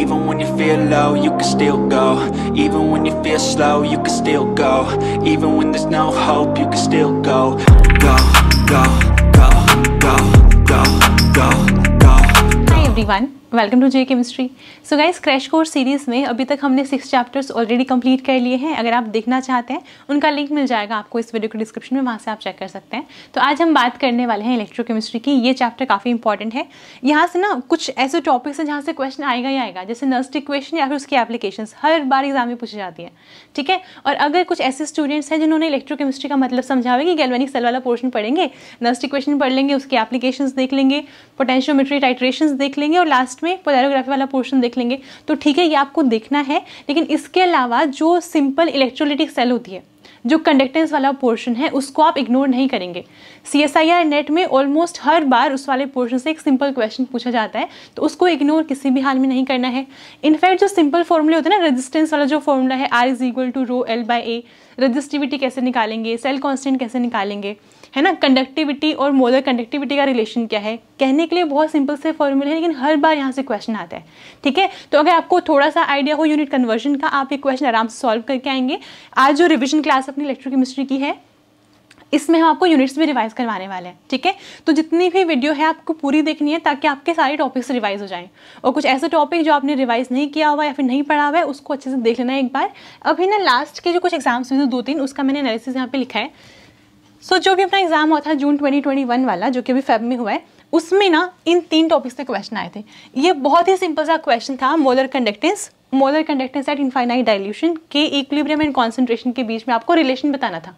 Even when you feel low, you can still go Even when you feel slow, you can still go Even when there's no hope, you can still go Go, go, go, go, go, go, go Hi everyone welcome to J chemistry so guys crash course series में अभी तक हमने six chapters already complete कर लिए हैं अगर आप देखना चाहते हैं उनका लिंक मिल जाएगा आपको इस वीडियो के डिस्क्रिप्शन में वहाँ से आप चेक कर सकते हैं तो आज हम बात करने वाले हैं इलेक्ट्रोकेमिस्ट्री की ये चैप्टर काफ़ी इंपॉर्टेंट है यहाँ से ना कुछ ऐसे टॉपिक्स हैं जहाँ से क्वेश्चन आएगा ही आएगा जैसे नर्स्ट इक्वेशन या फिर उसकी एप्लीकेशन हर बार एग्जाम में पूछी जाती है ठीक है और अगर कुछ ऐसे स्टूडेंट्स हैं जिन्होंने इलेक्ट्रोकेमिस्ट्री का मतलब समझा कि गैलवेनिक सेल वाला पोर्शन पढ़ेंगे नर्स्ट इक्वेशन पढ़ लेंगे उसकी एप्लीकेशन देख लेंगे पोटेंशियोमेट्री टाइट्रेशन देख लेंगे और लास्ट लास्ट में पोलैरोग्राफी वाला पोर्शन देख लेंगे तो ठीक है ये आपको देखना है लेकिन इसके अलावा जो सिंपल इलेक्ट्रोलिटिक सेल होती है जो कंडक्टेंस वाला पोर्शन है उसको आप इग्नोर नहीं करेंगे C S I R net में ऑलमोस्ट हर बार उस वाले पोर्शन से एक सिंपल क्वेश्चन पूछा जाता है तो उसको इग्नोर किसी भी हाल में नहीं करना है इनफैक्ट जो सिंपल फॉर्मूले होते हैं ना रेजिस्टेंस वाला जो फॉर्मूला है R is equal to rho L by A resistivity कैसे निकालेंगे सेल कॉन्स्टेंट कैसे निकालेंगे है ना कंडक्टिविटी और मोलर कंडक्टिविटी का रिलेशन क्या है कहने के लिए बहुत सिंपल से फॉर्मूला है लेकिन हर बार यहाँ से क्वेश्चन आता है ठीक है तो अगर आपको थोड़ा सा आइडिया हो यूनिट कन्वर्जन का आप ये क्वेश्चन आराम से सॉल्व करके आएंगे आज जो रिविजन क्लास अपनी इलेक्ट्रोकेमिस्ट्री की है इसमें हम आपको यूनिट्स भी रिवाइज करवाने वाले हैं ठीक है तो जितनी भी वीडियो है आपको पूरी देखनी है ताकि आपके सारे टॉपिक्स रिवाइज हो जाएं और कुछ ऐसे टॉपिक जो आपने रिवाइज नहीं किया हुआ या फिर नहीं पढ़ा हुआ है उसको अच्छे से देख लेना है एक बार अभी ना लास्ट के जो कुछ एग्जाम्स हुए थे दो तीन उसका मैंने एनालिसिस यहाँ पे लिखा है सो so, जो भी अपना एग्जाम हुआ था जून 2021 वाला जो कि अभी फेब में हुआ है उसमें ना इन तीन टॉपिक्स के क्वेश्चन आए थे ये बहुत ही सिंपल सा क्वेश्चन था molar conductance molar conductance at infinite dilution के इक्विलिब्रियम एंड कॉन्सेंट्रेशन के बीच में आपको रिलेशन बताना था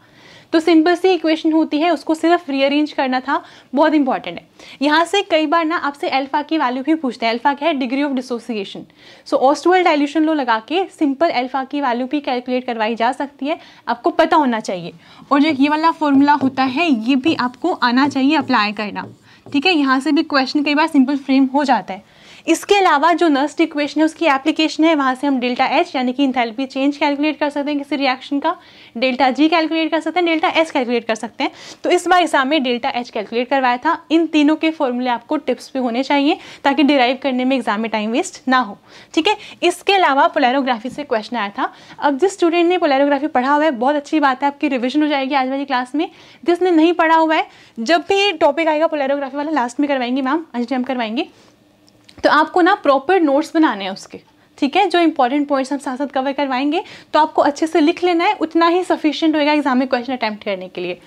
तो सिंपल सी इक्वेशन होती है उसको सिर्फ रीअरेंज करना था बहुत इंपॉर्टेंट है यहाँ से कई बार ना आपसे एल्फा की वैल्यू भी पूछते हैं एल्फा क्या है degree of dissociation so Ostwald dilution law लगा के सिंपल एल्फा की वैल्यू भी कैलकुलेट करवाई जा सकती है आपको पता होना चाहिए और जो ये वाला फॉर्मूला होता है ये भी आपको आना चाहिए अप्लाई करना ठीक है यहाँ से भी क्वेश्चन कई बार सिंपल फ्रेम हो जाता है इसके अलावा जो नर्स्ट इक्वेशन है उसकी एप्लीकेशन है वहाँ से हम डेल्टा एच यानी कि इंथेल्पी चेंज कैलकुलेट कर सकते हैं किसी रिएक्शन का डेल्टा जी कैलकुलेट कर सकते हैं डेल्टा एच कैलकुलेट कर सकते हैं तो इस बार एग्जाम में डेल्टा एच कैलकुलेट करवाया था इन तीनों के फॉर्मूले आपको टिप्स भी होने चाहिए ताकि डिराइव करने में एग्जाम में टाइम वेस्ट ना हो ठीक है इसके अलावा पोलैरोग्राफी से क्वेश्चन आया था अब जिस स्टूडेंट ने पोलैरोग्राफी पढ़ा हुआ है बहुत अच्छी बात है आपकी रिविजन हो जाएगी आज वाली क्लास में जिसने नहीं पढ़ा हुआ है जब भी टॉपिक आएगा पोलैरोग्राफी वाला लास्ट में करवाएंगे मैम आज हम करवाएंगे तो आपको ना प्रॉपर नोट्स बनाने हैं उसके ठीक है जो इंपॉर्टेंट पॉइंट्स हम साथ साथ कवर करवाएंगे तो आपको अच्छे से लिख लेना है उतना ही सफिशियंट होगा एग्जाम में क्वेश्चन अटैम्प्ट करने के लिए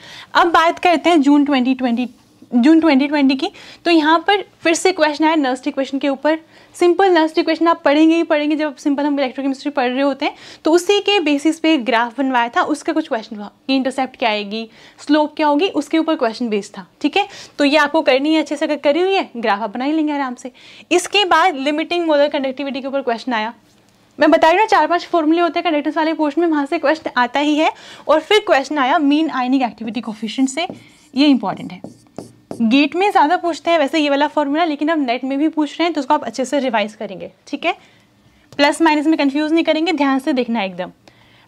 अब बात करते हैं जून ट्वेंटी जून 2020 की तो यहाँ पर फिर से क्वेश्चन आया नर्सरी क्वेश्चन के ऊपर सिंपल नेस्ट इक्वेशन आप पढ़ेंगे ही पढ़ेंगे जब सिंपल हम इलेक्ट्रोकेमिस्ट्री पढ़ रहे होते हैं तो उसी के बेसिस पे ग्राफ बनवाया था उसका कुछ क्वेश्चन था कि इंटरसेप्ट क्या आएगी स्लोप क्या होगी उसके ऊपर क्वेश्चन बेस था ठीक है तो ये आपको करनी है अच्छे से अगर करी हुई है ग्राफ आप बना ही लेंगे आराम से इसके बाद लिमिटिंग मोलर कंडक्टिविटी के ऊपर क्वेश्चन आया मैं बता रही हूँ चार पांच फॉर्मूले होते हैं कंडक्टर्स वाले पोर्शन में वहाँ से क्वेश्चन आता ही है और फिर क्वेश्चन आया मीन आइनिंग एक्टिविटी कोफिशियंट से ये इंपॉर्टेंट है गेट में ज़्यादा पूछते हैं वैसे ये वाला फॉर्मूला लेकिन अब नेट में भी पूछ रहे हैं तो उसको आप अच्छे से रिवाइज करेंगे ठीक है प्लस माइनस में कंफ्यूज नहीं करेंगे ध्यान से देखना एकदम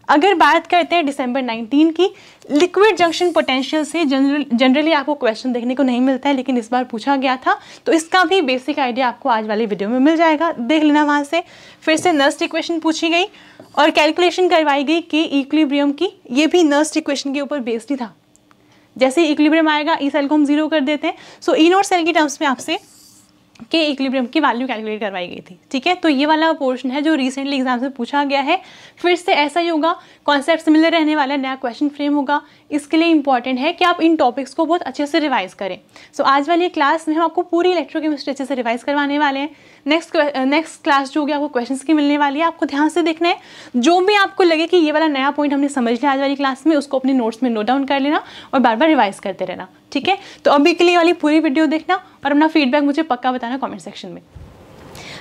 अगर बात करते हैं दिसंबर 19 की लिक्विड जंक्शन पोटेंशियल से जनरल जनरली आपको क्वेश्चन देखने को नहीं मिलता है लेकिन इस बार पूछा गया था तो इसका भी बेसिक आइडिया आपको आज वाले वीडियो में मिल जाएगा देख लेना वहाँ से फिर से नर्स्ट इक्वेशन पूछी गई और कैलकुलेशन करवाई गई कि इक्विब्रियम की ये भी नर्स्ट इक्वेशन के ऊपर बेस्ड ही था जैसे ही इक्लिब्रियम आएगा ई e सेल को हम जीरो कर देते हैं सो इन और सेल की टर्म्स में आपसे के इक्लिब्रियम की वैल्यू कैलकुलेट करवाई गई थी ठीक है तो ये वाला पोर्शन है जो रिसेंटली एग्जाम से पूछा गया है फिर से ऐसा ही होगा कॉन्सेप्ट सिमिलर रहने वाला है नया क्वेश्चन फ्रेम होगा इसके लिए इंपॉर्टेंट है कि आप इन टॉपिक्स को बहुत अच्छे से रिवाइज करें सो so, आज वाली क्लास में हम आपको पूरी इलेक्ट्रोकेमिस्ट्री अच्छे से रिवाइज करवाने वाले हैं नेक्स्ट नेक्स्ट क्लास जो होगी आपको क्वेश्चंस की मिलने वाली है आपको ध्यान से देखना है जो भी आपको लगे कि ये वाला नया पॉइंट हमने समझ लिया आज वाली क्लास में उसको अपने नोट्स में नोट डाउन कर लेना और बार बार रिवाइज करते रहना ठीक है तो अभी के लिए वाली पूरी वीडियो देखना और अपना फीडबैक मुझे पक्का बताना कॉमेंट सेक्शन में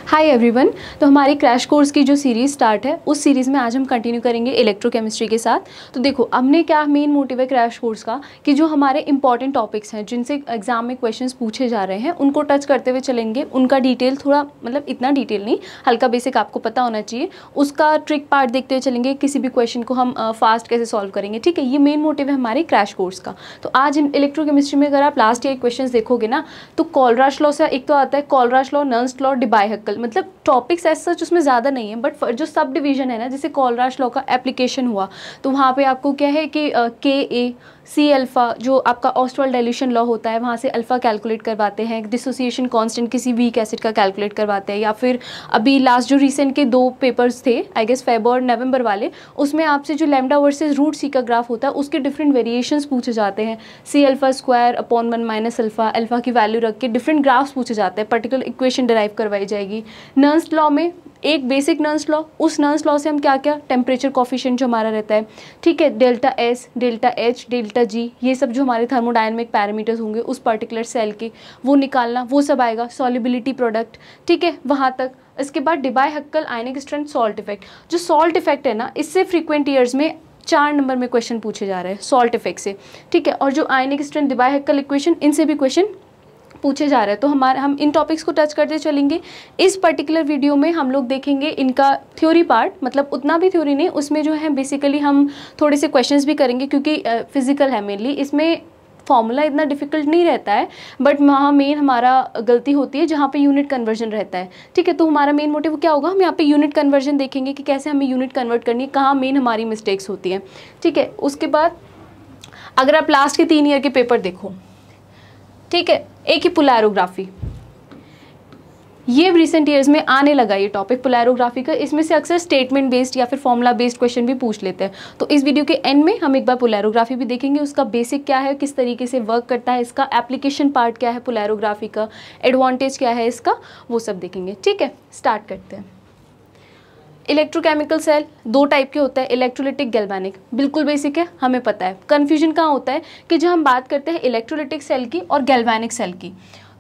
हाय एवरीवन तो हमारी क्रैश कोर्स की जो सीरीज़ स्टार्ट है उस सीरीज़ में आज हम कंटिन्यू करेंगे इलेक्ट्रोकेमिस्ट्री के साथ तो देखो हमने क्या मेन मोटिव है क्रैश कोर्स का कि जो हमारे इंपॉर्टेंट टॉपिक्स हैं जिनसे एग्जाम में क्वेश्चंस पूछे जा रहे हैं उनको टच करते हुए चलेंगे उनका डिटेल थोड़ा मतलब इतना डिटेल नहीं हल्का बेसिक आपको पता होना चाहिए उसका ट्रिक पार्ट देखते हुए चलेंगे किसी भी क्वेश्चन को हम फास्ट कैसे सॉल्व करेंगे ठीक है ये मेन मोटिव है हमारे क्रैश कोर्स का तो आज इलेक्ट्रोकेमिस्ट्री में अगर आप लास्ट ईयर क्वेश्चन देखोगे ना तो कॉलराश लॉ से एक तो आता है Kohlrausch law Nernst law Debye Huckel मतलब टॉपिक्स ऐसा सच उसमें ज़्यादा नहीं है बट जो सब डिवीज़न है ना जैसे कॉलराज लॉ का एप्लीकेशन हुआ तो वहाँ पे आपको क्या है कि के ए सी अल्फ़ा जो आपका ऑस्ट्रल डाइल्यूशन लॉ होता है वहाँ से अल्फ़ा कैलकुलेट करवाते हैं डिसोसिएशन कांस्टेंट किसी वीक एसिड का कैलकुलेट करवाते हैं या फिर अभी लास्ट जो रिसेंट के दो पेपर्स थे आई गेस फेबर और नवंबर वाले उसमें आपसे जो लेमडा वर्सेज रूट सी का ग्राफ होता है उसके डिफरेंट वेरिएशन पूछे जाते हैं C alpha square upon one minus alpha alpha की वैल्यू रख के डिफरेंट ग्राफ्स पूछे जाते हैं पर्टिकुलर इक्वेशन डिराइव करवाई जाएगी नर्स लॉ में एक बेसिक नर्स लॉ उस नर्स लॉ से हम क्या क्या टेम्परेचर कॉफिशेंट जो हमारा रहता है ठीक है delta S delta H delta G ये सब जो हमारे थर्मोडाइनमिक पैरामीटर्स होंगे उस पर्टिकुलर सेल के वो निकालना वो सब आएगा सॉलिबिलिटी प्रोडक्ट ठीक है वहाँ तक इसके बाद Debye Huckel ionic strength salt effect जो सॉल्ट इफेक्ट है ना इससे फ्रीक्वेंट ईयर्स में चार नंबर में क्वेश्चन पूछे जा रहे हैं सॉल्ट इफेक्ट से ठीक है और जो आयनिक स्ट्रेंथ डिबाई हक्कल इक्वेशन इनसे भी क्वेश्चन पूछे जा रहे हैं तो हमारे हम इन टॉपिक्स को टच करते चलेंगे इस पर्टिकुलर वीडियो में हम लोग देखेंगे इनका थ्योरी पार्ट मतलब उतना भी थ्योरी नहीं उसमें जो है बेसिकली हम थोड़े से क्वेश्चंस भी करेंगे क्योंकि फिजिकल है मेनली इसमें फॉर्मूला इतना डिफिकल्ट नहीं रहता है बट वहाँ मेन हमारा गलती होती है जहाँ पे यूनिट कन्वर्जन रहता है ठीक है तो हमारा मेन मोटिव क्या होगा हम यहाँ पे यूनिट कन्वर्जन देखेंगे कि कैसे हमें यूनिट कन्वर्ट करनी है कहाँ मेन हमारी मिस्टेक्स होती है ठीक है उसके बाद अगर आप लास्ट के तीन ईयर के पेपर देखो ठीक है एक ही पुलैरोग्राफी ये रिसेंट ईयर्स में आने लगा ये टॉपिक पुलैरोग्राफी का इसमें से अक्सर स्टेटमेंट बेस्ड या फिर फॉर्मुला बेस्ड क्वेश्चन भी पूछ लेते हैं तो इस वीडियो के एंड में हम एक बार पुलैरोग्राफी भी देखेंगे उसका बेसिक क्या है किस तरीके से वर्क करता है इसका एप्लीकेशन पार्ट क्या है पुलैरोग्राफी का एडवांटेज क्या है इसका वो सब देखेंगे ठीक है स्टार्ट करते हैं इलेक्ट्रोकेमिकल सेल दो टाइप के होते हैं इलेक्ट्रोलिटिक गैल्वेनिक बिल्कुल बेसिक है हमें पता है कन्फ्यूजन कहाँ होता है कि जब हम बात करते हैं इलेक्ट्रोलिटिक सेल की और गैल्वेनिक सेल की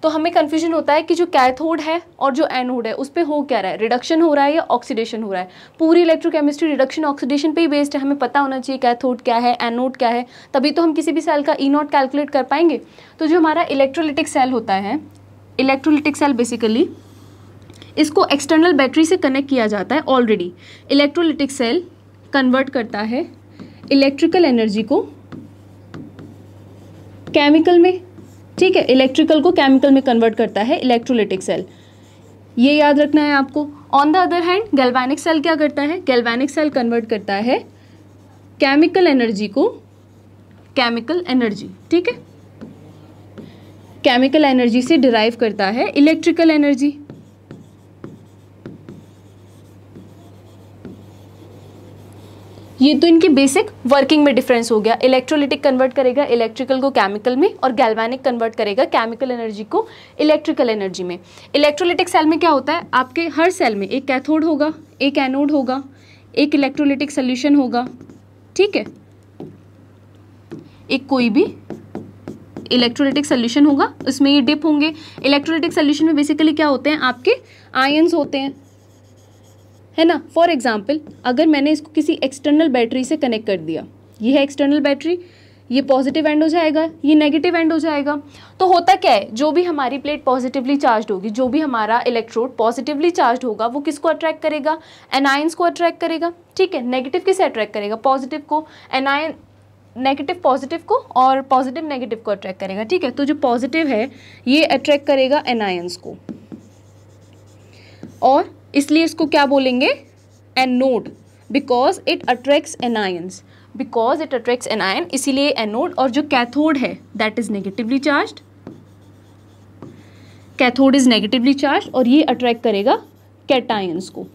तो हमें कन्फ्यूजन होता है कि जो कैथोड है और जो एनोड है उस पर हो क्या रहा है रिडक्शन हो रहा है या ऑक्सीडेशन हो रहा है पूरी इलेक्ट्रोकेमिस्ट्री रिडक्शन ऑक्सीडेशन पे ही बेस्ड है हमें पता होना चाहिए कैथोड क्या है एनोड क्या है तभी तो हम किसी भी सेल का ई नॉट कैलकुलेट कर पाएंगे तो जो हमारा इलेक्ट्रोलिटिक सेल होता है इलेक्ट्रोलिटिक सेल बेसिकली इसको एक्सटर्नल बैटरी से कनेक्ट किया जाता है ऑलरेडी इलेक्ट्रोलिटिक सेल कन्वर्ट करता है इलेक्ट्रिकल एनर्जी को केमिकल में ठीक है इलेक्ट्रिकल को केमिकल में कन्वर्ट करता है इलेक्ट्रोलिटिक सेल ये याद रखना है आपको on the other hand galvanic cell क्या करता है गैल्वेनिक सेल कन्वर्ट करता है केमिकल एनर्जी को केमिकल एनर्जी ठीक है केमिकल एनर्जी से डिराइव करता है इलेक्ट्रिकल एनर्जी ये तो इनकी बेसिक वर्किंग में डिफरेंस हो गया इलेक्ट्रोलिटिक कन्वर्ट करेगा इलेक्ट्रिकल को केमिकल में और गैल्वेनिक कन्वर्ट करेगा केमिकल एनर्जी को इलेक्ट्रिकल एनर्जी में इलेक्ट्रोलिटिक सेल में क्या होता है आपके हर सेल में एक कैथोड होगा एक एनोड होगा एक इलेक्ट्रोलिटिक सोल्यूशन होगा ठीक है एक कोई भी इलेक्ट्रोलिटिक सोल्यूशन होगा उसमें ये डिप होंगे इलेक्ट्रोलिटिक सोल्यूशन में बेसिकली क्या होते हैं आपके आयन्स होते हैं है ना फॉर एग्ज़ाम्पल अगर मैंने इसको किसी एक्सटर्नल बैटरी से कनेक्ट कर दिया ये है एक्सटर्नल बैटरी ये पॉजिटिव एंड हो जाएगा ये नेगेटिव एंड हो जाएगा तो होता क्या है जो भी हमारी प्लेट पॉजिटिवली चार्ज होगी जो भी हमारा इलेक्ट्रोड पॉजिटिवली चार्ज होगा वो किसको अट्रैक्ट करेगा एनायंस को अट्रैक्ट करेगा ठीक है नेगेटिव किसे अट्रैक्ट करेगा पॉजिटिव को एनायन नेगेटिव पॉजिटिव को और पॉजिटिव नेगेटिव को अट्रैक्ट करेगा ठीक है तो जो पॉजिटिव है ये अट्रैक्ट करेगा एनायंस को और इसलिए इसको क्या बोलेंगे anode because it attracts anions because it attracts anion इसीलिए एनोड और जो कैथोड है that is negatively charge cathode is negatively charge और ये अट्रैक्ट करेगा कैटायंस को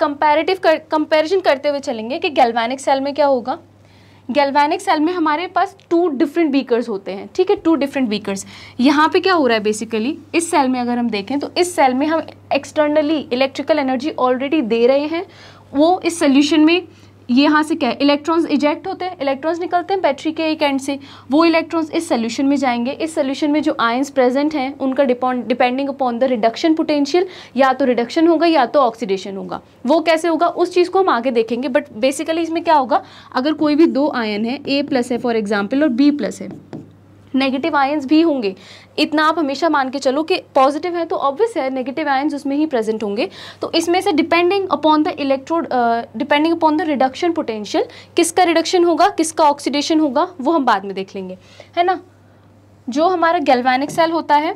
कंपेरेटिव कर करते हुए चलेंगे कि गैल्वेनिक सेल में क्या होगा गैल्वेनिक सेल में हमारे पास टू डिफरेंट बीकर्स होते हैं ठीक है टू डिफरेंट बीकर्स यहाँ पे क्या हो रहा है बेसिकली इस सेल में अगर हम देखें तो इस सेल में हम एक्सटर्नली इलेक्ट्रिकल एनर्जी ऑलरेडी दे रहे हैं वो इस सोल्यूशन में ये यहाँ से क्या है इलेक्ट्रॉन्स इजेक्ट होते हैं इलेक्ट्रॉन्स निकलते हैं बैटरी के एक एंड से वो इलेक्ट्रॉन्स इस सोल्यूशन में जाएंगे इस सोल्यूशन में जो आयंस प्रेजेंट हैं उनका depending upon the reduction potential या तो रिडक्शन होगा या तो ऑक्सीडेशन होगा वो कैसे होगा उस चीज़ को हम आगे देखेंगे बट बेसिकली इसमें क्या होगा अगर कोई भी दो आयन है ए प्लस है फॉर एग्जाम्पल और बी प्लस है नेगेटिव आयंस भी होंगे इतना आप हमेशा मान के चलो कि पॉजिटिव है तो ऑब्वियस है नेगेटिव आयंस उसमें ही प्रेजेंट होंगे तो इसमें से depending upon the electrode depending upon the reduction potential किसका रिडक्शन होगा किसका ऑक्सीडेशन होगा वो हम बाद में देख लेंगे है ना जो हमारा गैल्वेनिक सेल होता है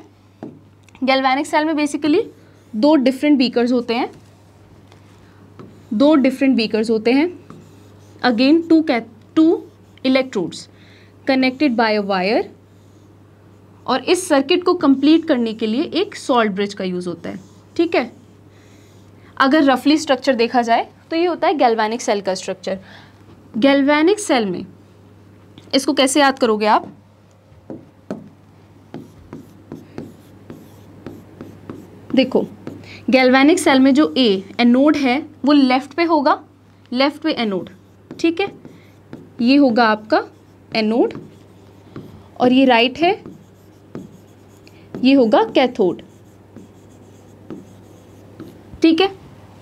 गैल्वेनिक सेल में बेसिकली दो डिफरेंट बीकरस होते हैं दो डिफरेंट बीकरस होते हैं अगेन टू कै two electrodes connected by a wire और इस सर्किट को कंप्लीट करने के लिए एक सॉल्ट ब्रिज का यूज़ होता है ठीक है अगर रफली स्ट्रक्चर देखा जाए तो ये होता है गैल्वेनिक सेल का स्ट्रक्चर गैल्वेनिक सेल में इसको कैसे याद करोगे आप देखो गैल्वेनिक सेल में जो ए एनोड है वो लेफ्ट पे होगा लेफ्ट पे एनोड ठीक है ये होगा आपका एनोड और ये राइट है ये होगा कैथोड ठीक है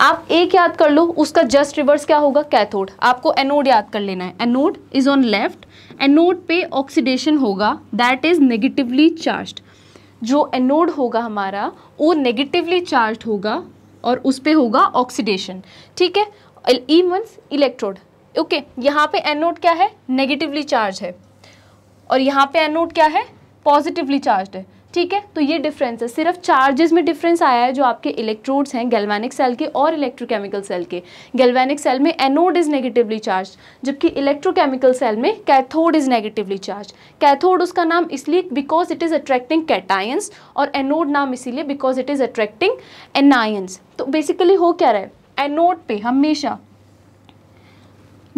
आप एक याद कर लो उसका जस्ट रिवर्स क्या होगा कैथोड आपको एनोड याद कर लेना है anode is on left anode पे ऑक्सीडेशन होगा दैट इज नेगेटिवली चार्ज जो एनोड होगा हमारा वो नेगेटिवली चार्ज होगा और उस पर होगा ऑक्सीडेशन ठीक है ई मीन्स इलेक्ट्रोड ओके यहाँ पे एनोड क्या है नेगेटिवली चार्ज है और यहाँ पे एनोड क्या है पॉजिटिवली चार्ज है ठीक है तो ये डिफरेंस है सिर्फ चार्जेस में डिफरेंस आया है जो आपके इलेक्ट्रोड्स हैं गैल्वेनिक सेल के और इलेक्ट्रोकेमिकल सेल के गैल्वेनिक सेल में एनोड इज नेगेटिवली चार्ज जबकि इलेक्ट्रोकेमिकल सेल में cathode is negatively charge cathode उसका नाम इसलिए because it is attracting cations और एनोड नाम इसीलिए because it is attracting anions तो बेसिकली हो क्या रहा है एनोड पे हमेशा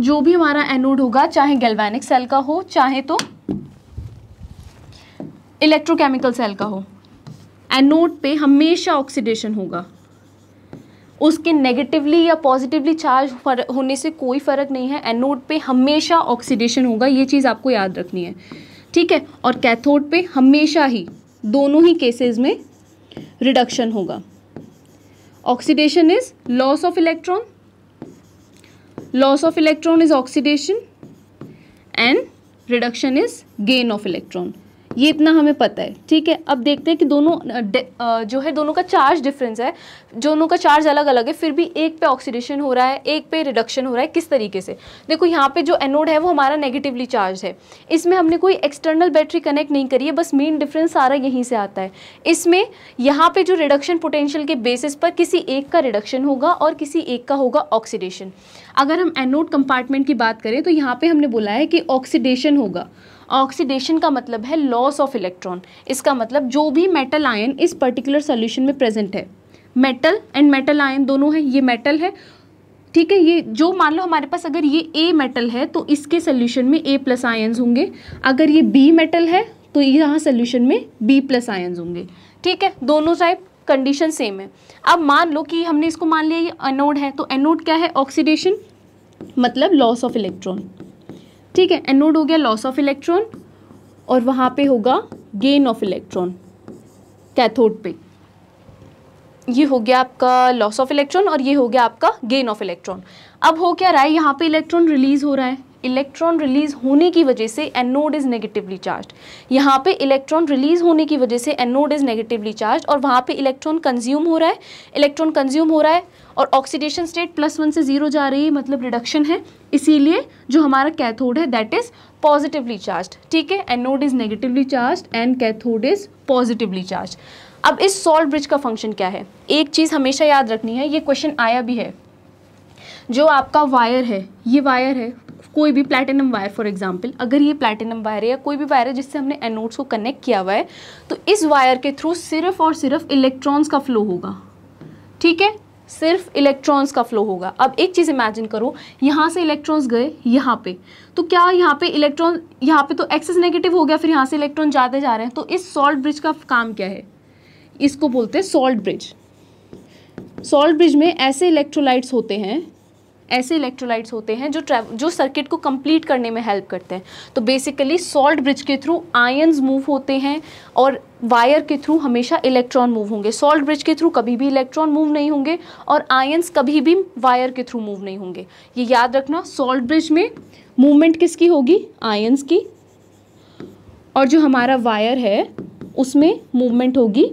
जो भी हमारा एनोड होगा चाहे गैल्वेनिक सेल का हो चाहे तो इलेक्ट्रोकेमिकल सेल का हो एनोड पे हमेशा ऑक्सीडेशन होगा उसके नेगेटिवली या पॉजिटिवली चार्ज होने से कोई फ़र्क नहीं है एनोड पे हमेशा ऑक्सीडेशन होगा ये चीज़ आपको याद रखनी है ठीक है और कैथोड पे हमेशा ही दोनों ही केसेस में रिडक्शन होगा oxidation is loss of electron loss of electron is oxidation and reduction is gain of electron ये इतना हमें पता है ठीक है अब देखते हैं कि दोनों जो है दोनों का चार्ज डिफरेंस है दोनों का चार्ज अलग अलग है फिर भी एक पे ऑक्सीडेशन हो रहा है एक पे रिडक्शन हो रहा है किस तरीके से देखो यहाँ पे जो एनोड है वो हमारा नेगेटिवली चार्ज है इसमें हमने कोई एक्सटर्नल बैटरी कनेक्ट नहीं करी है बस मेन डिफरेंस सारा यहीं से आता है इसमें यहाँ पर जो रिडक्शन पोटेंशियल के बेसिस पर किसी एक का रिडक्शन होगा और किसी एक का होगा ऑक्सीडेशन अगर हम एनोड कंपार्टमेंट की बात करें तो यहाँ पर हमने बोला है कि ऑक्सीडेशन होगा ऑक्सीडेशन का मतलब है लॉस ऑफ इलेक्ट्रॉन इसका मतलब जो भी मेटल आयन इस पर्टिकुलर सोल्यूशन में प्रेजेंट है मेटल एंड मेटल आयन दोनों है ये मेटल है ठीक है ये जो मान लो हमारे पास अगर ये ए मेटल है तो इसके सोल्यूशन में ए प्लस आयन्स होंगे अगर ये बी मेटल है तो यहाँ सोल्यूशन में बी प्लस आयन्स होंगे ठीक है दोनों साइड कंडीशन सेम है अब मान लो कि हमने इसको मान लिया ये एनोड है तो एनोड क्या है ऑक्सीडेशन मतलब लॉस ऑफ इलेक्ट्रॉन ठीक है एनोड हो गया लॉस ऑफ इलेक्ट्रॉन और वहाँ पे होगा गेन ऑफ इलेक्ट्रॉन कैथोड पे ये हो गया आपका लॉस ऑफ इलेक्ट्रॉन और ये हो गया आपका गेन ऑफ इलेक्ट्रॉन अब हो क्या रहा है यहाँ पे इलेक्ट्रॉन रिलीज हो रहा है इलेक्ट्रॉन रिलीज होने की वजह से एनोड इज नेगेटिवली चार्ज यहाँ पे इलेक्ट्रॉन रिलीज होने की वजह से एनोड इज नेगेटिवली चार्ज और वहाँ पे इलेक्ट्रॉन कंज्यूम हो रहा है इलेक्ट्रॉन कंज्यूम हो रहा है और ऑक्सीडेशन स्टेट प्लस वन से जीरो जा रही है मतलब रिडक्शन है इसीलिए जो हमारा कैथोड है दैट इज पॉजिटिवली चार्ज ठीक है anode is negatively charge and cathode is positively charge अब इस सॉल्ट ब्रिज का फंक्शन क्या है एक चीज़ हमेशा याद रखनी है ये क्वेश्चन आया भी है जो आपका वायर है ये वायर है कोई भी प्लैटिनम वायर फॉर एग्जांपल अगर ये प्लैटिनम वायर है या कोई भी वायर है जिससे हमने एनोड्स को कनेक्ट किया हुआ है तो इस वायर के थ्रू सिर्फ और सिर्फ इलेक्ट्रॉन्स का फ्लो होगा ठीक है सिर्फ इलेक्ट्रॉन्स का फ्लो होगा अब एक चीज़ इमेजिन करो यहाँ से इलेक्ट्रॉन्स गए यहाँ पे तो क्या यहाँ पे इलेक्ट्रॉन यहाँ पे तो एक्सेस नेगेटिव हो गया फिर यहाँ से इलेक्ट्रॉन जाते जा रहे हैं तो इस सॉल्ट ब्रिज का काम क्या है इसको बोलते हैं सॉल्ट ब्रिज सॉल्ट ब्रिज में ऐसे इलेक्ट्रोलाइट्स होते हैं ऐसे इलेक्ट्रोलाइट्स होते हैं जो जो सर्किट को कंप्लीट करने में हेल्प करते हैं तो बेसिकली सॉल्ट ब्रिज के थ्रू आयन्स मूव होते हैं और वायर के थ्रू हमेशा इलेक्ट्रॉन मूव होंगे सॉल्ट ब्रिज के थ्रू कभी भी इलेक्ट्रॉन मूव नहीं होंगे और आयन्स कभी भी वायर के थ्रू मूव नहीं होंगे ये याद रखना सॉल्ट ब्रिज में मूवमेंट किसकी होगी आयन्स की और जो हमारा वायर है उसमें मूवमेंट होगी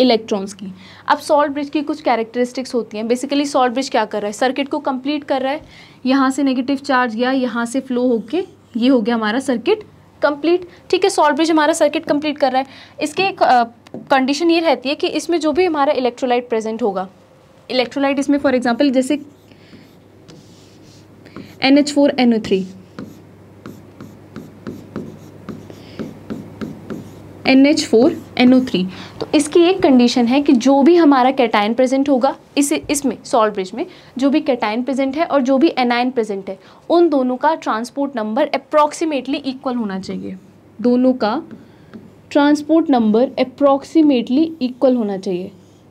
इलेक्ट्रॉन्स की अब सॉल्ट ब्रिज की कुछ कैरेक्टरिस्टिक्स होती हैं बेसिकली सॉल्ट ब्रिज क्या कर रहा है सर्किट को कंप्लीट कर रहा है यहाँ से नेगेटिव चार्ज गया यहाँ से फ्लो होके ये हो गया हमारा सर्किट कंप्लीट ठीक है सॉल्ट ब्रिज हमारा सर्किट कंप्लीट कर रहा है इसके कंडीशन ये रहती है कि इसमें जो भी हमारा इलेक्ट्रोलाइट प्रेजेंट होगा इलेक्ट्रोलाइट इसमें फॉर एग्जाम्पल जैसे N H four N O three N H four N O three तो इसकी एक कंडीशन है कि जो भी हमारा कैटाइन प्रेजेंट होगा इस इसमें सॉल्ट ब्रिज में जो भी कैटाइन प्रेजेंट है और जो भी एनायन प्रेजेंट है उन दोनों का ट्रांसपोर्ट नंबर अप्रॉक्सीमेटली इक्वल होना चाहिए दोनों का ट्रांसपोर्ट नंबर अप्रॉक्सीमेटली इक्वल होना चाहिए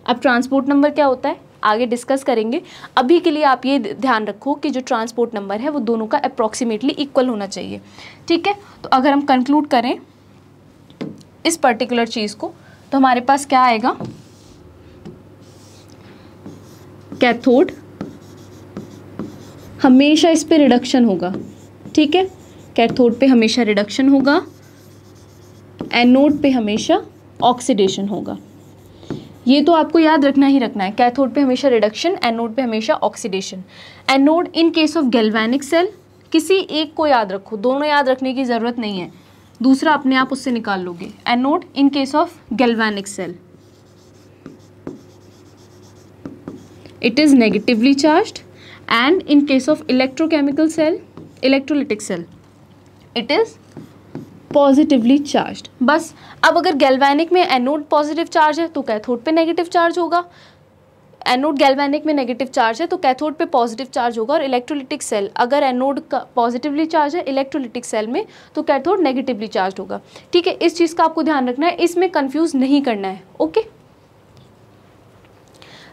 अब ट्रांसपोर्ट नंबर क्या होता है आगे डिस्कस करेंगे अभी के लिए आप ये ध्यान रखो कि जो ट्रांसपोर्ट नंबर है वो दोनों का अप्रॉक्सीमेटली इक्वल होना चाहिए ठीक है तो अगर हम कंक्लूड करें इस पर्टिकुलर चीज़ को तो हमारे पास क्या आएगा कैथोड हमेशा इस पे रिडक्शन होगा ठीक है कैथोड पे हमेशा रिडक्शन होगा एनोड पे हमेशा ऑक्सीडेशन होगा ये तो आपको याद रखना ही रखना है कैथोड पे हमेशा रिडक्शन एनोड पे हमेशा oxidation anode in case of galvanic cell किसी एक को याद रखो दोनों याद रखने की ज़रूरत नहीं है दूसरा अपने आप उससे निकाल लोगे anode in case of galvanic cell it is negatively charge and in case of electrochemical cell electrolytic cell it is positively charge बस अब अगर गैल्वेनिक में एनोड पॉजिटिव चार्ज है तो कैथोड पे नेगेटिव चार्ज होगा एनोड गैल्वेनिक में negative charge है तो कैथोड पे पॉजिटिव चार्ज होगा और इलेक्ट्रोलिटिक सेल अगर एनोड का पॉजिटिवली चार्ज है इलेक्ट्रोलिटिक सेल में तो कैथोड नेगेटिवली चार्ज होगा ठीक है इस चीज़ का आपको ध्यान रखना है इसमें कन्फ्यूज़ नहीं करना है okay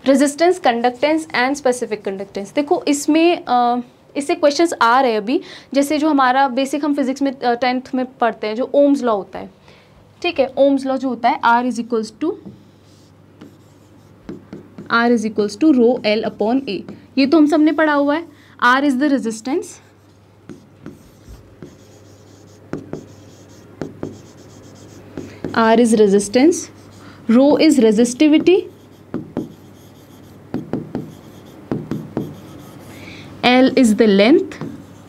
resistance conductance and specific conductance देखो इसमें इससे क्वेश्चंस आ रहे हैं अभी जैसे जो हमारा बेसिक हम फिजिक्स में टेंथ में पढ़ते हैं जो ओम्स लॉ होता है ठीक है ओम्स लॉ जो होता है R is equals to R is equals to rho L upon A ये तो हम सबने पढ़ा हुआ है R is the resistance R is resistance rho is resistivity L is the length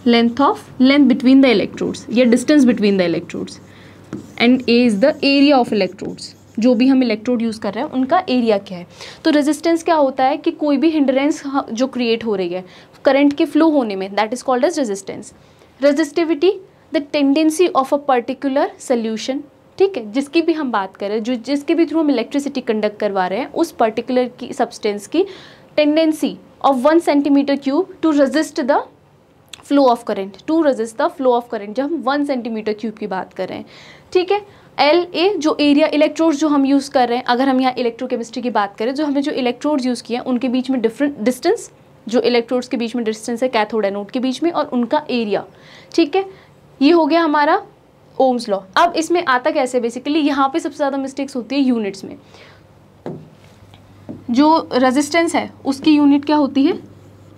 length of length between the electrodes या distance between the electrodes and A is the area of electrodes जो भी हम electrode use कर रहे हैं उनका area क्या है तो रेजिस्टेंस क्या होता है कि कोई भी हिंड्रेंस जो क्रिएट हो रही है करंट के फ्लो होने में that is called as resistance resistivity the tendency of a particular solution ठीक है जिसकी भी हम बात करें जो जिसके भी थ्रू हम इलेक्ट्रिसिटी कंडक्ट करवा रहे हैं उस पर्टिकुलर की सब्सटेंस की tendency of one centimetre cube to resist the flow of current to resist the flow of current जब हम वन सेंटीमीटर क्यूब की बात कर रहे हैं ठीक है एल ए जो एरिया इलेक्ट्रोड्स जो हम यूज़ कर रहे हैं अगर हम यहाँ इलेक्ट्रोकेमिस्ट्री की बात करें जो हमने जो इलेक्ट्रोड्स यूज़ किए हैं उनके बीच में डिफरेंट डिस्टेंस जो इलेक्ट्रोड्स के बीच में डिस्टेंस है कैथोड एनोड के बीच में और उनका एरिया ठीक है ये हो गया हमारा ओम्स लॉ अब इसमें आता कैसे बेसिकली यहाँ पे सबसे ज़्यादा मिस्टेक्स होती है यूनिट्स में जो रेजिस्टेंस है उसकी यूनिट क्या होती है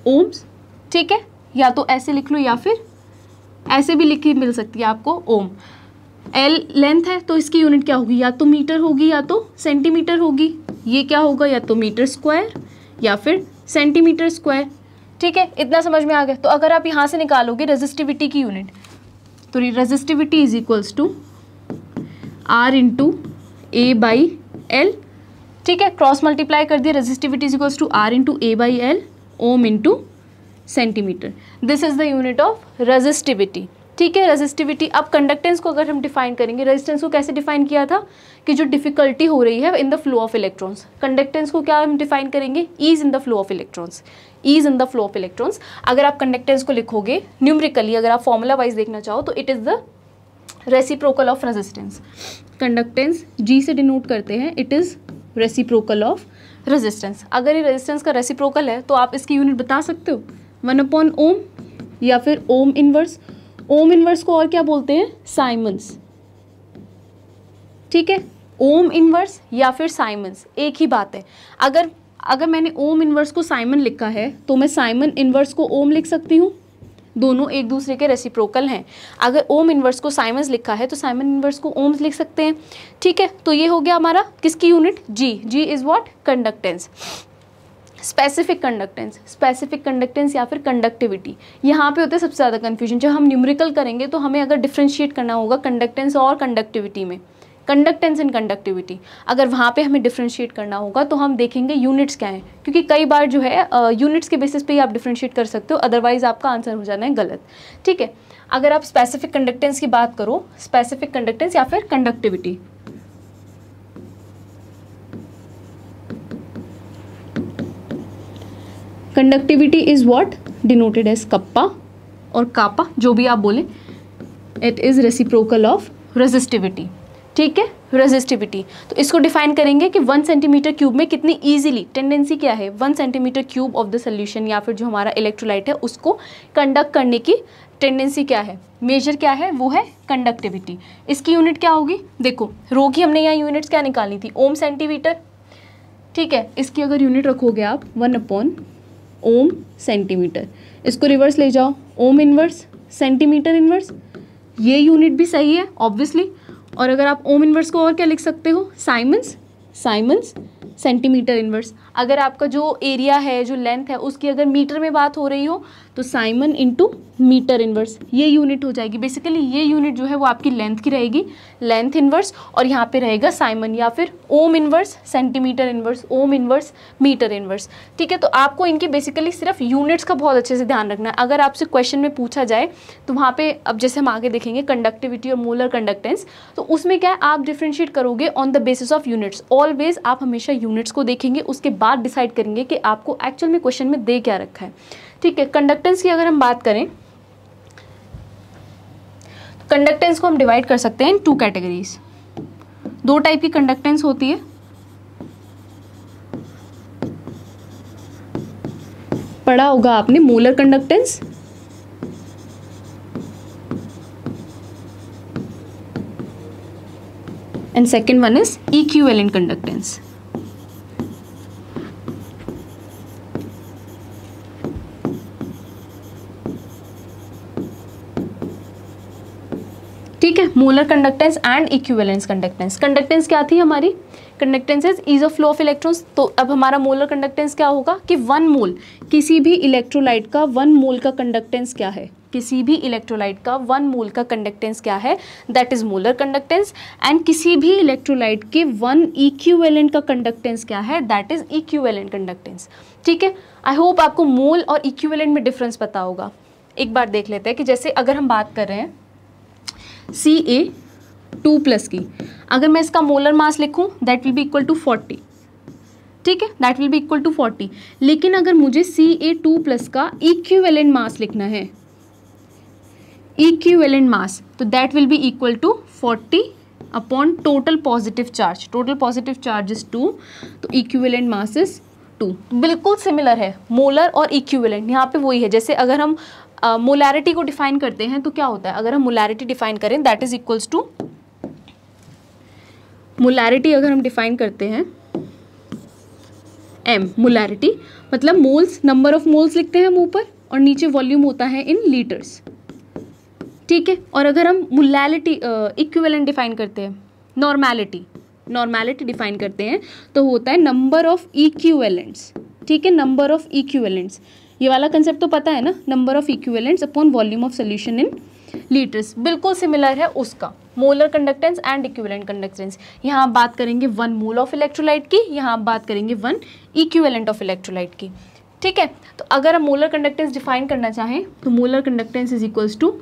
ओम्स ठीक है या तो ऐसे लिख लो या फिर ऐसे भी लिखी मिल सकती है आपको ओम एल लेंथ है तो इसकी यूनिट क्या होगी या तो मीटर होगी या तो सेंटीमीटर होगी ये क्या होगा या तो मीटर स्क्वायर या फिर सेंटीमीटर स्क्वायर ठीक है इतना समझ में आ गया तो अगर आप यहाँ से निकालोगे रेजिस्टिविटी की यूनिट तो resistivity is equals to R into A by L ठीक है क्रॉस मल्टीप्लाई कर दिया resistivity is equals to R into A by L ohm into centimetre this is the unit of resistivity ठीक है resistivity अब conductance को अगर हम डिफाइन करेंगे रेजिस्टेंस को कैसे डिफाइन किया था कि जो डिफिकल्टी हो रही है in the flow of electrons conductance को क्या हम डिफाइन करेंगे ease in the flow of electrons ease in the flow of electrons अगर आप कंडक्टेंस को लिखोगे न्यूमरिकली अगर आप फॉर्मूला वाइज देखना चाहो तो it is the reciprocal of resistance conductance G से डिनोट करते हैं it is reciprocal of resistance अगर ये रेजिस्टेंस का रेसिप्रोकल है तो आप इसकी यूनिट बता सकते हो वन अपॉन ओम या फिर ओम इनवर्स ओम इनवर्स को और क्या बोलते हैं साइमंस ठीक है ओम इनवर्स या फिर साइमंस एक ही बात है अगर अगर मैंने ओम इनवर्स को साइमन लिखा है तो मैं साइमन इनवर्स को ओम लिख सकती हूँ दोनों एक दूसरे के रेसिप्रोकल हैं अगर ओम इनवर्स को साइमंस लिखा है तो साइमन इनवर्स को ओम्स लिख सकते हैं ठीक है तो ये हो गया हमारा किसकी unit G G is what conductance specific conductance specific conductance या फिर कंडक्टिविटी यहाँ पे होते हैं सबसे ज़्यादा कन्फ्यूजन जब हम न्यूमरिकल करेंगे तो हमें अगर डिफ्रेंशिएट करना होगा कंडक्टेंस और कंडक्टिविटी में कंडक्टेंस एंड कंडक्टिविटी अगर वहाँ पे हमें डिफ्रेंशिएट करना होगा तो हम देखेंगे यूनिट्स क्या हैं क्योंकि कई बार जो है यूनिट्स के बेसिस पे ही आप डिफ्रेंशिएट कर सकते हो अदरवाइज आपका आंसर हो जाना है गलत ठीक है अगर आप स्पेसिफिक कंडक्टेंस की बात करो स्पेसिफिक कंडक्टेंस या फिर conductivity conductivity is what denoted as kappa और कापा जो भी आप बोलें it is reciprocal of resistivity ठीक है रेजिस्टिविटी तो इसको डिफाइन करेंगे कि वन सेंटीमीटर क्यूब में कितनी ईजिली टेंडेंसी क्या है one centimetre cube of the solution या फिर जो हमारा इलेक्ट्रोलाइट है उसको कंडक्ट करने की टेंडेंसी क्या है मेजर क्या है वो है कंडक्टिविटी इसकी यूनिट क्या होगी देखो रो की हमने यहाँ यूनिट्स क्या निकालनी थी ओम सेंटीमीटर ठीक है इसकी अगर यूनिट रखोगे आप वन अपॉन ओम सेंटीमीटर इसको रिवर्स ले जाओ ओम इन्वर्स सेंटीमीटर इन्वर्स ये यूनिट भी सही है ऑब्वियसली और अगर आप ओम इन्वर्स को और क्या लिख सकते हो साइमंस साइमंस सेंटीमीटर इन्वर्स अगर आपका जो एरिया है जो लेंथ है उसकी अगर मीटर में बात हो रही हो तो साइमन इंटू मीटर इन्वर्स ये यूनिट हो जाएगी बेसिकली ये यूनिट जो है वो आपकी लेंथ की रहेगी लेंथ इन्वर्स और यहाँ पे रहेगा साइमन या फिर ohm inverse centimetre inverse ohm inverse metre inverse ठीक है तो आपको इनके बेसिकली सिर्फ यूनिट्स का बहुत अच्छे से ध्यान रखना है अगर आपसे क्वेश्चन में पूछा जाए तो वहाँ पर अब जैसे हम आगे देखेंगे कंडक्टिविटी और मोलर कंडक्टेंस तो उसमें क्या है आप डिफ्रेंशिएट करोगे on the basis of units always आप हमेशा यूनिट्स को देखेंगे उसके बाद बाद डिसाइड करेंगे कि आपको एक्चुअल में क्वेश्चन में दे क्या रखा है ठीक है कंडक्टेंस की अगर हम बात करें तो कंडक्टेंस को हम डिवाइड कर सकते हैं इन टू कैटेगरीज दो टाइप की कंडक्टेंस होती है पढ़ा होगा आपने molar conductance and second one is in conductance ठीक है molar conductance and equivalence conductance conductance क्या थी हमारी conductance is ease of flow of electrons तो अब हमारा मोलर कंडक्टेंस क्या होगा कि वन मोल किसी भी इलेक्ट्रोलाइट का वन मोल का कंडक्टेंस क्या है किसी भी इलेक्ट्रोलाइट का वन मोल का कंडक्टेंस क्या है that is molar conductance and किसी भी इलेक्ट्रोलाइट के वन इक्विवेलेंट का कंडक्टेंस क्या है दैट इज इक्विवेलेंट कंडक्टेंस ठीक है आई होप आपको मोल और इक्विवेलेंट में डिफरेंस पता होगा एक बार देख लेते हैं कि जैसे अगर हम बात कर रहे हैं सी ए टू प्लस की अगर मैं इसका मोलर मास लिखूँ that will be equal to forty ठीक है that will be equal to forty लेकिन अगर मुझे सी ए टू प्लस का इक्वेलेंट मास लिखना है इक्वेलेंट मास तो that will be equal to forty upon total positive charge total positive charge is two तो इक्वेलेंट मास इज टू बिल्कुल similar है मोलर और इक्विवेलेंट यहाँ पे वही है जैसे अगर हम मोलैरिटी uh, को डिफाइन करते हैं तो क्या होता है अगर हम मोलैरिटी डिफाइन करें that is equals to molarity अगर हम डिफाइन करते हैं एम मोलैरिटी मतलब मोल्स नंबर ऑफ मोल्स लिखते हैं हम ऊपर और नीचे वॉल्यूम होता है इन लीटर्स ठीक है और अगर हम मोलैलिटी इक्विवेलेंट डिफाइन करते हैं नॉर्मैलिटी नॉर्मैलिटी डिफाइन करते हैं तो होता है नंबर ऑफ इक्वेलेंट्स ठीक है नंबर ऑफ इक्वेलेंट्स ये वाला कंसेप्ट तो पता है ना number of equivalents upon volume of solution in litres बिल्कुल सिमिलर है उसका molar conductance and equivalent conductance यहाँ आप बात करेंगे वन मोल ऑफ इलेक्ट्रोलाइट की यहाँ आप बात करेंगे वन इक्विवेलेंट ऑफ इलेक्ट्रोलाइट की ठीक है तो अगर हम मोलर कंडक्टेंस डिफाइन करना चाहें तो molar conductance is equals to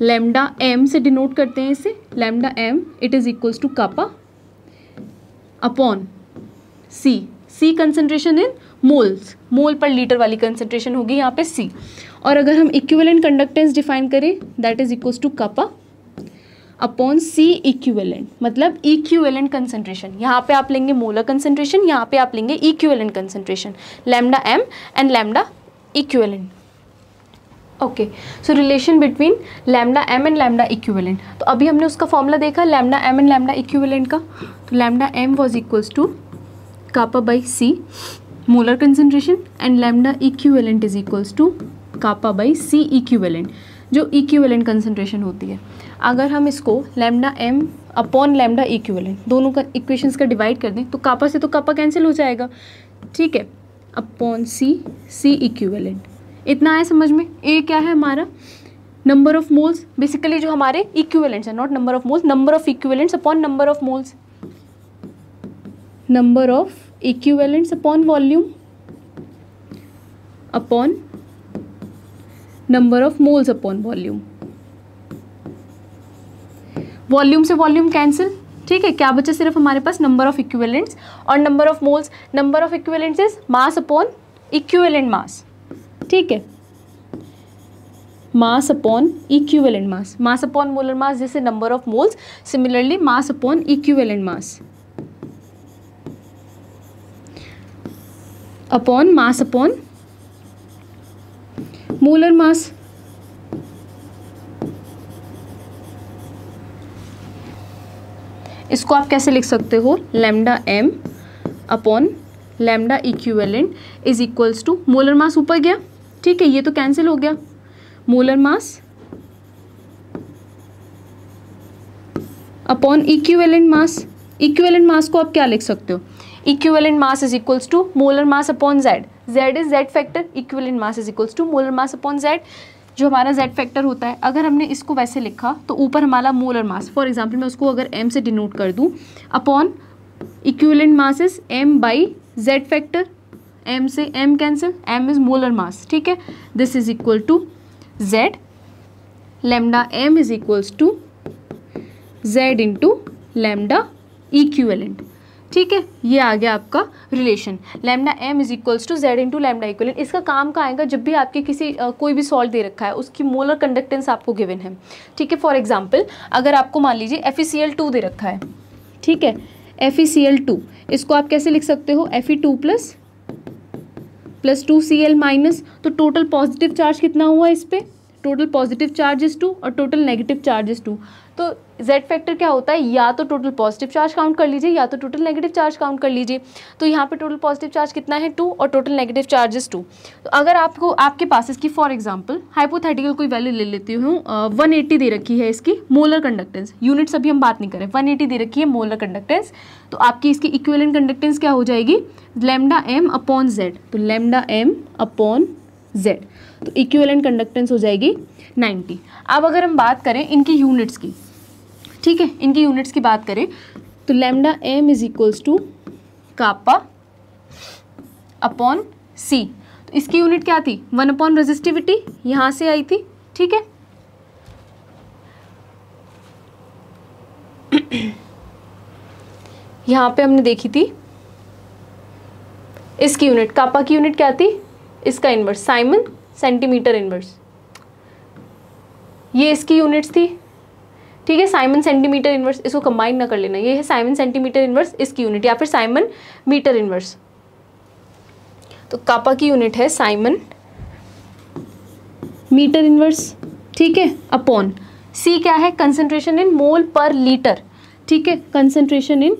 lambda M से डिनोट करते हैं इसे lambda M it is equals to kappa upon C C concentration in moles mole per litre वाली कंसेंट्रेशन होगी यहाँ पे सी और अगर हम इक्विवेलेंट कंडक्टेंस डिफाइन करें that is equal to kappa upon C equivalent मतलब इक्विवेलेंट कंसेंट्रेशन यहाँ पे आप लेंगे मोलर कंसेंट्रेशन यहाँ पे आप लेंगे equivalent concentration lambda M and lambda equivalent okay so relation between lambda M and lambda equivalent तो अभी हमने उसका फॉर्मूला देखा lambda M and lambda equivalent का तो lambda M was equals to kappa by C molar concentration and lambda equivalent is equals to kappa by C equivalent जो equivalent concentration होती है अगर हम इसको lambda M upon lambda equivalent दोनों का इक्वेशन का डिवाइड कर दें तो कापा से तो कापा कैंसिल हो जाएगा ठीक है अपॉन सी सी इक्विवेलेंट इतना आया समझ में ए क्या है हमारा नंबर ऑफ मोल्स बेसिकली जो हमारे इक्विवेलेंट्स है not number of moles number of equivalents upon number of moles number of equivalents upon volume upon number of moles upon volume volume से वॉल्यूम कैंसिल ठीक है क्या बचा सिर्फ हमारे पास नंबर ऑफ इक्विवेलेंट्स और number of moles number of equivalents is mass upon equivalent mass ठीक है mass upon equivalent mass mass upon molar mass जैसे number of moles similarly mass upon equivalent mass upon mass upon molar mass इसको आप कैसे लिख सकते हो lambda M upon lambda equivalent is equals to molar mass ऊपर गया ठीक है ये तो कैंसिल हो गया molar mass upon equivalent mass equivalent mass को आप क्या लिख सकते हो equivalent mass is equals to molar mass upon Z Z is Z factor equivalent mass is equals to molar mass upon Z जो हमारा जेड फैक्टर होता है अगर हमने इसको वैसे लिखा तो ऊपर हमारा मोलर मास फॉर एग्जाम्पल मैं उसको अगर एम से डिनोट कर दूँ upon equivalent mass is M by Z factor M से M cancel M is molar mass ठीक है this is equal to Z lambda M is equals to Z into lambda equivalent ठीक है ये आ गया आपका relation lambda M is equals to Z into lambda equivalent इसका काम का आएगा जब भी आपके किसी आ, कोई भी सॉल्ट दे रखा है उसकी मोलर कंडक्टेंस आपको गिवन है ठीक है फॉर एग्जाम्पल अगर आपको मान लीजिए एफ टू दे रखा है ठीक है एफ इसको आप कैसे लिख सकते हो एफ ई two plus plus two C L minus तो टोटल पॉजिटिव चार्ज कितना हुआ इस पर टोटल पॉजिटिव चार्जेस टू और टोटल नेगेटिव चार्जेस टू तो जेड फैक्टर क्या होता है या तो टोटल पॉजिटिव चार्ज काउंट कर लीजिए या तो टोटल नेगेटिव चार्ज काउंट कर लीजिए तो यहाँ पे टोटल पॉजिटिव चार्ज कितना है टू और टोटल नेगेटिव चार्जेस टू तो अगर आपको आपके पास इसकी फॉर एग्जाम्पल हाइपोथेटिकल कोई वैल्यू ले लेती हूँ वन uh, दे रखी है इसकी मोलर कंडक्टेंस यूनिट्स अभी हम बात नहीं करें वन दे रखी है मोलर कंडक्टेंस तो आपकी इसकी इक्वेलेंट कंडक्टेंस क्या हो जाएगी लेमडा एम अपॉन जेड तो लेमडा एम अपॉन जेड तो इक्वेलेंट कंडक्टेंस हो जाएगी 90 अब अगर हम बात करें इनकी यूनिट्स की ठीक है इनकी यूनिट्स की बात करें तो lambda M is equals to kappa upon C तो इसकी यूनिट क्या थी वन अपॉन रेजिस्टिविटी यहाँ से आई थी ठीक है यहाँ पे हमने देखी थी इसकी यूनिट कापा की यूनिट क्या थी इसका इन्वर्स साइमन सेंटीमीटर इन्वर्स ये इसकी यूनिट्स थी ठीक है साइमन सेंटीमीटर इन्वर्स इसको कंबाइन ना कर लेना ये है साइमन सेंटीमीटर इन्वर्स इसकी यूनिट या फिर साइमन मीटर इन्वर्स तो कापा की यूनिट है साइमन मीटर इन्वर्स ठीक है अपॉन सी क्या है concentration in mole per litre ठीक है concentration in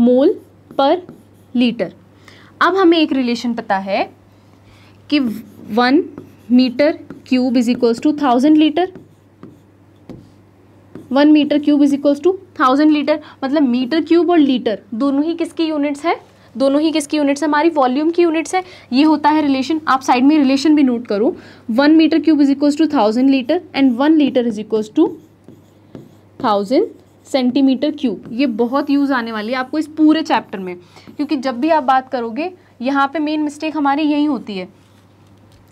mole per litre अब हमें एक रिलेशन पता है कि one metre cube is equals to thousand litre one metre cube is equals to thousand litre मतलब मीटर क्यूब और लीटर दोनों ही किसकी यूनिट्स है दोनों ही किसकी यूनिट्स है हमारी वॉल्यूम की यूनिट्स है ये होता है रिलेशन आप साइड में रिलेशन भी नोट करो one metre cube is equals to thousand litre and one litre is equals to thousand centimetre cube ये बहुत यूज़ आने वाली है आपको इस पूरे चैप्टर में क्योंकि जब भी आप बात करोगे यहाँ पे मेन मिस्टेक हमारी यही होती है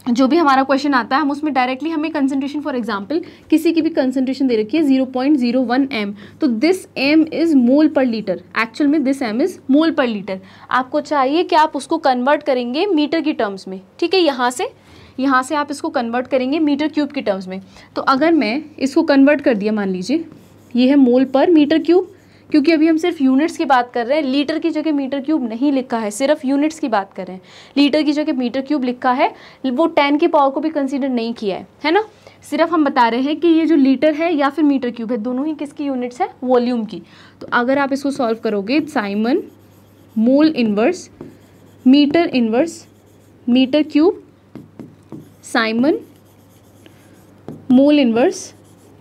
जो भी हमारा क्वेश्चन आता है हम उसमें डायरेक्टली हमें कंसनट्रेशन फॉर एग्जाम्पल किसी की भी कंसनट्रेशन दे रखी है zero point zero one M तो this M is mole per litre actual में this M is mole per litre आपको चाहिए कि आप उसको कन्वर्ट करेंगे मीटर की टर्म्स में ठीक है यहाँ से यहाँ से आप इसको कन्वर्ट करेंगे मीटर क्यूब की टर्म्स में तो अगर मैं इसको कन्वर्ट कर दिया मान लीजिए ये है मोल पर मीटर क्यूब क्योंकि अभी हम सिर्फ यूनिट्स की बात कर रहे हैं लीटर की जगह मीटर क्यूब नहीं लिखा है सिर्फ यूनिट्स की बात कर रहे हैं लीटर की जगह मीटर क्यूब लिखा है वो टेन के पावर को भी कंसिडर नहीं किया है है ना सिर्फ हम बता रहे हैं कि ये जो लीटर है या फिर मीटर क्यूब है दोनों ही किसकी यूनिट्स है वॉल्यूम की तो अगर आप इसको सॉल्व करोगे siemens mole inverse metre inverse metre cube siemens mole inverse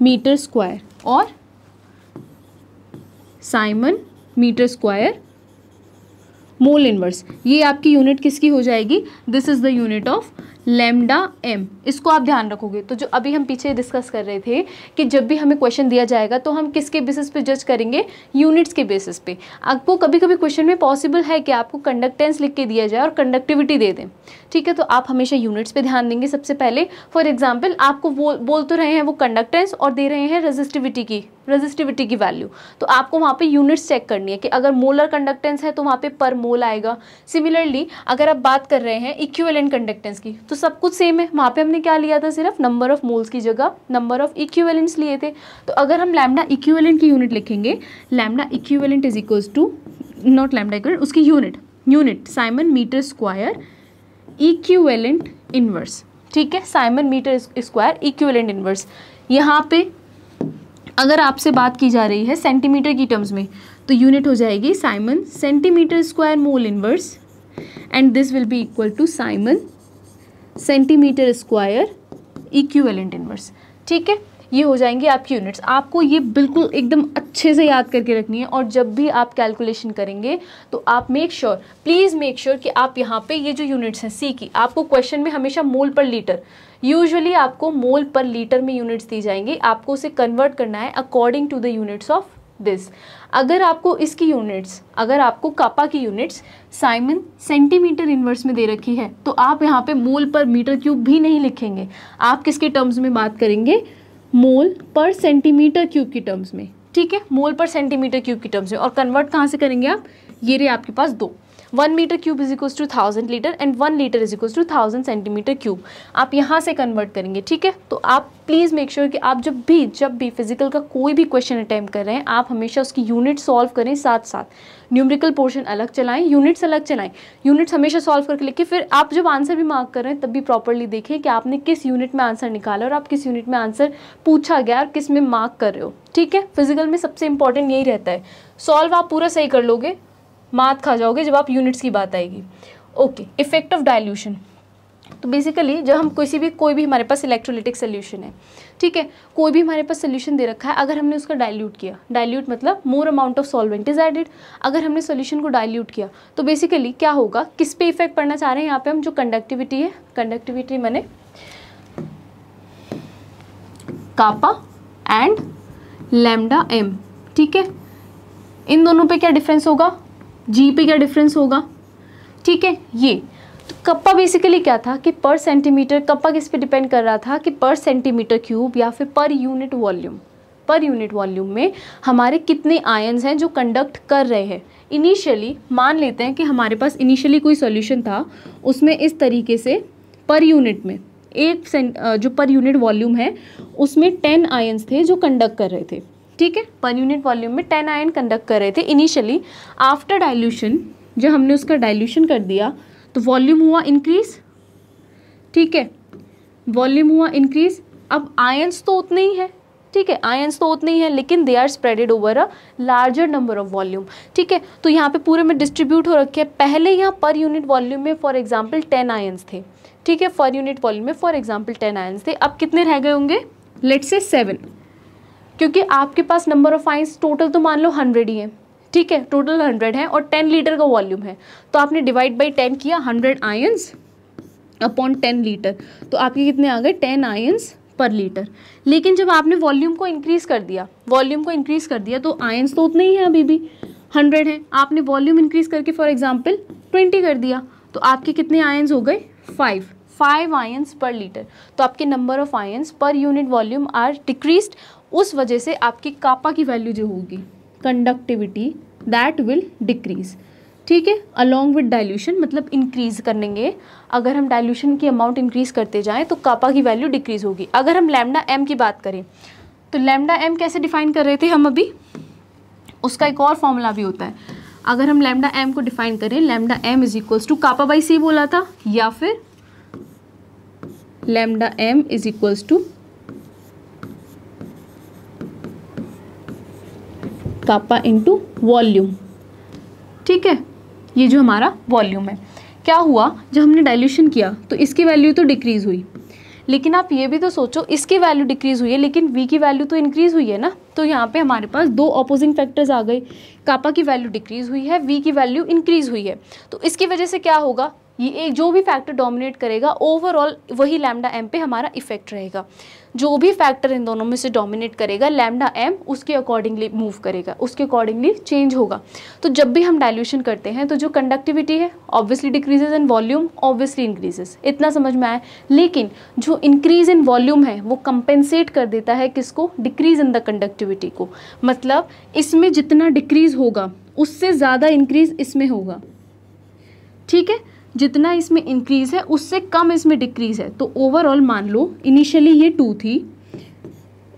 metre square और siemens metre square mole inverse ये आपकी यूनिट किसकी हो जाएगी this is the unit of lambda M इसको आप ध्यान रखोगे तो जो अभी हम पीछे डिस्कस कर रहे थे कि जब भी हमें क्वेश्चन दिया जाएगा तो हम किसके बेसिस पे जज करेंगे यूनिट्स के बेसिस पे आपको कभी कभी क्वेश्चन में पॉसिबल है कि आपको कंडक्टेंस लिख के दिया जाए और कंडक्टिविटी दे दें ठीक है तो आप हमेशा यूनिट्स पर ध्यान देंगे सबसे पहले फॉर एग्जाम्पल आपको वो बोल तो रहे हैं वो कंडक्टेंस और दे रहे हैं रजिस्टिविटी की रजिस्टिविटी की वैल्यू तो आपको वहाँ पे यूनिट्स चेक करनी है कि अगर मोलर कंडक्टेंस है तो वहाँ पे पर मोल आएगा सिमिलरली अगर आप बात कर रहे हैं इक्वेलेंट कंडक्टेंस की तो तो सब कुछ सेम है वहाँ पे हमने क्या लिया था सिर्फ नंबर ऑफ मोल्स की जगह नंबर ऑफ इक्वेलेंट्स लिए थे तो अगर हम लैमडा इक्वेलेंट की यूनिट लिखेंगे lambda equivalent is equals to not lambda equivalent उसकी unit unit siemens metre square equivalent inverse ठीक है siemens metre square equivalent inverse यहाँ पे अगर आपसे बात की जा रही है सेंटीमीटर की टर्म्स में तो यूनिट हो जाएगी siemens centimetre square mole inverse and this will be equal to siemens centimetre square equivalent inverse ठीक है ये हो जाएंगे आपकी यूनिट्स आपको ये बिल्कुल एकदम अच्छे से याद करके रखनी है और जब भी आप कैलकुलेशन करेंगे तो आप make sure please make sure कि आप यहाँ पे ये जो यूनिट्स हैं सी की आपको क्वेश्चन में हमेशा मोल पर लीटर यूजुअली आपको मोल पर लीटर में यूनिट्स दी जाएंगी आपको उसे कन्वर्ट करना है according to the units of this अगर आपको इसकी यूनिट्स अगर आपको कापा की यूनिट्स साइमन सेंटीमीटर इन्वर्स में दे रखी है तो आप यहाँ पे मोल पर मीटर क्यूब भी नहीं लिखेंगे आप किसके टर्म्स में बात करेंगे मोल पर सेंटीमीटर क्यूब की टर्म्स में ठीक है मोल पर सेंटीमीटर क्यूब की टर्म्स में और कन्वर्ट कहाँ से करेंगे आप ये रे आपके पास दो one metre cube is equal to thousand litre and one litre is equal to thousand centimetre cube आप यहाँ से कन्वर्ट करेंगे ठीक है तो आप प्लीज़ मेक श्योर कि आप जब भी जब भी फिजिकल का कोई भी क्वेश्चन अटैम्प्ट कर रहे हैं आप हमेशा उसकी यूनिट सॉल्व करें साथ साथ न्यूमरिकल पोर्शन अलग चलाएं यूनिट्स अलग चलाएं यूनिट्स हमेशा सॉल्व करके लिखिए फिर आप जब आंसर भी मार्क कर रहे हैं तब भी प्रॉपरली देखें कि आपने किस यूनिट में आंसर निकाला और आप किस यूनिट में आंसर पूछा गया और किस में मार्क कर रहे हो ठीक है फिजिकल में सबसे इंपॉर्टेंट यही रहता है सॉल्व आप पूरा सही कर लोगे मात खा जाओगे जब आप यूनिट्स की बात आएगी ओके इफेक्ट ऑफ डायल्यूशन तो बेसिकली जब हम किसी भी कोई भी हमारे पास इलेक्ट्रोलिटिक सोल्यूशन है ठीक है कोई भी हमारे पास सोल्यूशन दे रखा है अगर हमने उसका डाइल्यूट किया डाइल्यूट मतलब more amount of solvent is added अगर हमने सोल्यूशन को डाइल्यूट किया तो बेसिकली क्या होगा किस पे इफेक्ट पड़ना चाह रहे हैं यहाँ पे हम जो कंडक्टिविटी है कंडक्टिविटी मैंने कापा एंड लेमडा एम ठीक है इन दोनों पे क्या डिफरेंस होगा जी पे क्या डिफरेंस होगा ठीक है ये तो कप्पा बेसिकली क्या था कि पर सेंटीमीटर कप्पा किस पे डिपेंड कर रहा था कि पर सेंटीमीटर क्यूब या फिर per unit volume per unit volume में हमारे कितने आयन्स हैं जो कंडक्ट कर रहे हैं इनिशियली मान लेते हैं कि हमारे पास इनिशियली कोई सोल्यूशन था उसमें इस तरीके से पर यूनिट में एक जो पर यूनिट वॉल्यूम है उसमें टेन आयन्स थे जो कंडक्ट कर रहे थे ठीक है पर यूनिट वॉल्यूम में टेन आयन कंडक्ट कर रहे थे इनिशियली आफ्टर डाइल्यूशन जब हमने उसका डाइल्यूशन कर दिया तो वॉल्यूम हुआ इंक्रीज ठीक है वॉल्यूम हुआ इंक्रीज अब आयंस तो उतने ही हैं ठीक है आयंस तो उतने ही हैं लेकिन they are spreaded over a larger number of volume ठीक है तो यहाँ पे पूरे में डिस्ट्रीब्यूट हो रखे हैं पहले यहाँ पर यूनिट वॉल्यूम में फॉर एग्जाम्पल टेन आयंस थे ठीक है पर यूनिट वॉल्यूम में फॉर एग्जाम्पल टेन आयंस थे अब कितने रह गए होंगे लेट से सेवन क्योंकि आपके पास नंबर ऑफ आइंस टोटल तो मान लो हंड्रेड ही है ठीक है टोटल हंड्रेड है और टेन लीटर का वॉल्यूम है तो आपने डिवाइड बाई टेन किया hundred ions upon ten litre तो आपके कितने आ गए टेन आयंस पर लीटर लेकिन जब आपने वॉल्यूम को इंक्रीज़ कर दिया वॉल्यूम को इंक्रीज़ कर दिया तो आयंस तो उतने ही हैं अभी भी हंड्रेड हैं आपने वॉल्यूम इंक्रीज़ करके फॉर एग्जाम्पल ट्वेंटी कर दिया तो आपके कितने आयंस हो गए five five ions per litre तो आपके number of ions per unit volume are decrease उस वजह से आपकी कापा की वैल्यू जो होगी कंडक्टिविटी दैट विल डिक्रीज ठीक है अलॉन्ग विद डाइल्यूशन मतलब इंक्रीज करेंगे अगर हम डाइल्यूशन की अमाउंट इंक्रीज करते जाएं तो कापा की वैल्यू डिक्रीज होगी अगर हम लैमडा एम की बात करें तो लैमडा एम कैसे डिफाइन कर रहे थे हम अभी उसका एक और फॉर्मूला भी होता है अगर हम लैमडा एम को डिफाइन करें lambda M is equals to kappa by C बोला था या फिर lambda M is equals to kappa into volume ठीक है ये जो हमारा वॉल्यूम है क्या हुआ जब हमने डाइल्यूशन किया तो इसकी वैल्यू तो डिक्रीज़ हुई लेकिन आप ये भी तो सोचो इसकी वैल्यू डिक्रीज़ हुई है लेकिन वी की वैल्यू तो इंक्रीज़ हुई है ना तो यहाँ पे हमारे पास दो अपोजिंग फैक्टर्स आ गए कापा की वैल्यू डिक्रीज़ हुई है वी की वैल्यू इंक्रीज़ हुई है तो इसकी वजह से क्या होगा ये एक जो भी फैक्टर डोमिनेट करेगा ओवरऑल वही लैमडा एम पे हमारा इफेक्ट रहेगा जो भी फैक्टर इन दोनों में से डोमिनेट करेगा लैमडा एम उसके अकॉर्डिंगली मूव करेगा उसके अकॉर्डिंगली चेंज होगा तो जब भी हम डाइल्यूशन करते हैं तो जो कंडक्टिविटी है obviously decreases in volume obviously increases इतना समझ में आया लेकिन जो इंक्रीज इन वॉल्यूम है वो कंपेंसेट कर देता है किसको डिक्रीज इन द कंडक्टिविटी को मतलब इसमें जितना डिक्रीज होगा उससे ज़्यादा इंक्रीज इसमें होगा ठीक है जितना इसमें इंक्रीज़ है उससे कम इसमें डिक्रीज़ है तो ओवरऑल मान लो इनिशियली ये टू थी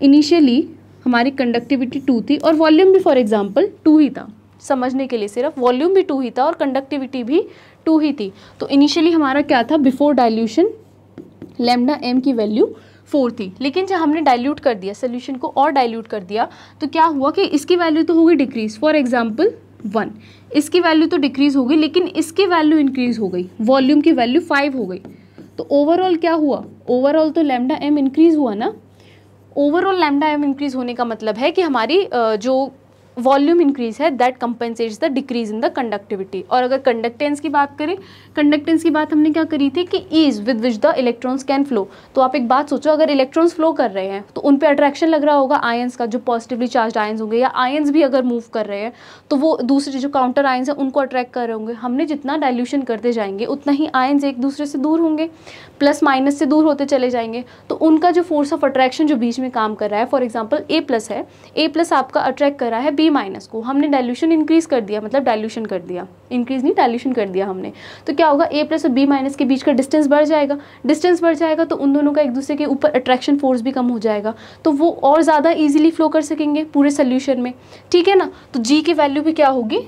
इनिशियली हमारी कंडक्टिविटी टू थी और वॉल्यूम भी फॉर एग्जाम्पल टू ही था समझने के लिए सिर्फ वॉल्यूम भी टू ही था और कंडक्टिविटी भी टू ही थी तो इनिशियली हमारा क्या था बिफोर डाइल्यूशन लेमडा एम की वैल्यू फोर थी लेकिन जब हमने डाइल्यूट कर दिया सोल्यूशन को और डाइल्यूट कर दिया तो क्या हुआ कि इसकी वैल्यू तो होगी डिक्रीज फॉर एग्जाम्पल वन इसकी वैल्यू तो डिक्रीज हो गई लेकिन इसकी वैल्यू इंक्रीज हो गई वॉल्यूम की वैल्यू फाइव हो गई तो ओवरऑल क्या हुआ ओवरऑल तो लेमडा एम इंक्रीज हुआ ना ओवरऑल लेमडा एम इंक्रीज होने का मतलब है कि हमारी जो वॉल्यूम इंक्रीज है that compensates the decrease in the conductivity और अगर कंडक्टेंस की बात करें कंडक्टेंस की बात हमने क्या करी थी कि ease with which the electrons can flow तो आप एक बात सोचो अगर इलेक्ट्रॉन्स फ्लो कर रहे हैं तो उन पर अट्रैक्शन लग रहा होगा आयन्स का जो पॉजिटिवली चार्ज आयन्स होंगे या आयन्स भी अगर मूव कर रहे हैं तो वो दूसरे जो काउंटर आयन्स हैं उनको अट्रैक्ट कर रहे होंगे हमने जितना डायल्यूशन करते जाएंगे उतना ही आयन्स एक दूसरे से दूर होंगे प्लस माइनस से दूर होते चले जाएंगे तो उनका जो फोर्स ऑफ अट्रैक्शन जो बीच में काम कर रहा है फॉर एग्जाम्पल ए प्लस है ए प्लस आपका अट्रैक्ट कर रहा है बी थ्री माइनस को हमने डायल्यूशन इंक्रीज कर दिया मतलब डायल्यूशन कर दिया इंक्रीज नहीं डायल्यूशन कर दिया हमने तो क्या होगा ए प्लस और बी माइनस के बीच का डिस्टेंस बढ़ जाएगा डिस्टेंस बढ़ जाएगा तो उन दोनों का एक दूसरे के ऊपर अट्रैक्शन फोर्स भी कम हो जाएगा तो वो और ज़्यादा ईजिली फ्लो कर सकेंगे पूरे सोल्यूशन में ठीक है ना तो जी की वैल्यू भी क्या होगी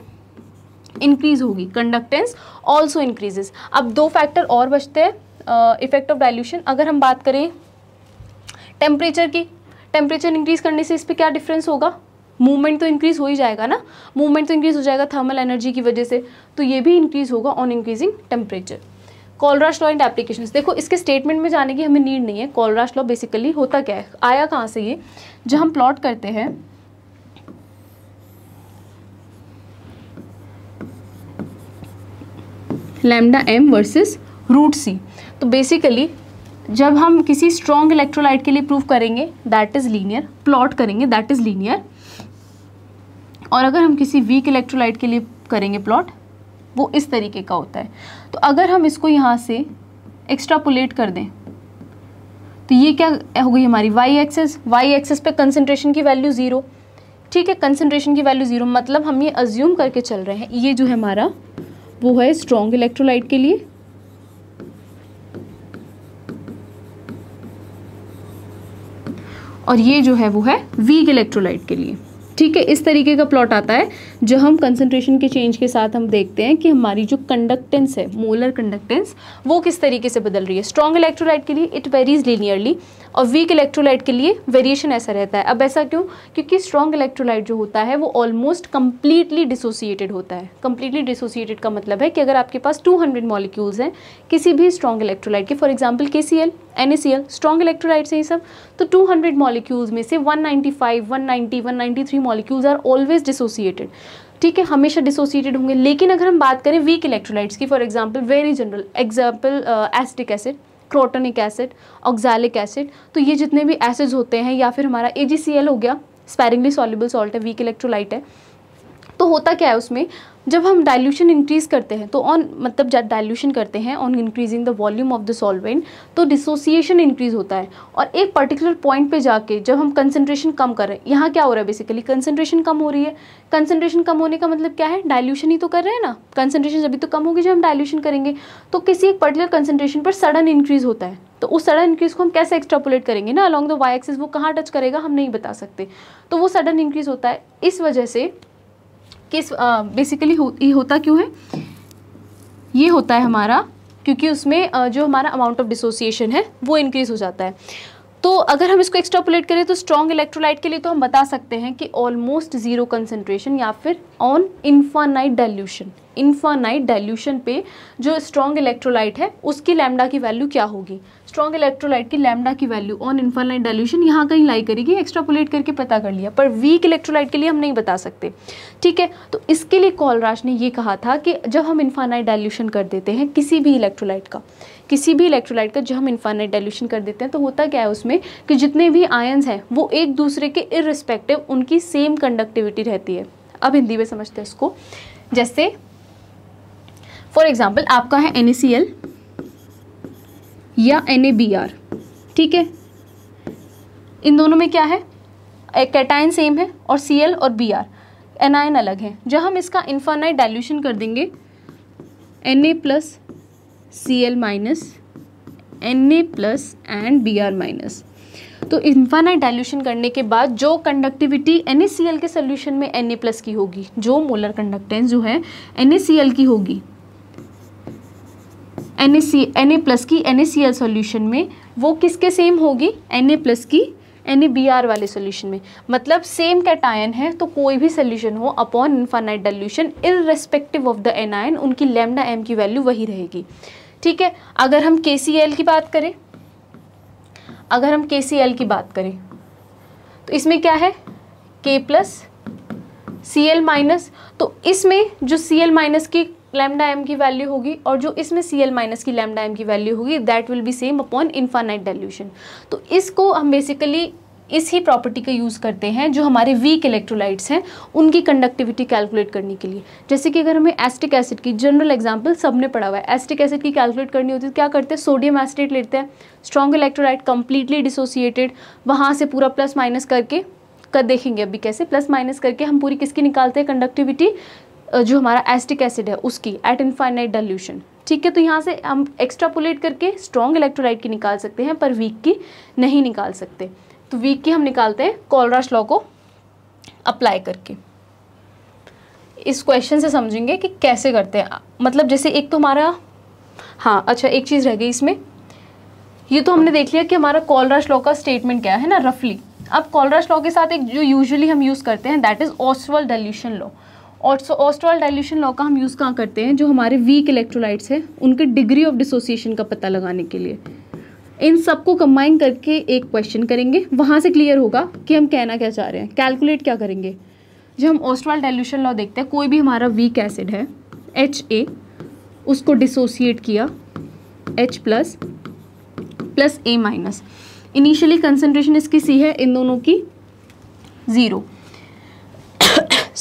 इंक्रीज होगी कंडक्टेंस ऑल्सो इंक्रीजेस अब दो फैक्टर और बचते हैं इफेक्ट ऑफ डायल्यूशन अगर हम बात करें टेम्परेचर की टेम्परेचर इंक्रीज करने से इस पर क्या डिफरेंस होगा मूवमेंट तो इंक्रीज हो ही जाएगा ना मूवमेंट तो इंक्रीज हो जाएगा थर्मल एनर्जी की वजह से तो ये भी इंक्रीज होगा on increasing temperature Kohlrausch law and application देखो इसके स्टेटमेंट में जाने की हमें नीड नहीं है कॉलराश लॉ बेसिकली होता क्या है आया कहाँ से ये जब हम प्लॉट करते हैं lambda M versus root C तो बेसिकली जब हम किसी स्ट्रॉन्ग इलेक्ट्रोलाइट के लिए प्रूव करेंगे दैट इज़ लीनियर प्लॉट करेंगे दैट इज़ लीनियर और अगर हम किसी वीक इलेक्ट्रोलाइट के लिए करेंगे प्लॉट वो इस तरीके का होता है तो अगर हम इसको यहाँ से एक्स्ट्रापुलेट कर दें तो ये क्या हो गई हमारी वाई एक्सेस वाई एक्सेस पे कंसनट्रेशन की वैल्यू ज़ीरो ठीक है कंसनट्रेशन की वैल्यू ज़ीरो मतलब हम ये अज्यूम करके चल रहे हैं ये जो है हमारा वो है स्ट्रॉन्ग इलेक्ट्रोलाइट के लिए और ये जो है वो है वीक इलेक्ट्रोलाइट के लिए ठीक है इस तरीके का प्लॉट आता है जो हम कंसनट्रेशन के चेंज के साथ हम देखते हैं कि हमारी जो कंडक्टेंस है मोलर कंडक्टेंस वो किस तरीके से बदल रही है स्ट्रॉन्ग इलेक्ट्रोलाइट के लिए इट वेरीज लीनियरली और वीक इलेक्ट्रोलाइट के लिए वेरिएशन ऐसा रहता है अब ऐसा क्यों क्योंकि स्ट्रॉन्ग इलेक्ट्रोलाइट जो होता है वो ऑलमोस्ट कम्प्लीटली डिसोसिएटेड होता है कम्प्लीटली डिसोसिएटेड का मतलब है कि अगर आपके पास टू हंड्रेड मॉलिक्यूल्स हैं किसी भी स्ट्रॉन्ग इलेक्ट्रोलाइट के for example K C L N A C L ये सब तो टू हंड्रेड मॉलिक्यूल्स में से one ninety five one ninety molecules are always dissociated ठीक है हमेशा डिसोसिएटेड होंगे लेकिन अगर हम बात करें वीक इलेक्ट्रोलाइट्स की for example very general example acetic acid crotonic acid oxalic acid तो ये जितने भी एसिड्स होते हैं या फिर हमारा ए हो गया स्पैरिंगली सॉल्यूबल सॉल्ट है वीक इलेक्ट्रोलाइट है तो होता क्या है उसमें जब हम डाइल्यूशन इंक्रीज़ करते हैं तो ऑन मतलब जब डाइल्यूशन करते हैं on increasing the volume of the solvent तो डिसोसिएशन इंक्रीज़ होता है और एक पर्टिकुलर पॉइंट पे जाके जब हम कंसनट्रेशन कम कर रहे हैं यहाँ क्या हो रहा है बेसिकली कंसनट्रेशन कम हो रही है कंसनट्रेशन कम होने का मतलब क्या है डायल्यूशन ही तो कर रहे हैं ना कंसनट्रेशन जब तो कम होगी जब हम डायल्यूशन करेंगे तो किसी एक पर्टिकुलर कंसनट्रेशन पर सडन इंक्रीज़ होता है तो उस सडन इंक्रीज़ को हम कैसे एक्सट्रापुलेट करेंगे ना अलॉन्ग द वाई एक्सिस वो कहाँ टच करेगा हम नहीं बता सकते तो वो सडन इंक्रीज़ होता है इस वजह से किस बेसिकली हो, होता क्यों है ये होता है हमारा क्योंकि उसमें uh, जो हमारा अमाउंट ऑफ डिसोसिएशन है वो इंक्रीज़ हो जाता है तो अगर हम इसको एक्स्ट्रापोलेट करें तो स्ट्रॉन्ग इलेक्ट्रोलाइट के लिए तो हम बता सकते हैं कि ऑलमोस्ट ज़ीरो कंसनट्रेशन या फिर on infinite dilution infinite dilution पे जो स्ट्रॉन्ग इलेक्ट्रोलाइट है उसकी लैमडा की वैल्यू क्या होगी स्ट्रॉन्ग इलेक्ट्रोलाइट की लैमडा की वैल्यू ऑन इन्फानाइट डाइल्यूशन यहाँ कहीं लाई करेगी एक्स्ट्रापोलेट करके पता कर लिया पर वीक इलेक्ट्रोलाइट के लिए हम नहीं बता सकते ठीक है तो इसके लिए कॉलराज ने ये कहा था कि जब हम इन्फानाइट डाइल्यूशन कर देते हैं किसी भी इलेक्ट्रोलाइट का किसी भी इलेक्ट्रोलाइट का जब हम इन्फानाइट डाइल्यूशन कर देते हैं तो होता क्या है उसमें कि जितने भी आयन्स हैं वो एक दूसरे के इरिस्पेक्टिव उनकी सेम कंडक्टिविटी रहती है अब हिंदी में समझते हैं इसको जैसे फॉर एग्जाम्पल आपका है एन या एन ठीक है इन दोनों में क्या है कैटाइन सेम है और सी और बी आर आइन अलग है जब हम इसका इन्फानाइट डाइल्यूशन कर देंगे N A plus C L minus N A plus and B R minus तो इन्फानाइट डाइल्यूशन करने के बाद जो कंडक्टिविटी एन के सोल्यूशन में एन प्लस की होगी जो मोलर कंडक्टेंस जो है एन की होगी N A C N A plus की N A C L solution में वो किसके सेम होगी एन ए प्लस की एन ए बी आर वाले सोल्यूशन में मतलब सेम कैटायन है तो कोई भी सोल्यूशन हो upon infinite dilution respective of the N ion उनकी लेमडा एम की वैल्यू वही रहेगी ठीक है अगर हम के सी एल की बात करें अगर हम के सी एल की बात करें तो इसमें क्या है के प्लस सी एल माइनस तो इसमें जो सी एल माइनस की लेमडा एम की वैल्यू होगी और जो इसमें सी एल माइनस की लेमडा एम की वैल्यू होगी that will be same upon infinite dilution तो इसको हम बेसिकली इस ही प्रॉपर्टी का यूज़ करते हैं जो हमारे वीक इलेक्ट्रोलाइट्स हैं उनकी कंडक्टिविटी कैलकुलेट करने के लिए जैसे कि अगर हमें एस्टिक एसिड की जनरल एग्जांपल सबने पढ़ा हुआ है एस्टिक एसिड की कैलकुलेट करनी होती है तो क्या करते हैं सोडियम एसिडेट लेते हैं स्ट्रॉन्ग इलेक्ट्रोलाइट कंप्लीटली डिसोसिएटेड वहाँ से पूरा प्लस माइनस करके कर देखेंगे अभी कैसे प्लस माइनस करके हम पूरी किसकी निकालते हैं कंडक्टिविटी जो हमारा एस्टिक एसिड है उसकी एट इनफाइनाइट डल्यूशन ठीक है तो यहाँ से हम एक्स्ट्रापोलेट करके स्ट्रॉन्ग इलेक्ट्रोलाइट की निकाल सकते हैं पर वीक की नहीं निकाल सकते तो वीक की हम निकालते हैं कॉलराश लॉ को अप्लाई करके इस क्वेश्चन से समझेंगे कि कैसे करते हैं मतलब जैसे एक तो हमारा हाँ अच्छा एक चीज़ रह गई इसमें ये तो हमने देख लिया कि हमारा कॉलराश लॉ का स्टेटमेंट क्या है ना रफली अब कॉलराश लॉ के साथ एक जो यूजली हम यूज़ करते हैं that is Ostwald dilution law Ostwald dilution law का हम यूज़ कहाँ करते हैं जो हमारे वीक इलेक्ट्रोलाइट्स हैं उनके डिग्री ऑफ डिसोसिएशन का पता लगाने के लिए इन सबको कंबाइन करके एक क्वेश्चन करेंगे वहाँ से क्लियर होगा कि हम कहना क्या चाह रहे हैं कैलकुलेट क्या करेंगे जब हम ऑस्ट्रॉल डाइल्यूशन लॉ देखते हैं कोई भी हमारा वीक एसिड है एच ए उसको डिसोसिएट किया H plus plus A minus initially concentration इसकी सी है इन दोनों की ज़ीरो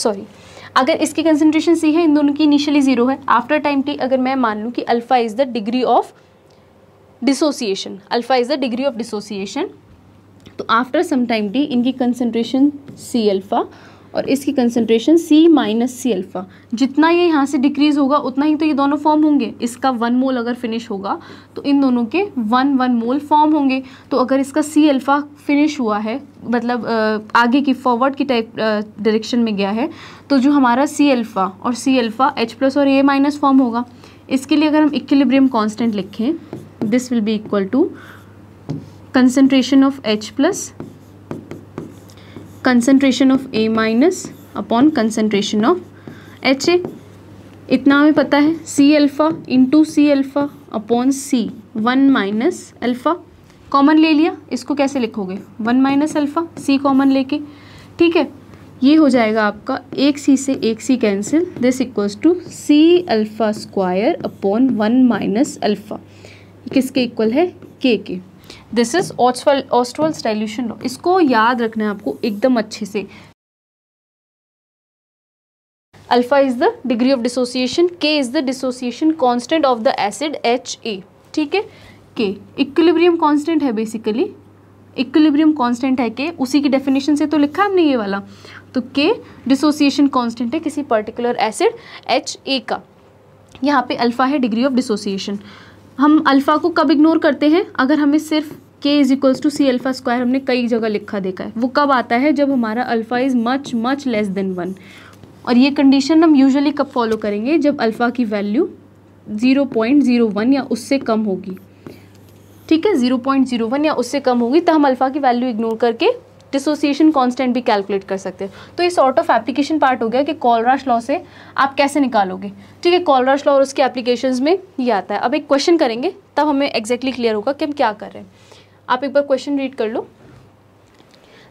सॉरी अगर इसकी कंसनट्रेशन सी है इन दोनों की इनिशियली जीरो है आफ्टर टाइम टी अगर मैं मान लूँ कि alpha is the degree of dissociation alpha is the degree of dissociation तो आफ्टर सम टाइम टी इनकी कंसनट्रेशन सी अल्फ़ा और इसकी concentration C minus C alpha जितना ये यहाँ से डिक्रीज़ होगा उतना ही तो ये दोनों फॉर्म होंगे इसका वन मोल अगर फिनिश होगा तो इन दोनों के वन वन मोल फॉर्म होंगे तो अगर इसका सी अल्फ़ा फिनिश हुआ है मतलब आगे की फॉरवर्ड की टाइप डायरेक्शन में गया है तो जो हमारा सी अल्फ़ा और सी अल्फ़ा एच प्लस और ए माइनस फॉर्म होगा इसके लिए अगर हम इक्लिब्रियम कॉन्स्टेंट लिखें this will be equal to concentration of H plus concentration of A minus upon concentration of H A इतना हमें पता है C alpha into C alpha upon C one minus alpha common ले लिया इसको कैसे लिखोगे one minus alpha C common लेके ठीक है ये हो जाएगा आपका एक सी से एक C cancel this equals to C alpha square upon one minus alpha किसके इक्वल है K K this is Ostwald Ostwald dilution law इसको याद रखना है आपको एकदम अच्छे से alpha is the degree of dissociation K is the dissociation constant of the acid H A ठीक है के इक्विलिब्रियम कॉन्स्टेंट है बेसिकली इक्विलिब्रियम कॉन्स्टेंट है के उसी की डेफिनेशन से तो लिखा हमने ये वाला तो के डिसोसिएशन कॉन्स्टेंट है किसी पर्टिकुलर एसिड एच ए का यहाँ पे अल्फा है डिग्री ऑफ डिसोसिएशन हम अल्फ़ा को कब इग्नोर करते हैं अगर हमें सिर्फ K is equals to C alpha square हमने कई जगह लिखा देखा है वो कब आता है जब हमारा alpha is much much less than one और ये कंडीशन हम यूजुअली कब फॉलो करेंगे जब अल्फ़ा की value zero point zero one या उससे कम होगी ठीक है ज़ीरो पॉइंट ज़ीरो वन या उससे कम होगी तो हम अल्फ़ा की वैल्यू इग्नोर करके डिसोसिएशन कांस्टेंट भी कैलकुलेट कर सकते हो तो ये सॉर्ट ऑफ एप्लीकेशन पार्ट हो गया कि कॉलराश लॉ से आप कैसे निकालोगे ठीक है कॉलराश लॉ और उसके एप्लीकेशन में ये आता है अब एक क्वेश्चन करेंगे तब हमें एक्जैक्टली क्लियर होगा कि हम क्या कर रहे हैं आप एक बार क्वेश्चन रीड कर लो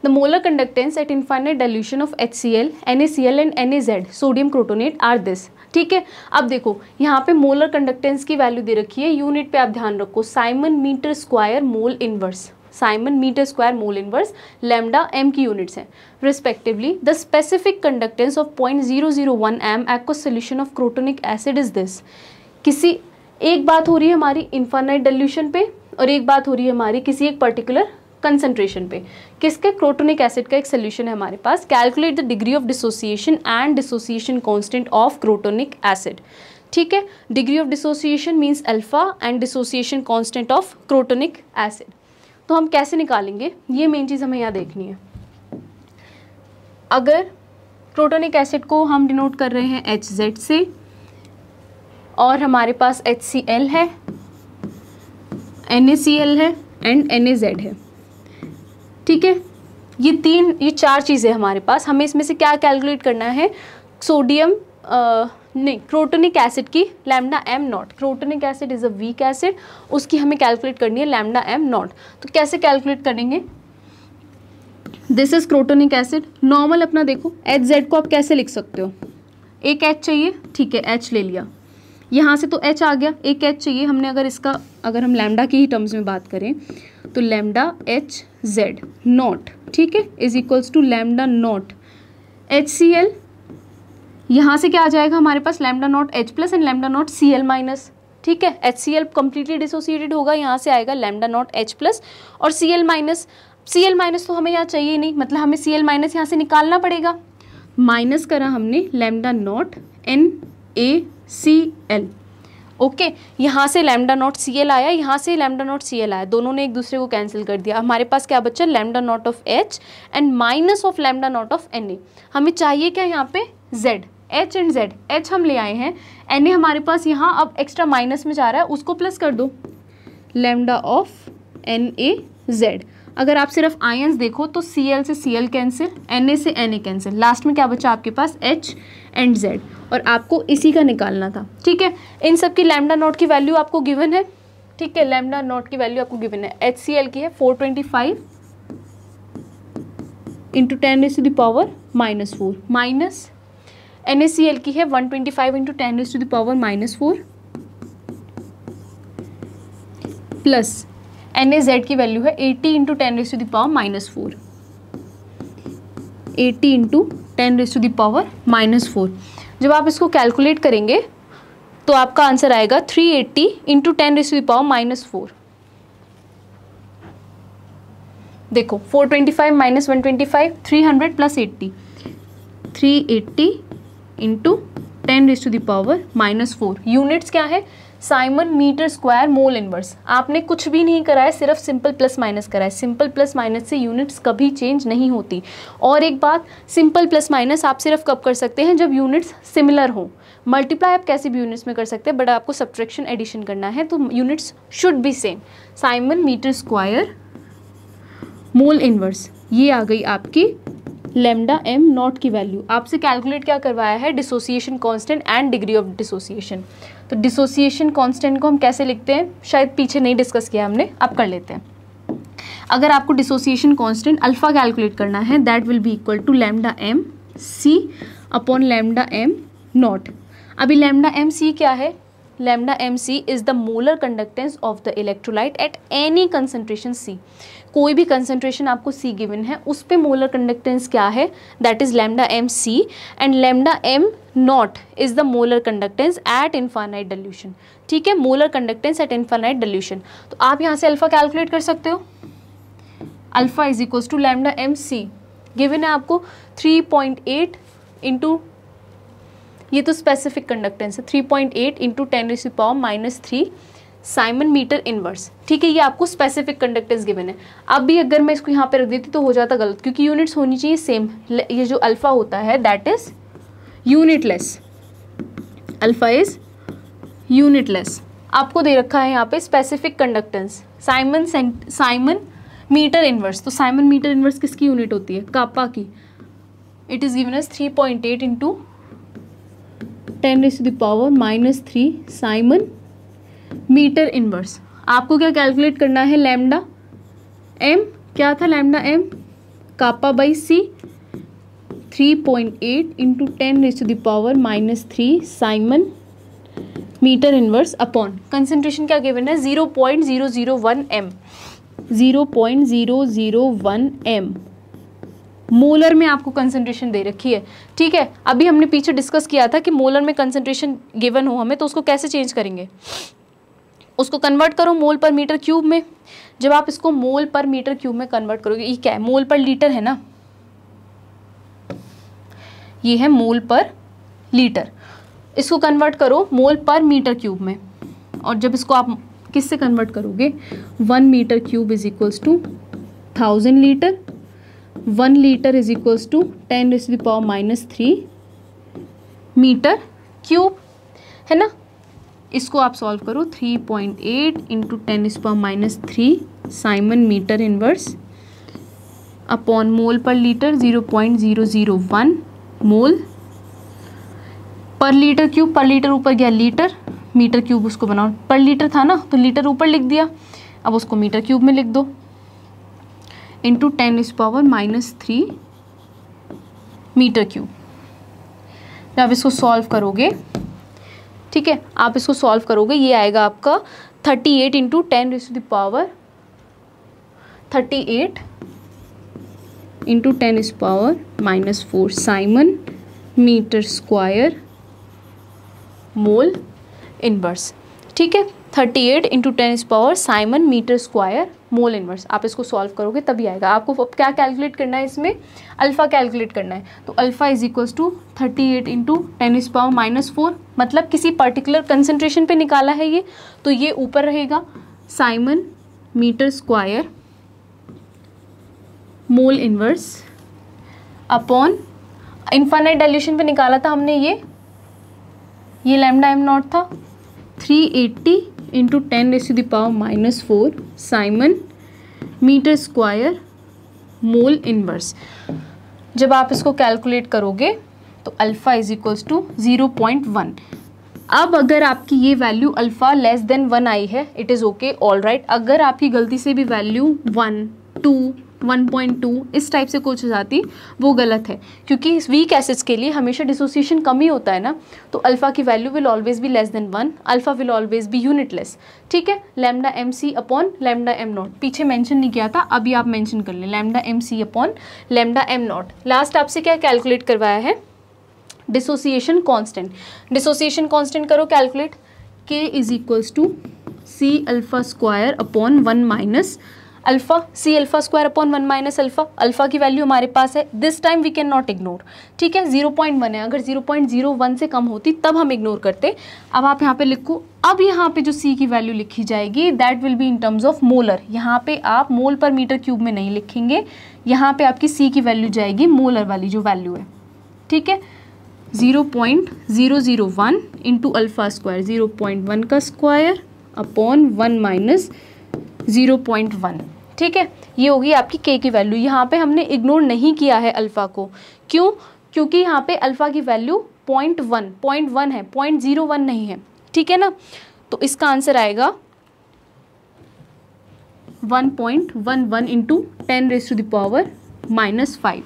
the molar conductance at dilution of H C L N A C L and N A Z sodium crotonate are this ठीक है अब देखो यहाँ पे मोलर कंडक्टेंस की वैल्यू दे रखी है यूनिट पे आप ध्यान रखो siemens metre square mole inverse siemens metre square mole inverse lambda M की यूनिट्स हैं respectively the specific conductance of point zero zero one M एक्व solution of crotonic acid is this किसी एक बात हो रही है हमारी इन्फानाइट डल्यूशन पे और एक बात हो रही है हमारी किसी एक पर्टिकुलर कंसनट्रेशन पे किसके क्रोटोनिक एसिड का एक सोल्यूशन है हमारे पास calculate the degree of dissociation and dissociation constant of crotonic acid ठीक है degree of dissociation means alpha and dissociation constant of crotonic acid तो हम कैसे निकालेंगे ये मेन चीज़ हमें यहाँ देखनी है अगर प्रोटोनिक एसिड को हम डिनोट कर रहे हैं एच जेड से और हमारे पास एच सी एल है एन ए सी एल है एंड एन ए जेड है ठीक है ये तीन ये चार चीज़ें हमारे पास हमें इसमें से क्या कैलकुलेट करना है सोडियम नहीं क्रोटोनिक एसिड की lambda M naught crotonic acid is a weak acid उसकी हमें कैलकुलेट करनी है लैमडा एम नॉट तो कैसे कैलकुलेट करेंगे this is crotonic acid normal अपना देखो एच जेड को आप कैसे लिख सकते हो एक एच चाहिए ठीक है एच ले लिया यहाँ से तो एच आ गया एक एच चाहिए हमने अगर इसका अगर हम लैमडा की ही टर्म्स में बात करें तो लैमडा एच जेड नॉट ठीक है is equals to lambda naught H C L यहाँ से क्या आ जाएगा हमारे पास lambda naught H plus and lambda naught C L minus ठीक है H C L completely dissociated होगा यहाँ से आएगा लैमडा नॉट एच प्लस और C L minus C L minus तो हमें यहाँ चाहिए नहीं मतलब हमें सी एल माइनस यहाँ से निकालना पड़ेगा माइनस करा हमने lambda naught N A C L okay यहाँ से लैमडा नॉट सी एल आया यहाँ से लैमडा नॉट सी एल आया दोनों ने एक दूसरे को कैंसिल कर दिया हमारे पास क्या बच्चा lambda naught of H and minus of lambda naught of N A हमें चाहिए क्या यहाँ पे Z H and Z H हम ले आए हैं एन ए हमारे पास यहाँ अब एक्स्ट्रा माइनस में जा रहा है उसको प्लस कर दो lambda of N A Z अगर आप सिर्फ आयंस देखो तो सी एल से C L cancel N A से एन ए कैंसिल लास्ट में क्या बचा आपके पास एच एंड जेड और आपको इसी का निकालना था ठीक है इन सब की लैमडा नोट की वैल्यू आपको गिवन है ठीक है लेमडा नोट की वैल्यू आपको गिवन है एच सी एल की है four twenty five into ten is to the power minus four minus N की है one twenty five into ten is to the power minus four plus N Z की value है eighty into ten raise to the power minus four eighty into ten raise to the power minus four जब आप इसको calculate करेंगे तो आपका answer आएगा three eighty into ten raise to the power minus four देखो four twenty five minus one twenty five three hundred plus eighty three eighty into ten raise to the power minus four units क्या है siemens metre square mole inverse आपने कुछ भी नहीं कराया सिर्फ simple plus minus कराया सिंपल प्लस माइनस से यूनिट्स कभी चेंज नहीं होती और एक बात सिंपल प्लस माइनस आप सिर्फ कब कर सकते हैं जब यूनिट्स सिमिलर हो मल्टीप्लाई आप कैसे भी यूनिट्स में कर सकते हैं बट आपको सब्ट्रैक्शन एडिशन करना है तो units should be same siemens metre square mole inverse ये आ गई आपकी लेमडा एम नॉट की वैल्यू आपसे कैलकुलेट क्या करवाया है dissociation constant and degree of dissociation तो डिसोसिएशन कांस्टेंट को हम कैसे लिखते हैं शायद पीछे नहीं डिस्कस किया हमने अब कर लेते हैं अगर आपको डिसोसिएशन कांस्टेंट अल्फा कैलकुलेट करना है that will be equal to lambda M C upon lambda M naught अभी लेमडा एम सी क्या है lambda M C is the molar conductance of the electrolyte at any concentration C कोई भी concentration आपको सी given है उस पर molar conductance क्या है that is lambda M C and lambda M naught is the molar conductance at infinite dilution ठीक है molar conductance at infinite dilution तो आप यहाँ से अल्फ़ा कैलकुलेट कर सकते हो alpha is equals to lambda M C given है आपको थ्री पॉइंट एट इंटू ये तो स्पेसिफिक कंडक्टेंस है three point eight into ten raise power minus three siemens metre inverse ठीक है ये आपको स्पेसिफिक कंडक्टर्स गिवन है अब भी अगर मैं इसको यहाँ पे रख देती तो हो जाता गलत क्योंकि यूनिट्स होनी चाहिए सेम ये जो अल्फ़ा होता है that is unitless alpha is unitless आपको दे रखा है यहाँ पे specific conductance siemens siemens metre inverse तो साइमन मीटर इनवर्स किसकी यूनिट होती है कापा की it is given as three point eight into ten is the power minus three siemens metre inverse आपको क्या कैलकुलेट करना है लैम्डा एम क्या था lambda M kappa by C three point eight into ten raise to the power minus three siemens metre inverse upon concentration क्या given है zero point zero zero one M zero point zero zero one M molar में आपको concentration दे रखी है ठीक है अभी हमने पीछे डिस्कस किया था कि मोलर में कंसंट्रेशन गिवन हो हमें तो उसको कैसे चेंज करेंगे उसको कन्वर्ट करो मोल पर मीटर क्यूब में जब आप इसको मोल पर मीटर क्यूब में कन्वर्ट करोगे ये क्या है मोल पर लीटर है ना ये है मोल पर लीटर इसको कन्वर्ट करो मोल पर मीटर क्यूब में और जब इसको आप किससे कन्वर्ट करोगे one metre cube is equals to thousand litre one litre is equals to ten is the power minus three metre cube है ना इसको आप सॉल्व करो three point eight into ten is power minus three siemens metre inverse upon mole per litre zero point zero zero mole per litre cube पर litre ऊपर गया litre metre cube उसको बनाओ पर लीटर था ना तो लीटर ऊपर लिख दिया अब उसको मीटर क्यूब में लिख दो into ten is power minus three metre cube जब इसको सॉल्व करोगे ठीक है आप इसको सॉल्व करोगे ये आएगा आपका thirty eight into ten raise to the power thirty eight into ten is power minus four siemens metre square mole inverse ठीक है thirty eight into ten is power siemens metre square mole inverse आप इसको solve करोगे तभी आएगा आपको क्या calculate करना है इसमें अल्फ़ा कैलकुलेट करना है तो alpha is equals to thirty eight into ten is power minus four मतलब किसी पर्टिकुलर कंसनट्रेशन पे निकाला है ये तो ये ऊपर रहेगा siemens metre square mole inverse upon infinite dilution पे निकाला था हमने ये ये लेमडा एम नॉट था three eighty into ten raise to power minus four siemens metre square mole inverse जब आप इसको कैलकुलेट करोगे तो alpha is equals to zero point one अब अगर आपकी ये value alpha less than one आई है it is okay all right अगर आपकी गलती से भी वैल्यू वन टू 1.2 इस टाइप से कुछ हो जाती वो गलत है क्योंकि इस वीक एसिड्स के लिए हमेशा डिसोसिएशन कम ही होता है ना तो अल्फ़ा की value will always be less than one alpha will always be unitless ठीक है lambda M C upon lambda M naught पीछे मेंशन नहीं किया था अभी आप मेंशन कर लें lambda M C upon lambda M naught last आपसे क्या कैलकुलेट करवाया है डिसोसिएशन कॉन्स्टेंट डिसोसिएशन कॉन्स्टेंट करो calculate K is equals to C alpha square upon one minus alpha C alpha square upon one minus alpha alpha की value हमारे पास है this time we can not ignore ठीक है zero point one है अगर zero point zero one से कम होती तब हम इग्नोर करते अब आप यहाँ पे लिखो अब यहाँ पे जो सी की वैल्यू लिखी जाएगी that will be in terms of molar यहाँ पे आप मोल पर मीटर क्यूब में नहीं लिखेंगे यहाँ पे आपकी सी की वैल्यू जाएगी मोलर वाली जो वैल्यू है ठीक है zero point zero zero one into alpha square zero point one का square upon one minus zero point one ठीक है ये होगी आपकी के की वैल्यू यहाँ पे हमने इग्नोर नहीं किया है अल्फ़ा को क्यों क्योंकि यहाँ पे अल्फ़ा की value point one point one है पॉइंट ज़ीरो वन नहीं है ठीक है ना तो इसका आंसर आएगा one point one one into ten raise to the power minus five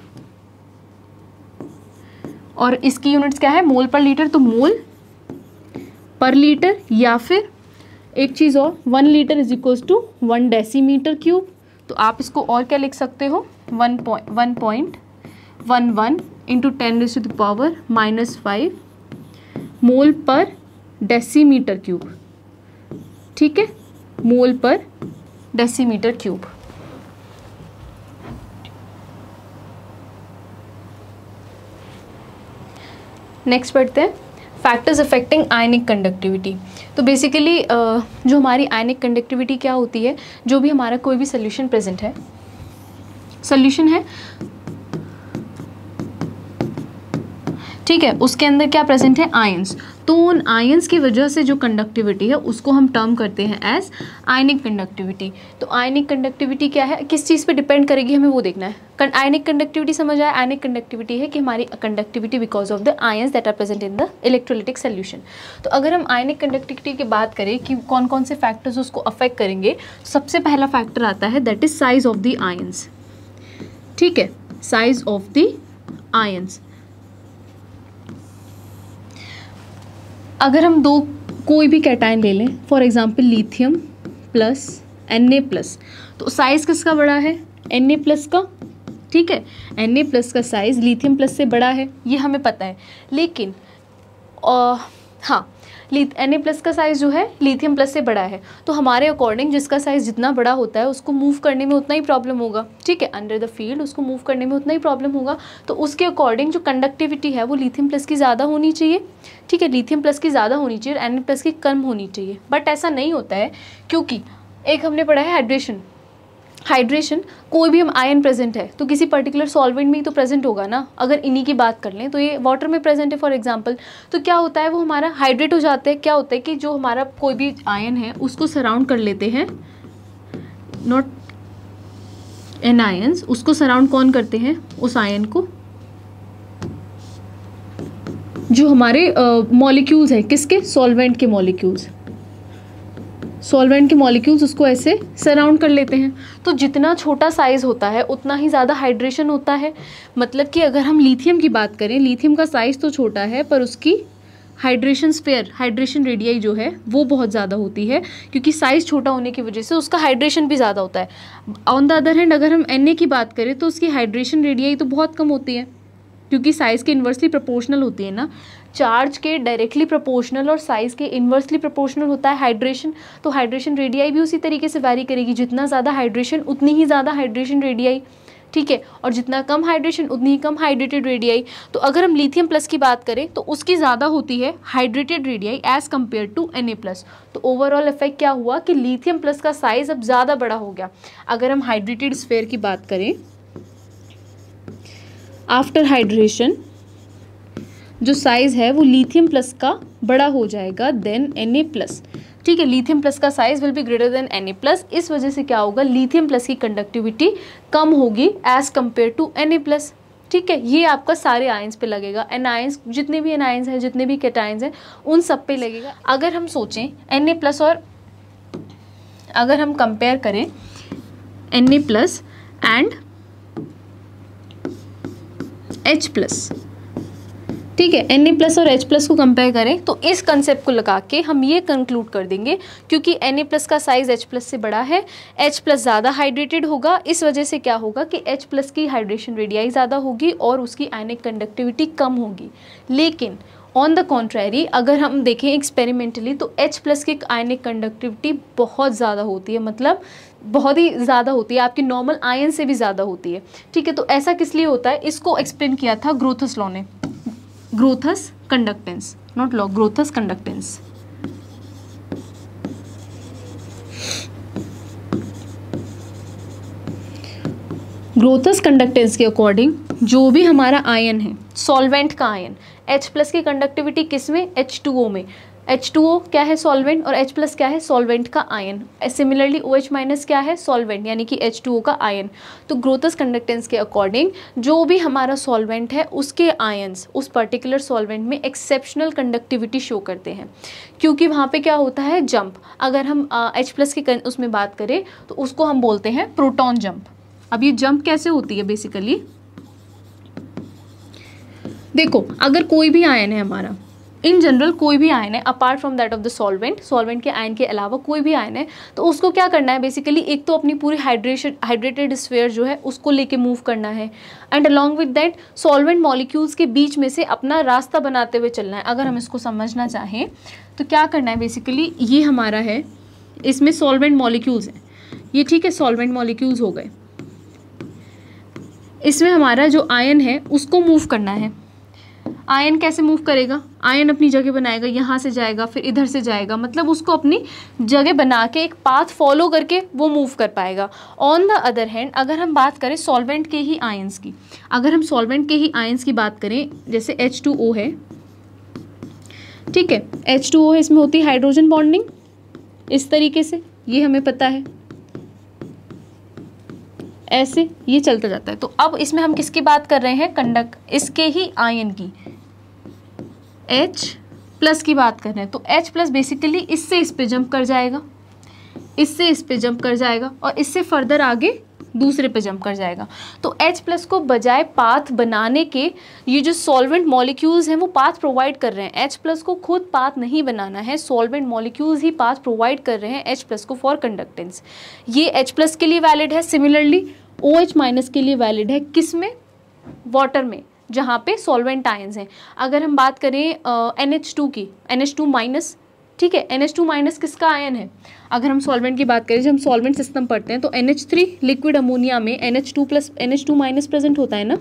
और इसकी यूनिट्स क्या है मोल पर लीटर तो मोल पर लीटर या फिर एक चीज़ और one litre is equals to one decimetre cube तो आप इसको और क्या लिख सकते हो one point one point one one into ten raise to the power minus five mole per decimetre cube ठीक है मोल पर डेसीमीटर क्यूब नेक्स्ट पढ़ते हैं फैक्टर्स अफेक्टिंग आयनिक कंडक्टिविटी तो बेसिकली uh, जो हमारी आयनिक कंडक्टिविटी क्या होती है जो भी हमारा कोई भी सोल्यूशन प्रेजेंट है सोल्यूशन है ठीक है उसके अंदर क्या प्रेजेंट है आयंस तो उन आयंस की वजह से जो कंडक्टिविटी है उसको हम टर्म करते हैं एज आयनिक कंडक्टिविटी तो आयनिक कंडक्टिविटी क्या है किस चीज़ पे डिपेंड करेगी हमें वो देखना है आयनिक कंडक्टिविटी समझ आया आयनिक कंडक्टिविटी है कि हमारी conductivity because of the ions that are present in the electrolytic solution तो अगर हम आयनिक कंडक्टिविटी की बात करें कि कौन कौन से फैक्टर्स उसको अफेक्ट करेंगे तो सबसे पहला फैक्टर आता है that is size of the ions ठीक है साइज ऑफ द आयंस अगर हम दो कोई भी कैटाइन ले लें for example lithium plus N A plus तो साइज़ किसका बड़ा है एन ए प्लस का ठीक है एन ए प्लस का साइज़ लिथियम प्लस से बड़ा है ये हमें पता है लेकिन आ, हाँ एन ए प्लस का साइज़ जो है लिथियम प्लस से बड़ा है तो हमारे अकॉर्डिंग जिसका साइज़ जितना बड़ा होता है उसको मूव करने में उतना ही प्रॉब्लम होगा ठीक है अंडर द फील्ड उसको मूव करने में उतना ही प्रॉब्लम होगा तो उसके अकॉर्डिंग जो कंडक्टिविटी है वो लिथियम प्लस की ज़्यादा होनी चाहिए ठीक है लिथियम प्लस की ज़्यादा होनी चाहिए और एन ए प्लस की कम होनी चाहिए बट ऐसा नहीं होता है क्योंकि एक हमने पढ़ा है हाइड्रेशन हाइड्रेशन कोई भी हम आयन प्रेजेंट है तो किसी पर्टिकुलर सॉल्वेंट में ही तो प्रेजेंट होगा ना अगर इन्हीं की बात कर लें तो ये वाटर में प्रेजेंट है फॉर एग्जांपल तो क्या होता है वो हमारा हाइड्रेट हो जाता है क्या होता है कि जो हमारा कोई भी आयन है उसको सराउंड कर लेते हैं नॉट एन आयन्स उसको सराउंड कौन करते हैं उस आयन को जो हमारे मॉलिक्यूल्स uh, हैं किसके सॉल्वेंट के मॉलिक्यूल्स सॉल्वेंट के मॉलिक्यूल्स उसको ऐसे सराउंड कर लेते हैं तो जितना छोटा साइज़ होता है उतना ही ज़्यादा हाइड्रेशन होता है मतलब कि अगर हम लिथियम की बात करें लिथियम का साइज़ तो छोटा है पर उसकी हाइड्रेशन स्पेयर हाइड्रेशन रेडियाई जो है वो बहुत ज़्यादा होती है क्योंकि साइज़ छोटा होने की वजह से उसका हाइड्रेशन भी ज़्यादा होता है ऑन द अदर हैंड अगर हम एन की बात करें तो उसकी हाइड्रेशन रेडियाई तो बहुत कम होती है क्योंकि साइज़ के इन्वर्सली प्रोपोर्शनल होती है ना चार्ज के डायरेक्टली प्रोपोर्शनल और साइज़ के इन्वर्सली प्रोपोर्शनल होता है हाइड्रेशन तो हाइड्रेशन रेडियाई भी उसी तरीके से वैरी करेगी जितना ज़्यादा हाइड्रेशन उतनी ही ज़्यादा हाइड्रेशन रेडियाई ठीक है और जितना कम हाइड्रेशन उतनी ही कम हाइड्रेटेड रेडियाई तो अगर हम लिथियम प्लस की बात करें तो उसकी ज़्यादा होती है hydrated radii as compare to N A plus तो ओवरऑल इफेक्ट क्या हुआ कि लिथियम प्लस का साइज़ अब ज़्यादा बड़ा हो गया अगर हम हाइड्रेटेड स्फेयर की बात करें आफ्टर हाइड्रेशन जो साइज़ है वो लिथियम प्लस का बड़ा हो जाएगा देन एन ए प्लस ठीक है लिथियम प्लस का size will be greater than N plus इस वजह से क्या होगा लिथियम प्लस की कंडक्टिविटी कम होगी as compare to N plus ठीक है ये आपका सारे आयंस पे लगेगा एन आयंस जितने भी आयंस हैं जितने भी कैटाइन हैं उन सब पे लगेगा अगर हम सोचें एन प्लस और अगर हम कंपेयर करें N A plus and H plus ठीक है एन ए प्लस और एच प्लस को कंपेयर करें तो इस कंसेप्ट को लगा के हम ये कंक्लूड कर देंगे क्योंकि एन ए प्लस का साइज एच प्लस से बड़ा है एच प्लस ज़्यादा हाइड्रेटेड होगा इस वजह से क्या होगा कि एच प्लस की हाइड्रेशन रेडियाई ज़्यादा होगी और उसकी आयनिक कंडक्टिविटी कम होगी लेकिन ऑन द कॉन्ट्रेरी अगर हम देखें एक्सपेरिमेंटली तो H प्लस की आयनिक कंडक्टिविटी बहुत ज़्यादा होती है मतलब बहुत ही ज़्यादा होती है आपकी नॉर्मल आयन से भी ज़्यादा होती है ठीक है तो ऐसा किस लिए होता है इसको एक्सप्लेन किया था ग्रोथस लॉ ने Grotthuss conductance not law Grotthuss conductance Grotthuss conductance के अकॉर्डिंग जो भी हमारा आयन है सॉल्वेंट का आयन H प्लस की कंडक्टिविटी किस में एच टू ओ में एच टू ओ क्या है सॉल्वेंट और एच प्लस क्या है सॉल्वेंट का ion similarly O H minus क्या है सॉल्वेंट यानी कि एच टू ओ का आयन तो ग्रोथस कंडक्टेंस के अकॉर्डिंग जो भी हमारा सॉल्वेंट है उसके आयन्स उस पर्टिकुलर सॉल्वेंट में एक्सेप्शनल कंडक्टिविटी शो करते हैं क्योंकि वहाँ पे क्या होता है जंप अगर हम एच प्लस के उसमें बात करें तो उसको हम बोलते हैं प्रोटॉन जंप अब ये जंप कैसे होती है बेसिकली देखो अगर कोई भी आयन है हमारा इन जनरल कोई भी आयन है apart from that of the solvent solvent के आयन के अलावा कोई भी आयन है तो उसको क्या करना है बेसिकली एक तो अपनी पूरी हाइड्रेशन हाइड्रेटेड स्फेयर जो है उसको लेके मूव करना है and along with that solvent molecules के बीच में से अपना रास्ता बनाते हुए चलना है अगर हम इसको समझना चाहें तो क्या करना है बेसिकली ये हमारा है इसमें सॉल्वेंट मॉलिक्यूल्स हैं ये ठीक है सॉल्वेंट मॉलिक्यूल्स हो गए इसमें हमारा जो आयन है उसको मूव करना है आयन कैसे मूव करेगा आयन अपनी जगह बनाएगा यहाँ से जाएगा फिर इधर से जाएगा मतलब उसको अपनी जगह बना के एक पाथ फॉलो करके वो मूव कर पाएगा ऑन द अदर हैंड अगर हम बात करें सॉल्वेंट के ही आयन्स की अगर हम सॉल्वेंट के ही आयन्स की बात करें जैसे एच टू ओ है ठीक है एच टू ओ है इसमें होती है हाइड्रोजन बॉन्डिंग इस तरीके से ये हमें पता है ऐसे ये चलता जाता है तो अब इसमें हम किसकी बात कर रहे हैं कंडक इसके ही आयन की एच प्लस की बात कर रहे हैं तो एच प्लस बेसिकली इससे इस पर जंप कर जाएगा इससे इस पर जंप कर जाएगा और इससे फर्दर आगे दूसरे पे जंप कर जाएगा तो H प्लस को बजाय पाथ बनाने के ये जो सॉल्वेंट मॉलिक्यूल्स हैं वो पाथ प्रोवाइड कर रहे हैं H प्लस को खुद पाथ नहीं बनाना है सॉल्वेंट मॉलिक्यूल्स ही पाथ प्रोवाइड कर रहे हैं H प्लस को फॉर कंडक्टेंस ये H प्लस के लिए वैलिड है सिमिलरली ओ एच माइनस के लिए वैलिड है किस में वाटर में जहाँ पे सॉल्वेंट आयंस हैं अगर हम बात करें एन एच टू की एन एच टू माइनस ठीक है एन एच टू माइनस किसका आयन है अगर हम सॉल्वेंट की बात करें जब हम सॉल्वेंट सिस्टम पढ़ते हैं तो N H three liquid ammonia में N H two plus N H two minus present होता है ना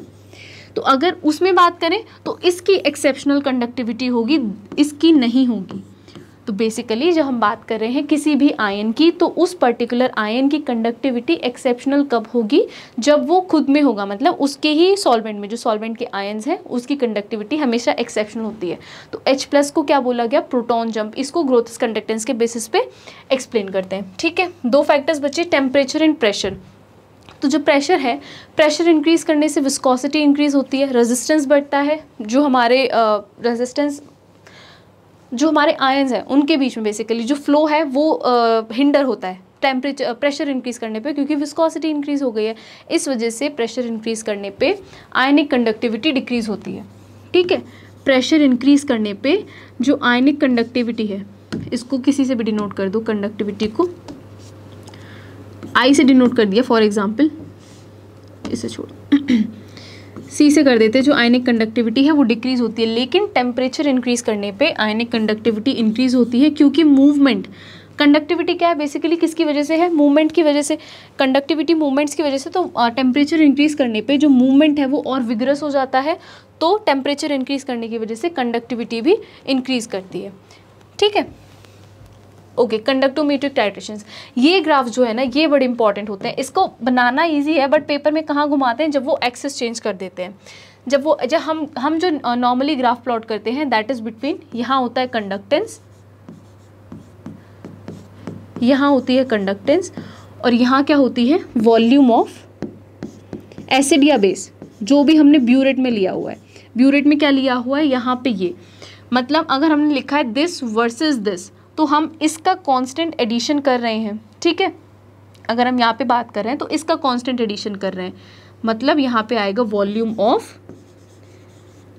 तो अगर उसमें बात करें तो इसकी एक्सेप्शनल कंडक्टिविटी होगी इसकी नहीं होगी तो बेसिकली जब हम बात कर रहे हैं किसी भी आयन की तो उस पर्टिकुलर आयन की कंडक्टिविटी एक्सेप्शनल कब होगी जब वो खुद में होगा मतलब उसके ही सॉल्वेंट में जो सॉल्वेंट के आयन्स हैं उसकी कंडक्टिविटी हमेशा एक्सेप्शनल होती है तो H प्लस को क्या बोला गया प्रोटॉन जंप इसको ग्रोथ कंडक्टेंस के बेसिस पे एक्सप्लेन करते हैं ठीक है दो फैक्टर्स बचे टेम्परेचर एंड प्रेशर तो जो प्रेशर है प्रेशर इंक्रीज़ करने से विस्कोसिटी इंक्रीज़ होती है रेजिस्टेंस बढ़ता है जो हमारे रेजिस्टेंस जो हमारे आयन्स हैं उनके बीच में बेसिकली जो फ्लो है वो हिंडर होता है टेम्परेचर प्रेशर इंक्रीज़ करने पे क्योंकि विस्कोसिटी इंक्रीज़ हो गई है इस वजह से प्रेशर इंक्रीज़ करने पे आयनिक कंडक्टिविटी डिक्रीज़ होती है ठीक है प्रेशर इंक्रीज़ करने पे जो आयनिक कंडक्टिविटी है इसको किसी से भी डिनोट कर दो कंडक्टिविटी को आई से डिनोट कर दिया फॉर एग्ज़ाम्पल इसे छोड़ सी से कर देते हैं जो आयनिक कंडक्टिविटी है वो डिक्रीज होती है लेकिन टेम्परेचर इंक्रीज करने पे आयनिक कंडक्टिविटी इंक्रीज होती है क्योंकि मूवमेंट कंडक्टिविटी क्या है बेसिकली किसकी वजह से है मूवमेंट की वजह से कंडक्टिविटी मूवमेंट्स की वजह से तो टेम्परेचर इंक्रीज करने पे जो मूवमेंट है वो और विग्रस हो जाता है तो टेम्परेचर इंक्रीज करने की वजह से कंडक्टिविटी भी इंक्रीज करती है ठीक है ओके कंडक्टोमीट्रिक टाइट्रेशन ये ग्राफ जो है ना ये बड़े इंपॉर्टेंट होते हैं इसको बनाना ईजी है बट पेपर में कहाँ घुमाते हैं जब वो एक्सेस चेंज कर देते हैं जब वो जब हम हम जो नॉर्मली ग्राफ प्लॉट करते हैं दैट इज़ बिटवीन यहाँ होता है कंडक्टेंस यहाँ होती है कंडक्टेंस और यहाँ क्या होती है वॉल्यूम ऑफ एसिड या बेस जो भी हमने ब्यूरेट में लिया हुआ है ब्यूरेट में क्या लिया हुआ है यहाँ पे ये मतलब अगर हमने लिखा है दिस वर्सेस दिस तो हम इसका कांस्टेंट एडिशन कर रहे हैं ठीक है अगर हम यहाँ पे बात कर रहे हैं तो इसका कांस्टेंट एडिशन कर रहे हैं मतलब यहाँ पे आएगा वॉल्यूम ऑफ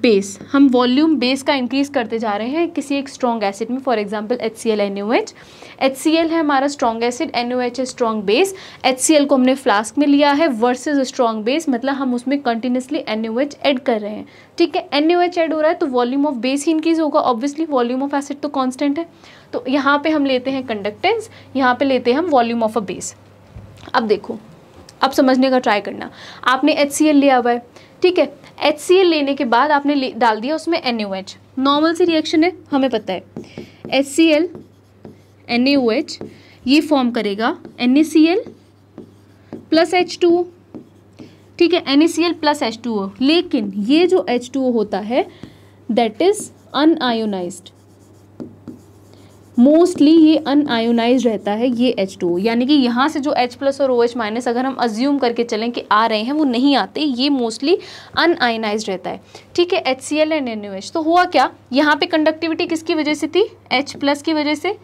बेस हम वॉल्यूम बेस का इंक्रीज करते जा रहे हैं किसी एक स्ट्रॉन्ग एसिड में for example H C L N U H H C L है हमारा strong acid N U H है strong base H C L को हमने फ्लास्क में लिया है वर्सेज स्ट्रॉन्ग बेस मतलब हम उसमें continuously N U H add कर रहे हैं ठीक है एन यू एच एड हो रहा है तो वॉल्यूम ऑफ बेस ही इंक्रीज होगा ऑब्वियसली वॉल्यूम ऑफ एसिड तो कॉन्स्टेंट है तो यहाँ पे हम लेते हैं कंडक्टेंस यहाँ पे लेते हैं हम वॉल्यूम ऑफ अ बेस अब देखो अब समझने का ट्राई करना आपने एच सी एल लिया हुआ है ठीक है एच लेने के बाद आपने डाल दिया उसमें एन नॉर्मल सी रिएक्शन है हमें पता है एच सी एल एन ये फॉर्म करेगा एन प्लस एच टू ठीक है N plus H two O लेकिन ये जो एच टू ओ होता है दैट इज़ अनआयोनाइज्ड मोस्टली ये अनआयोनाइज रहता है ये एच टू यानी कि यहाँ से जो एच प्लस और ओ एच माइनस अगर हम अज्यूम करके चलें कि आ रहे हैं वो नहीं आते ये मोस्टली अनआयोनाइज रहता है ठीक है H C L and N H तो हुआ क्या यहाँ पे कंडक्टिविटी किसकी वजह से थी एच प्लस की वजह से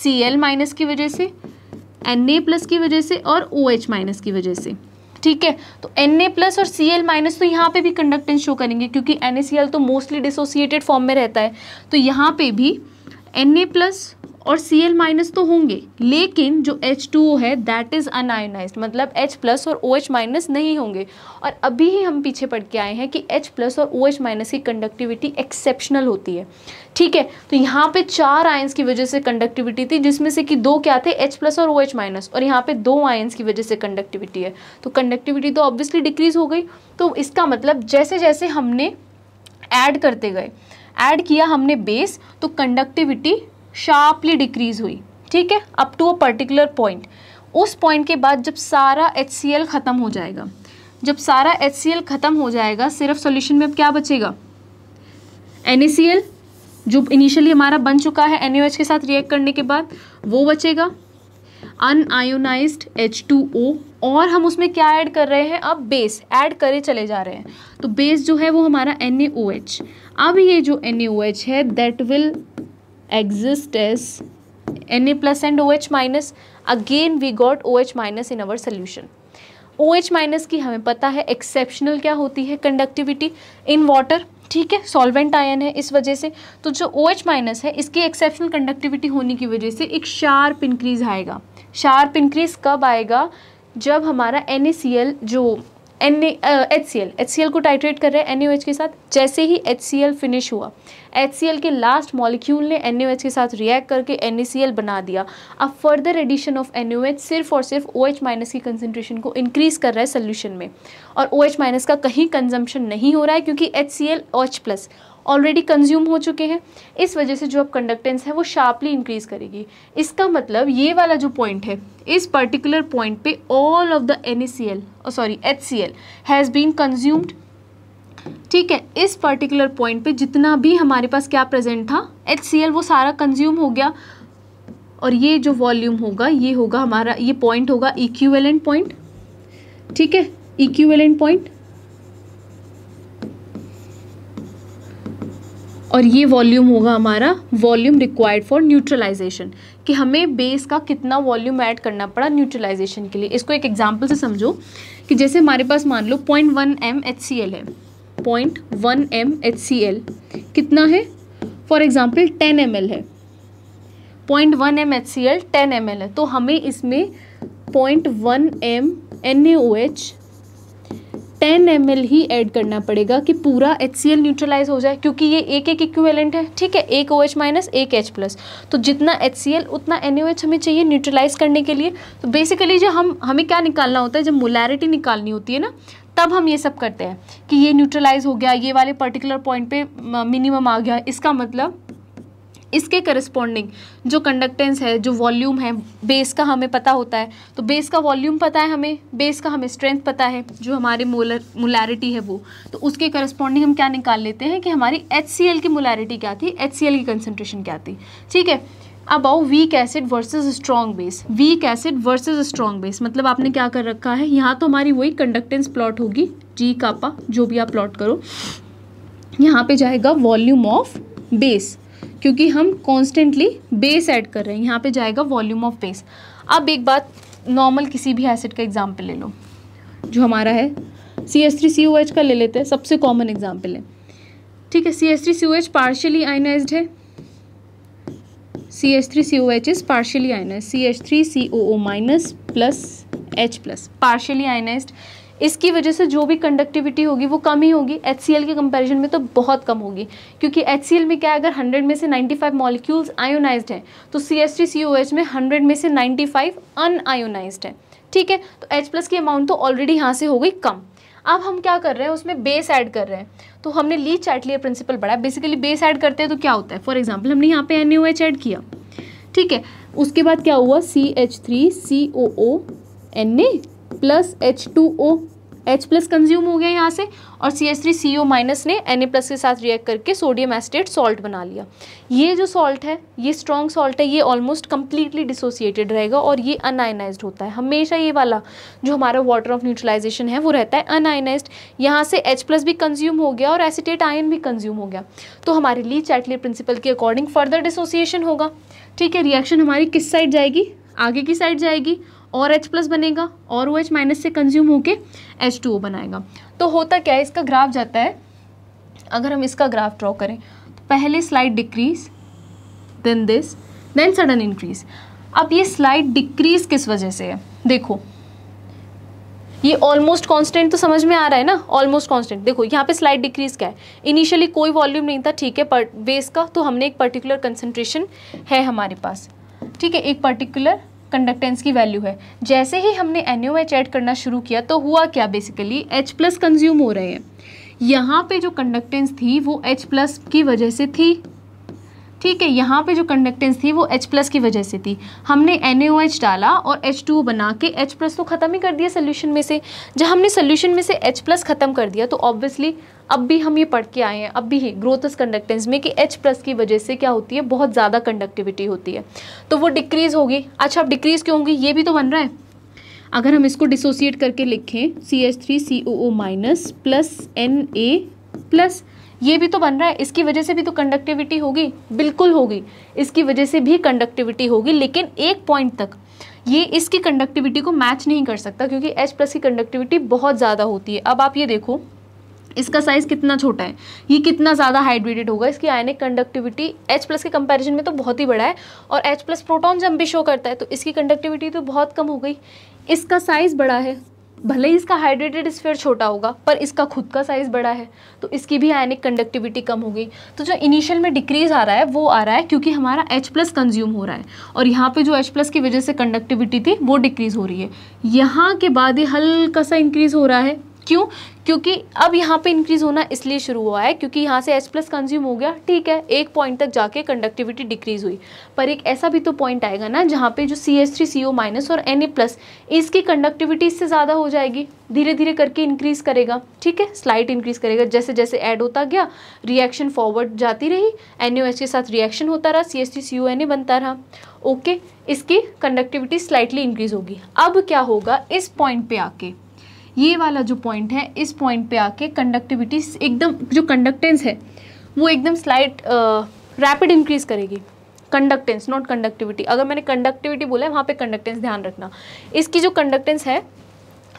सी एल माइनस की वजह से एन ए प्लस की वजह से और ओ एच माइनस की वजह से ठीक है तो एन ए प्लस और सी एल माइनस तो यहाँ पे भी कंडक्टेंस शो करेंगे क्योंकि NaCl सी एल तो मोस्टली डिसोसिएटेड फॉर्म में रहता है तो यहाँ पे भी एन ए प्लस और सी एल माइनस तो होंगे लेकिन जो एच टू ओ है दैट इज़ अनआयोनाइज मतलब एच प्लस और ओ एच माइनस नहीं होंगे और अभी ही हम पीछे पढ़ के आए हैं कि एच प्लस और ओ एच माइनस की कंडक्टिविटी एक्सेप्शनल होती है ठीक है तो यहाँ पे चार आयंस की वजह से कंडक्टिविटी थी जिसमें से कि दो क्या थे एच प्लस और ओ एच माइनस और यहाँ पे दो आयंस की वजह से कंडक्टिविटी है तो कंडक्टिविटी तो ऑब्वियसली डिक्रीज हो गई तो इसका मतलब जैसे जैसे हमने ऐड करते गए ऐड किया हमने बेस तो कंडक्टिविटी शार्पली डिक्रीज हुई ठीक है up to a particular point उस पॉइंट के बाद जब सारा एच ख़त्म हो जाएगा जब सारा एच ख़त्म हो जाएगा सिर्फ सॉल्यूशन में अब क्या बचेगा एन जो इनिशियली हमारा बन चुका है एन के साथ रिएक्ट करने के बाद वो बचेगा टू ओ और हम उसमें क्या ऐड कर रहे हैं अब बेस ऐड करे चले जा रहे हैं तो बेस जो है वो हमारा एच अब ये जो एन एच है that will exist as an A plus and O H minus again we got O H minus in our solution O H minus की हमें पता है एक्सेप्शनल क्या होती है कंडक्टिविटी इन वाटर ठीक है सॉल्वेंट आयन है इस वजह से तो जो ओ एच माइनस है इसकी एक्सेप्शनल कंडक्टिविटी होने की वजह से एक शार्प इंक्रीज आएगा शार्प इंक्रीज कब आएगा जब हमारा एन जो N H C L H C L को टाइट्रेट कर रहे हैं एन के साथ जैसे ही एच सी एल फिनिश हुआ एच सी एल के लास्ट मॉलिक्यूल ने एन के साथ रिएक्ट करके एन सी एल बना दिया अब further addition of N H सिर्फ और सिर्फ ओ एच माइनस की कंसनट्रेशन को इंक्रीज़ कर रहा है सोल्यूशन में और ओ एच माइनस का कहीं कंजम्पन नहीं हो रहा है क्योंकि H C L O H plus already consume हो चुके हैं इस वजह से जो अब कंडक्टेंस है वो शार्पली इंक्रीज करेगी इसका मतलब ये वाला जो पॉइंट है इस पर्टिकुलर पॉइंट पे all of the N sorry H C L has been consumed ठीक है इस पर्टिकुलर पॉइंट पे जितना भी हमारे पास क्या प्रेजेंट था एच वो सारा कंज्यूम हो गया और ये जो वॉल्यूम होगा ये होगा हमारा ये पॉइंट होगा इक्यूवेलेंट पॉइंट ठीक है इक्यूवेलेंट पॉइंट और ये वॉल्यूम होगा हमारा वॉल्यूम रिक्वायर्ड फॉर न्यूट्रलाइजेशन कि हमें बेस का कितना वॉल्यूम ऐड करना पड़ा न्यूट्रलाइजेशन के लिए इसको एक एग्जाम्पल से समझो कि जैसे हमारे पास मान लो point one M H C L है point one M H C L कितना है for example ten M L है point one M H C L ten M L है तो हमें इसमें point one M N A O H 10 M ही add करना पड़ेगा कि पूरा एच न्यूट्रलाइज हो जाए क्योंकि ये एक एक इक्विवेलेंट है ठीक है एक ओ एच माइनस एक एच प्लस तो जितना एच उतना एन हमें चाहिए न्यूट्रलाइज करने के लिए तो बेसिकली जो हम हमें क्या निकालना होता है जब मोलैरिटी निकालनी होती है ना तब हम ये सब करते हैं कि ये न्यूट्रलाइज हो गया ये वाले पर्टिकुलर पॉइंट पे मिनिमम आ गया इसका मतलब इसके करस्पॉन्डिंग जो कंडक्टेंस है जो वॉल्यूम है बेस का हमें पता होता है तो बेस का वॉल्यूम पता है हमें बेस का हमें स्ट्रेंथ पता है जो हमारे मोलर मोलैरिटी है वो तो उसके करस्पॉन्डिंग हम क्या निकाल लेते हैं कि हमारी एच की मोलैरिटी क्या थी एच की कंसनट्रेशन क्या थी ठीक है अब आओ weak acid versus strong base weak acid versus strong base मतलब आपने क्या कर रखा है यहाँ तो हमारी वही कंडक्टेंस प्लॉट होगी जी कापा जो भी आप प्लॉट करो यहाँ पे जाएगा वॉल्यूम ऑफ बेस क्योंकि हम कॉन्स्टेंटली बेस ऐड कर रहे हैं यहाँ पे जाएगा वॉल्यूम ऑफ बेस अब एक बात नॉर्मल किसी भी एसिड का एग्जाम्पल ले लो जो हमारा है C S three C O H का ले लेते हैं सबसे कॉमन एग्जाम्पल है ठीक है C S three C O H partially ionize है C S three C O H is partially ionize C H three C O O minus plus H plus partially ionize इसकी वजह से जो भी conductivity होगी वो कम ही होगी एच के कंपेरिजन में तो बहुत कम होगी क्योंकि एच में क्या है अगर हंड्रेड में से नाइन्टी फाइव मॉलिक्यूल्स आयोनाइज हैं तो C S T C O H में हंड्रेड में से नाइन्टी फाइव अनआयोनाइज है ठीक है तो H प्लस की अमाउंट तो ऑलरेडी यहाँ से हो गई कम अब हम क्या कर रहे हैं उसमें बेस ऐड कर रहे हैं तो हमने ली लिया प्रिंसिपल बढ़ा बेसिकली बेस ऐड करते हैं तो क्या होता है फॉर एग्जाम्पल हमने यहाँ पे एन ऐड किया ठीक है उसके बाद क्या हुआ C H three C O O N ए plus H two O H plus consume हो गया यहाँ से और C H three C O minus ने एन ए प्लस के साथ रिएक्ट करके सोडियम एस्टेट सॉल्ट बना लिया ये जो सॉल्ट है ये स्ट्रॉन्ग सॉल्ट है ये ऑलमोस्ट कम्प्लीटली डिसोसिएटेड रहेगा और ये अनआयनाइज्ड होता है हमेशा ये वाला जो हमारा वाटर ऑफ न्यूट्रलाइजेशन है वो रहता है अनआयनाइज्ड यहाँ से एच प्लस भी कंज्यूम हो गया और एसिटेट आयन भी कंज्यूम हो गया तो हमारे ली चैटली प्रिंसिपल के अकॉर्डिंग फर्दर डिसोसिएशन होगा ठीक है रिएक्शन हमारी किस साइड जाएगी आगे की साइड जाएगी और H प्लस बनेगा और ओ OH माइनस से कंज्यूम होके एच टू ओ बनाएगा तो होता क्या है इसका ग्राफ जाता है अगर हम इसका ग्राफ ड्रॉ करें तो पहले slide decrease then this then sudden increase अब ये स्लाइड डिक्रीज किस वजह से है देखो ये ऑलमोस्ट कांस्टेंट तो समझ में आ रहा है ना ऑलमोस्ट कांस्टेंट देखो यहाँ पे स्लाइड डिक्रीज क्या है इनिशियली कोई वॉल्यूम नहीं था ठीक है बेस का तो हमने एक पर्टिकुलर कंसंट्रेशन है हमारे पास ठीक है एक पर्टिकुलर कंडक्टेंस की वैल्यू है जैसे ही हमने एन ऐड करना शुरू किया तो हुआ क्या बेसिकली एच प्लस कंज्यूम हो रहे हैं यहाँ पे जो कंडक्टेंस थी वो H प्लस की वजह से थी ठीक है यहाँ पे जो कंडक्टेंस थी वो H प्लस की वजह से थी हमने NaOH डाला और H2 बना के H प्लस तो ख़त्म ही कर दिया सोल्यूशन में से जब हमने सोल्यूशन में से H प्लस ख़त्म कर दिया तो ऑब्वियसली अब भी हम ये पढ़ के आए हैं अब भी ही ग्रोथस कंडक्टेंस में कि H प्लस की वजह से क्या होती है बहुत ज़्यादा कंडक्टिविटी होती है तो वो डिक्रीज़ होगी अच्छा अब डिक्रीज़ क्यों होगी ये भी तो बन रहा है अगर हम इसको डिसोसिएट करके लिखें C H three C O O minus plus N ए प्लस ये भी तो बन रहा है इसकी वजह से भी तो कंडक्टिविटी होगी बिल्कुल होगी इसकी वजह से भी कंडक्टिविटी होगी लेकिन एक पॉइंट तक ये इसकी कंडक्टिविटी को मैच नहीं कर सकता क्योंकि H प्लस की कंडक्टिविटी बहुत ज़्यादा होती है अब आप ये देखो इसका साइज कितना छोटा है ये कितना ज़्यादा हाइड्रेटेड होगा इसकी आयनिक कंडक्टिविटी H प्लस के कंपैरिजन में तो बहुत ही बड़ा है और H प्लस प्रोटॉन जब भी शो करता है तो इसकी कंडक्टिविटी तो बहुत कम हो गई इसका साइज़ बड़ा है भले ही इसका हाइड्रेटेड स्फेयर छोटा होगा पर इसका खुद का साइज़ बड़ा है तो इसकी भी आयनिक कंडक्टिविटी कम हो गई तो जो इनिशियल में डिक्रीज़ आ रहा है वो आ रहा है क्योंकि हमारा H प्लस कंज्यूम हो रहा है और यहाँ पे जो H प्लस की वजह से कंडक्टिविटी थी वो डिक्रीज़ हो रही है यहाँ के बाद ही हल्का सा इंक्रीज़ हो रहा है क्यों क्योंकि अब यहाँ पे इंक्रीज होना इसलिए शुरू हुआ है क्योंकि यहाँ से एस प्लस कंज्यूम हो गया ठीक है एक पॉइंट तक जाके कंडक्टिविटी डिक्रीज हुई पर एक ऐसा भी तो पॉइंट आएगा ना जहाँ पे जो C S three C O minus और एन ए प्लस इसकी कंडक्टिविटी इससे ज़्यादा हो जाएगी धीरे धीरे करके इंक्रीज़ करेगा ठीक है स्लाइट इंक्रीज़ करेगा जैसे जैसे ऐड होता गया रिएक्शन फॉरवर्ड जाती रही एन ओ एच के साथ रिएक्शन होता रहा C S three C O N A बनता रहा ओके इसकी कंडक्टिविटी स्लाइटली इंक्रीज़ होगी अब क्या होगा इस पॉइंट पे आके ये वाला जो पॉइंट है इस पॉइंट पे आके कंडक्टिविटी एकदम जो कंडक्टेंस है वो एकदम स्लाइड रैपिड इंक्रीज करेगी कंडक्टेंस नॉट कंडक्टिविटी अगर मैंने कंडक्टिविटी बोला है वहाँ पर कंडक्टेंस ध्यान रखना इसकी जो कंडक्टेंस है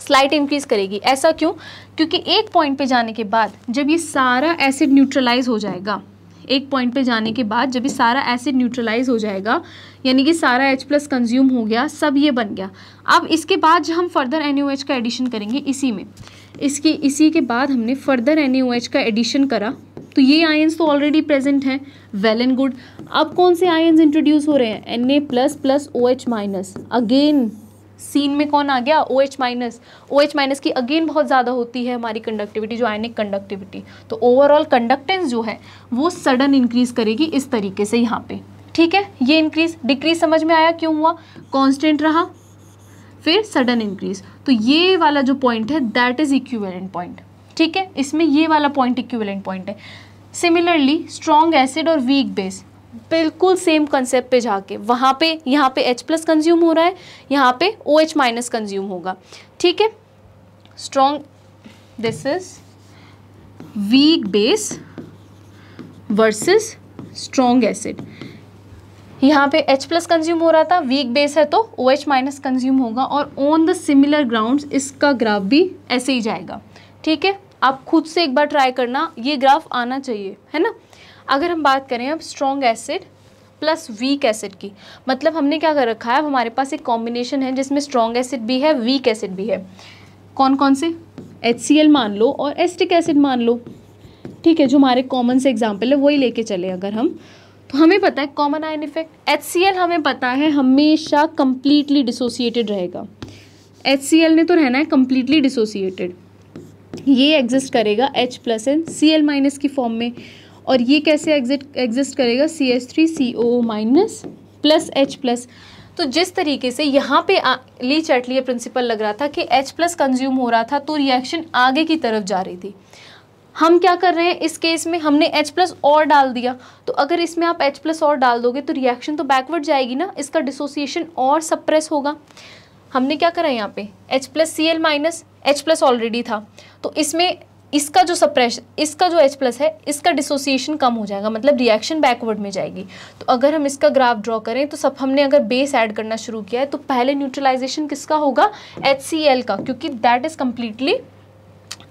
स्लाइट इंक्रीज करेगी ऐसा क्यों क्योंकि एक पॉइंट पे जाने के बाद जब ये सारा एसिड न्यूट्रलाइज हो जाएगा एक पॉइंट पे जाने के बाद जब ये सारा एसिड न्यूट्रलाइज हो जाएगा यानी कि सारा H प्लस कंज्यूम हो गया सब ये बन गया अब इसके बाद हम फर्दर एन का एडिशन करेंगे इसी में इसके इसी के बाद हमने फर्दर एन का एडिशन करा तो ये आयन्स तो ऑलरेडी प्रेजेंट हैं वेल एंड गुड अब कौन से आयन्स इंट्रोड्यूस हो रहे हैं एन ए plus plus O H minus again scene में कौन आ गया O H minus O H minus की अगेन बहुत ज़्यादा होती है हमारी कंडक्टिविटी जो आयनिक कंडक्टिविटी तो ओवरऑल कंडक्टेंस जो है वो सडन इंक्रीज़ करेगी इस तरीके से यहाँ पे ठीक है ये इंक्रीज डिक्रीज समझ में आया क्यों हुआ कांस्टेंट रहा फिर सडन इंक्रीज तो ये वाला जो पॉइंट है दैट इज़ इक्वेलेंट पॉइंट ठीक है इसमें ये वाला पॉइंट इक्वेलेंट पॉइंट है सिमिलरली स्ट्रॉन्ग एसिड और वीक बेस बिल्कुल सेम कंसेप्ट पे जाके वहाँ पे यहाँ पे H प्लस कंज्यूम हो रहा है यहाँ पे ओ एच माइनस कंज्यूम होगा ठीक है strong this is weak base versus strong acid यहाँ पे H प्लस कंज्यूम हो रहा था वीक बेस है तो ओ एच माइनस कंज्यूम होगा और ऑन द सिमिलर ग्राउंड इसका ग्राफ भी ऐसे ही जाएगा ठीक है आप खुद से एक बार ट्राई करना ये ग्राफ आना चाहिए है ना अगर हम बात करें अब strong acid plus weak acid की मतलब हमने क्या कर रखा है अब हमारे पास एक कॉम्बिनेशन है जिसमें स्ट्रॉन्ग एसिड भी है वीक एसिड भी है कौन कौन से एच मान लो और एस्टिक एसिड मान लो ठीक है जो हमारे कॉमन से एग्जाम्पल है वही लेके चले अगर हम तो हमें पता है कॉमन आयन इफेक्ट एच हमें पता है हमेशा कम्प्लीटली डिसोसिएटेड रहेगा एच ने तो रहना है कम्प्लीटली डिसोसिएटेड ये एग्जिस्ट करेगा H plus N C L minus की फॉर्म में और ये कैसे एग्जिट एग्जिस्ट करेगा C S three C O minus plus H plus तो जिस तरीके से यहाँ पे ली लिए प्रिंसिपल लग रहा था कि एच प्लस कंज्यूम हो रहा था तो रिएक्शन आगे की तरफ जा रही थी हम क्या कर रहे हैं इस केस में हमने H प्लस और डाल दिया तो अगर इसमें आप H प्लस और डाल दोगे तो रिएक्शन तो बैकवर्ड जाएगी ना इसका डिसोसिएशन और सप्रेस होगा हमने क्या करा यहाँ पे H plus C L minus H plus already था तो इसमें इसका जो सप्रेशन इसका जो H प्लस है इसका डिसोसिएशन कम हो जाएगा मतलब रिएक्शन बैकवर्ड में जाएगी तो अगर हम इसका ग्राफ ड्रॉ करें तो सब हमने अगर बेस ऐड करना शुरू किया है तो पहले न्यूट्रलाइजेशन किसका होगा एच का क्योंकि दैट इज़ कम्प्लीटली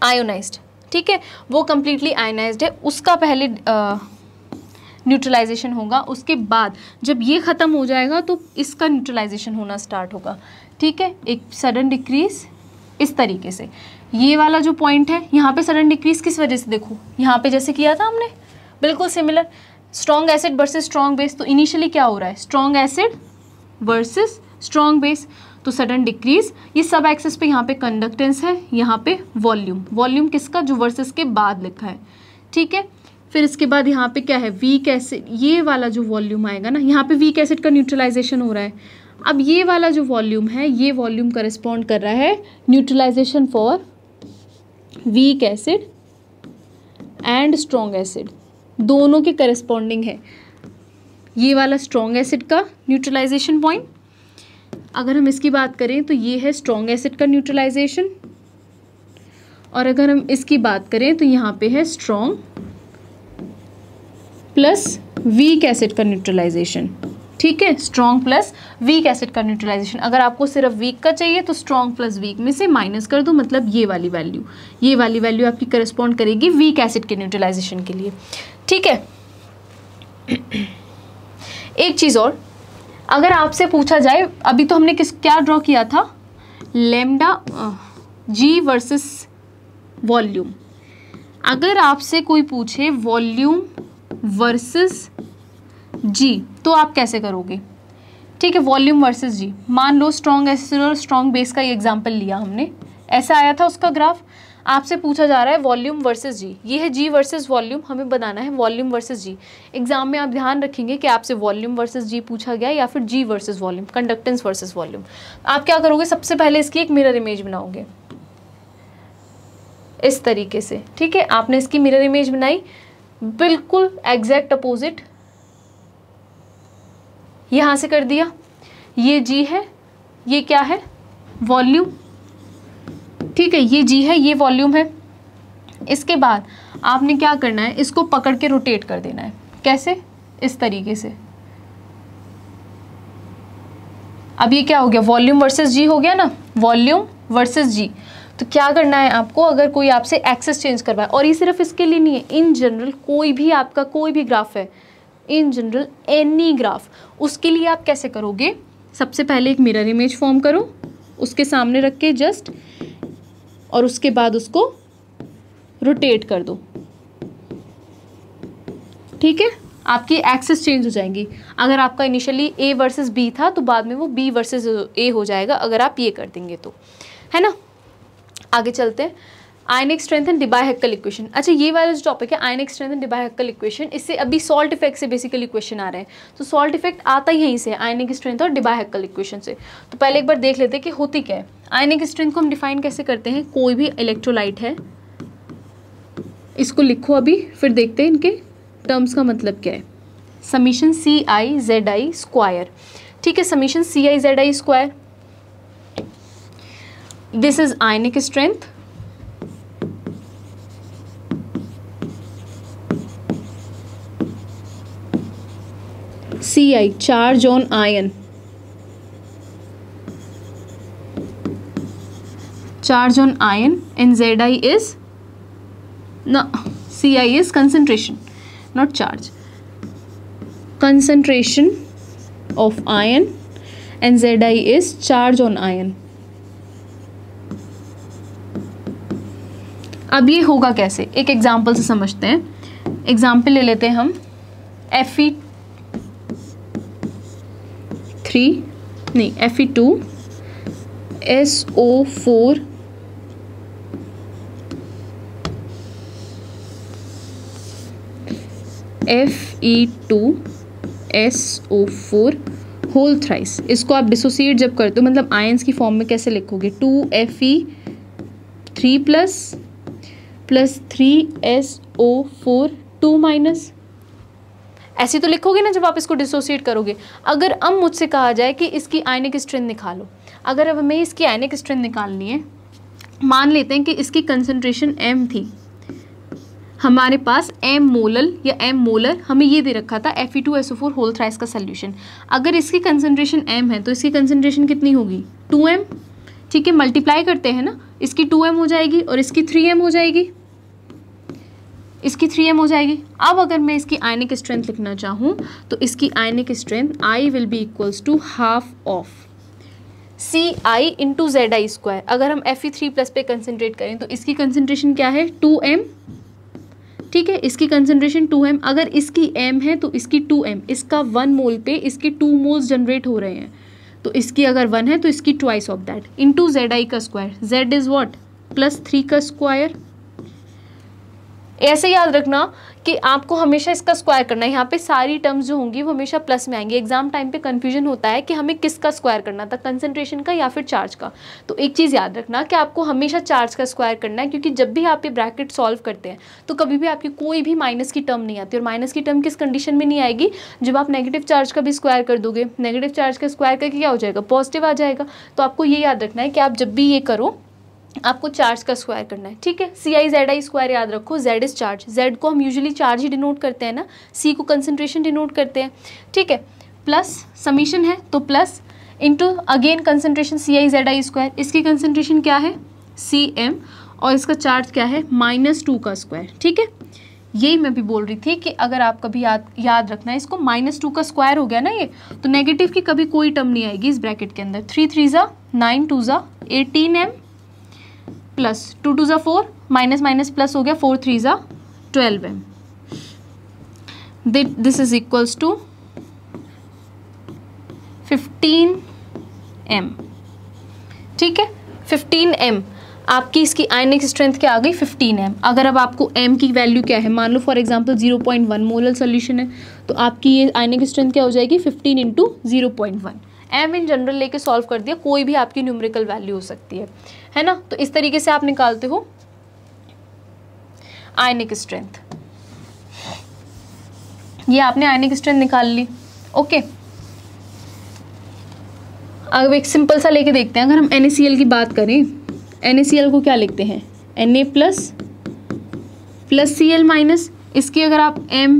आयोनाइज ठीक है वो कम्प्लीटली आयोनाइज है उसका पहले आ, न्यूट्रलाइजेशन होगा उसके बाद जब ये ख़त्म हो जाएगा तो इसका न्यूट्रलाइजेशन होना स्टार्ट होगा ठीक है एक सडन डिक्रीज इस तरीके से ये वाला जो पॉइंट है यहाँ पे सडन डिक्रीज किस वजह से देखो यहाँ पे जैसे किया था हमने बिल्कुल similar strong acid versus strong base तो इनिशियली क्या हो रहा है strong acid versus strong base तो सडन डिक्रीज ये सब एक्सेस पे यहाँ पे कंडक्टेंस है यहाँ पे वॉल्यूम वॉल्यूम किसका जो वर्सेस के बाद लिखा है ठीक है फिर इसके बाद यहाँ पे क्या है वीक एसिड ये वाला जो वॉल्यूम आएगा ना यहाँ पे वीक एसिड का न्यूट्रलाइजेशन हो रहा है अब ये वाला जो वॉल्यूम है ये वॉल्यूम करस्पॉन्ड कर रहा है neutralization for weak acid and strong acid दोनों के करस्पॉन्डिंग है ये वाला स्ट्रोंग एसिड का न्यूट्रलाइजेशन पॉइंट अगर हम इसकी बात करें तो ये है स्ट्रॉन्ग एसिड का न्यूट्रलाइजेशन और अगर हम इसकी बात करें तो यहाँ पे है स्ट्रॉन्ग प्लस वीक एसिड का न्यूट्रलाइजेशन ठीक है स्ट्रॉन्ग प्लस वीक एसिड का न्यूट्रलाइजेशन अगर आपको सिर्फ वीक का चाहिए तो स्ट्रॉन्ग प्लस वीक में से माइनस कर दो मतलब ये वाली वैल्यू ये वाली वैल्यू आपकी करस्पॉन्ड करेगी वीक एसिड के न्यूट्रलाइजेशन के लिए ठीक है एक चीज़ और अगर आपसे पूछा जाए अभी तो हमने किस क्या ड्रॉ किया था लेमडा जी वर्सेस वॉल्यूम अगर आपसे कोई पूछे वॉल्यूम वर्सेस जी तो आप कैसे करोगे ठीक है वॉल्यूम वर्सेस जी मान लो स्ट्रॉन्ग एसिड और स्ट्रॉन्ग बेस का ये एग्जाम्पल लिया हमने ऐसा आया था उसका ग्राफ आपसे पूछा जा रहा है वॉल्यूम वर्सेस जी ये है जी वर्सेस वॉल्यूम हमें बनाना है वॉल्यूम वर्सेस जी एग्जाम में आप ध्यान रखेंगे कि आपसे वॉल्यूम वर्सेस जी पूछा गया या फिर G versus volume conductance versus volume आप क्या करोगे सबसे पहले इसकी एक मिरर इमेज बनाओगे इस तरीके से ठीक है आपने इसकी मिरर इमेज बनाई बिल्कुल एग्जैक्ट अपोजिट यहाँ से कर दिया ये जी है ये क्या है वॉल्यूम ठीक है ये जी है ये वॉल्यूम है इसके बाद आपने क्या करना है इसको पकड़ के रोटेट कर देना है कैसे इस तरीके से अब ये क्या हो गया वॉल्यूम वर्सेस जी हो गया ना वॉल्यूम वर्सेस जी तो क्या करना है आपको अगर कोई आपसे एक्सेस चेंज करवाए और ये सिर्फ इसके लिए नहीं है इन जनरल कोई भी आपका कोई भी ग्राफ है इन जनरल एनी ग्राफ उसके लिए आप कैसे करोगे सबसे पहले एक मिरर इमेज फॉर्म करो उसके सामने रख के जस्ट और उसके बाद उसको रोटेट कर दो ठीक है आपकी एक्सेस चेंज हो जाएंगी अगर आपका इनिशियली ए वर्सेस बी था तो बाद में वो बी वर्सेस ए हो जाएगा अगर आप ये कर देंगे तो है ना आगे चलते हैं ionic strength and Debye Huckel equation अच्छा ये वाला जो टॉपिक है ionic strength and Debye Huckel equation इससे अभी सॉल्ट इफेक्ट से बेसिकली क्वेश्चन आ रहे हैं तो सॉल्ट इफेक्ट आता ही यहीं से आयनिक स्ट्रेंथ और डिबाइहक्कल इक्वेशन से तो पहले एक बार देख लेते हैं कि होती क्या है आयनिक स्ट्रेंथ को हम डिफाइन कैसे करते हैं कोई भी इलेक्ट्रोलाइट है इसको लिखो अभी फिर देखते हैं इनके टर्म्स का मतलब क्या है summation C I Z I square ठीक है summation C I Z I square this is ionic strength C I charge on ion charge on ion and Z I is न C I is concentration not charge concentration of ion and Z I is charge on ion अब ये होगा कैसे एक example से समझते हैं example ले लेते हैं हम एफ ई थ्री नहीं F E to S O four F E to S O four whole थ्राइस इसको आप डिसोसिएट जब करते हो मतलब आयंस की फॉर्म में कैसे लिखोगे two F E three plus plus three S ओ फोर टू माइनस ऐसे तो लिखोगे ना जब आप इसको डिसोसिएट करोगे अगर अब मुझसे कहा जाए कि इसकी आयनिक स्ट्रेंथ निकालो अगर अब हमें इसकी आयनिक स्ट्रेंथ निकालनी है मान लेते हैं कि इसकी कंसनट्रेशन एम थी हमारे पास एम मोलल या एम मोलर हमें ये दे रखा था F E to S O four whole thrice का सोल्यूशन अगर इसकी कंसनट्रेशन एम है तो इसकी कंसनट्रेशन कितनी होगी टू एम ठीक है मल्टीप्लाई करते हैं ना इसकी टू एम हो जाएगी और इसकी थ्री एम हो जाएगी इसकी थ्री एम हो जाएगी अब अगर मैं इसकी आयनिक स्ट्रेंथ लिखना चाहूँ तो इसकी ionic strength I will be equals to half of C I into Z I square अगर हम एफ ई थ्री प्लस पे कंसनट्रेट करें तो इसकी कंसनट्रेशन क्या है टू एम ठीक है इसकी कंसनट्रेशन टू एम अगर इसकी एम है तो इसकी टू एम इसका वन मोल पे इसके टू मोल्स जनरेट हो रहे हैं तो इसकी अगर वन है तो इसकी twice of that into Z I का square Z is what plus three का स्क्वायर ऐसे याद रखना कि आपको हमेशा इसका स्क्वायर करना है यहाँ पे सारी टर्म्स जो होंगी वो हमेशा प्लस में आएंगी एग्जाम टाइम पे कन्फ्यूजन होता है कि हमें किसका स्क्वायर करना था कंसनट्रेशन का या फिर चार्ज का तो एक चीज़ याद रखना कि आपको हमेशा चार्ज का स्क्वायर करना है क्योंकि जब भी आप ये ब्रैकेट सॉल्व करते हैं तो कभी भी आपकी कोई भी माइनस की टर्म नहीं आती और माइनस की टर्म किस कंडीशन में नहीं आएगी जब आप नेगेटिव चार्ज का भी स्क्वायर कर दोगे नेगेटिव चार्ज का स्क्वायर करके क्या हो जाएगा पॉजिटिव आ जाएगा तो आपको ये याद रखना है कि आप जब भी ये करो आपको चार्ज का स्क्वायर करना है ठीक है सी आई जेड आई स्क्वायर याद रखो जेड इज चार्ज जेड को हम यूजुअली चार्ज ही डिनोट करते हैं ना सी को कंसनट्रेशन डिनोट करते हैं ठीक है प्लस समीशन है तो plus into again concentration C I Z I square इसकी कंसनट्रेशन क्या है सी एम और इसका चार्ज क्या है माइनस टू का स्क्वायर ठीक है यही मैं भी बोल रही थी कि अगर आप कभी याद याद रखना है इसको माइनस टू का स्क्वायर हो गया ना ये तो नेगेटिव की कभी कोई टर्म नहीं आएगी इस ब्रैकेट के अंदर थ्री थ्री ज़ा नाइन टू ज़ा eighteen M plus two two ज़ा फोर माइनस माइनस प्लस हो गया फोर थ्री ज़ा ट्वेल्व है this is equals to fifteen M ठीक है फिफ्टीन एम आपकी इसकी आयनिक स्ट्रेंथ क्या आ गई फिफ्टीन एम अगर अब आपको एम की वैल्यू क्या है मान लो for example one molal solution है तो आपकी ये आयनिक स्ट्रेंथ क्या हो जाएगी fifteen into zero point one M in general लेके सॉल्व कर दिया कोई भी आपकी न्यूमेरिकल वैल्यू हो सकती है है ना तो इस तरीके से आप निकालते हो आयनिक स्ट्रेंथ ये आपने आयनिक स्ट्रेंथ निकाल ली ओके अब एक सिंपल सा लेके देखते हैं अगर हम एन की बात करें एन को क्या लिखते हैं एन ए plus plus C L minus इसकी अगर आप एम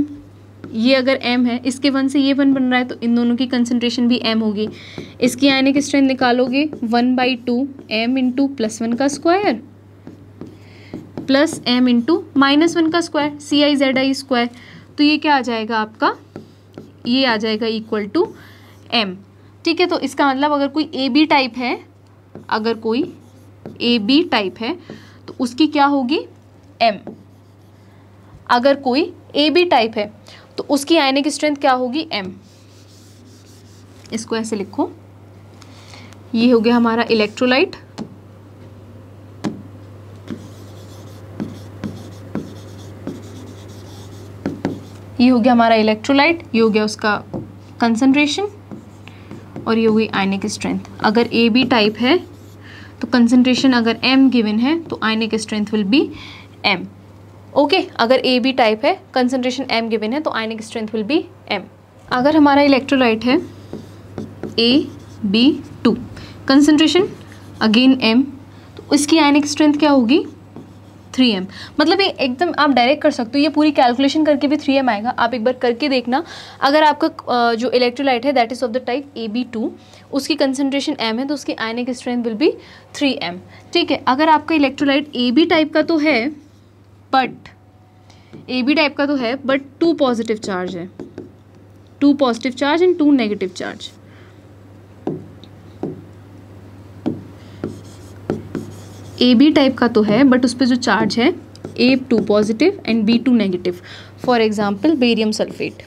ये अगर एम है इसके वन से ये वन बन रहा है तो इन दोनों की कंसनट्रेशन भी एम होगी इसकी आयनिक स्ट्रेंथ निकालोगे one by two M into plus one का square plus M into minus one का square C I Z I square तो ये क्या आ जाएगा आपका ये आ जाएगा इक्वल टू एम ठीक है तो इसका मतलब अगर कोई ए बी टाइप है अगर कोई ए बी टाइप है तो उसकी क्या होगी एम अगर कोई ए बी टाइप है तो उसकी आयनिक स्ट्रेंथ क्या होगी एम इसको ऐसे लिखो ये हो गया हमारा इलेक्ट्रोलाइट ये हो गया हमारा इलेक्ट्रोलाइट ये हो गया उसका कंसनट्रेशन और ये हुई आयनिक स्ट्रेंथ अगर ए बी टाइप है तो कंसनट्रेशन अगर एम गिवन है तो ionic strength will be M okay okay, अगर ए बी टाइप है कंसनट्रेशन एम गिवन है तो ionic strength will be M अगर हमारा इलेक्ट्रोलाइट है A B two concentration again M तो इसकी आयनिक स्ट्रेंथ क्या होगी थ्री एम मतलब ये एकदम आप डायरेक्ट कर सकते हो ये पूरी कैलकुलेशन करके भी थ्री एम आएगा आप एक बार करके देखना अगर आपका जो इलेक्ट्रोलाइट है that is of the type A B two उसकी कंसनट्रेशन एम है तो उसकी ionic strength will be three M ठीक है अगर आपका इलेक्ट्रोलाइट ए बी टाइप का तो है बट ए बी टाइप का तो है बट टू पॉजिटिव चार्ज है two positive charge and two negative charge A B type का तो है बट उस पर जो चार्ज है A two positive and B two negative for example barium sulphate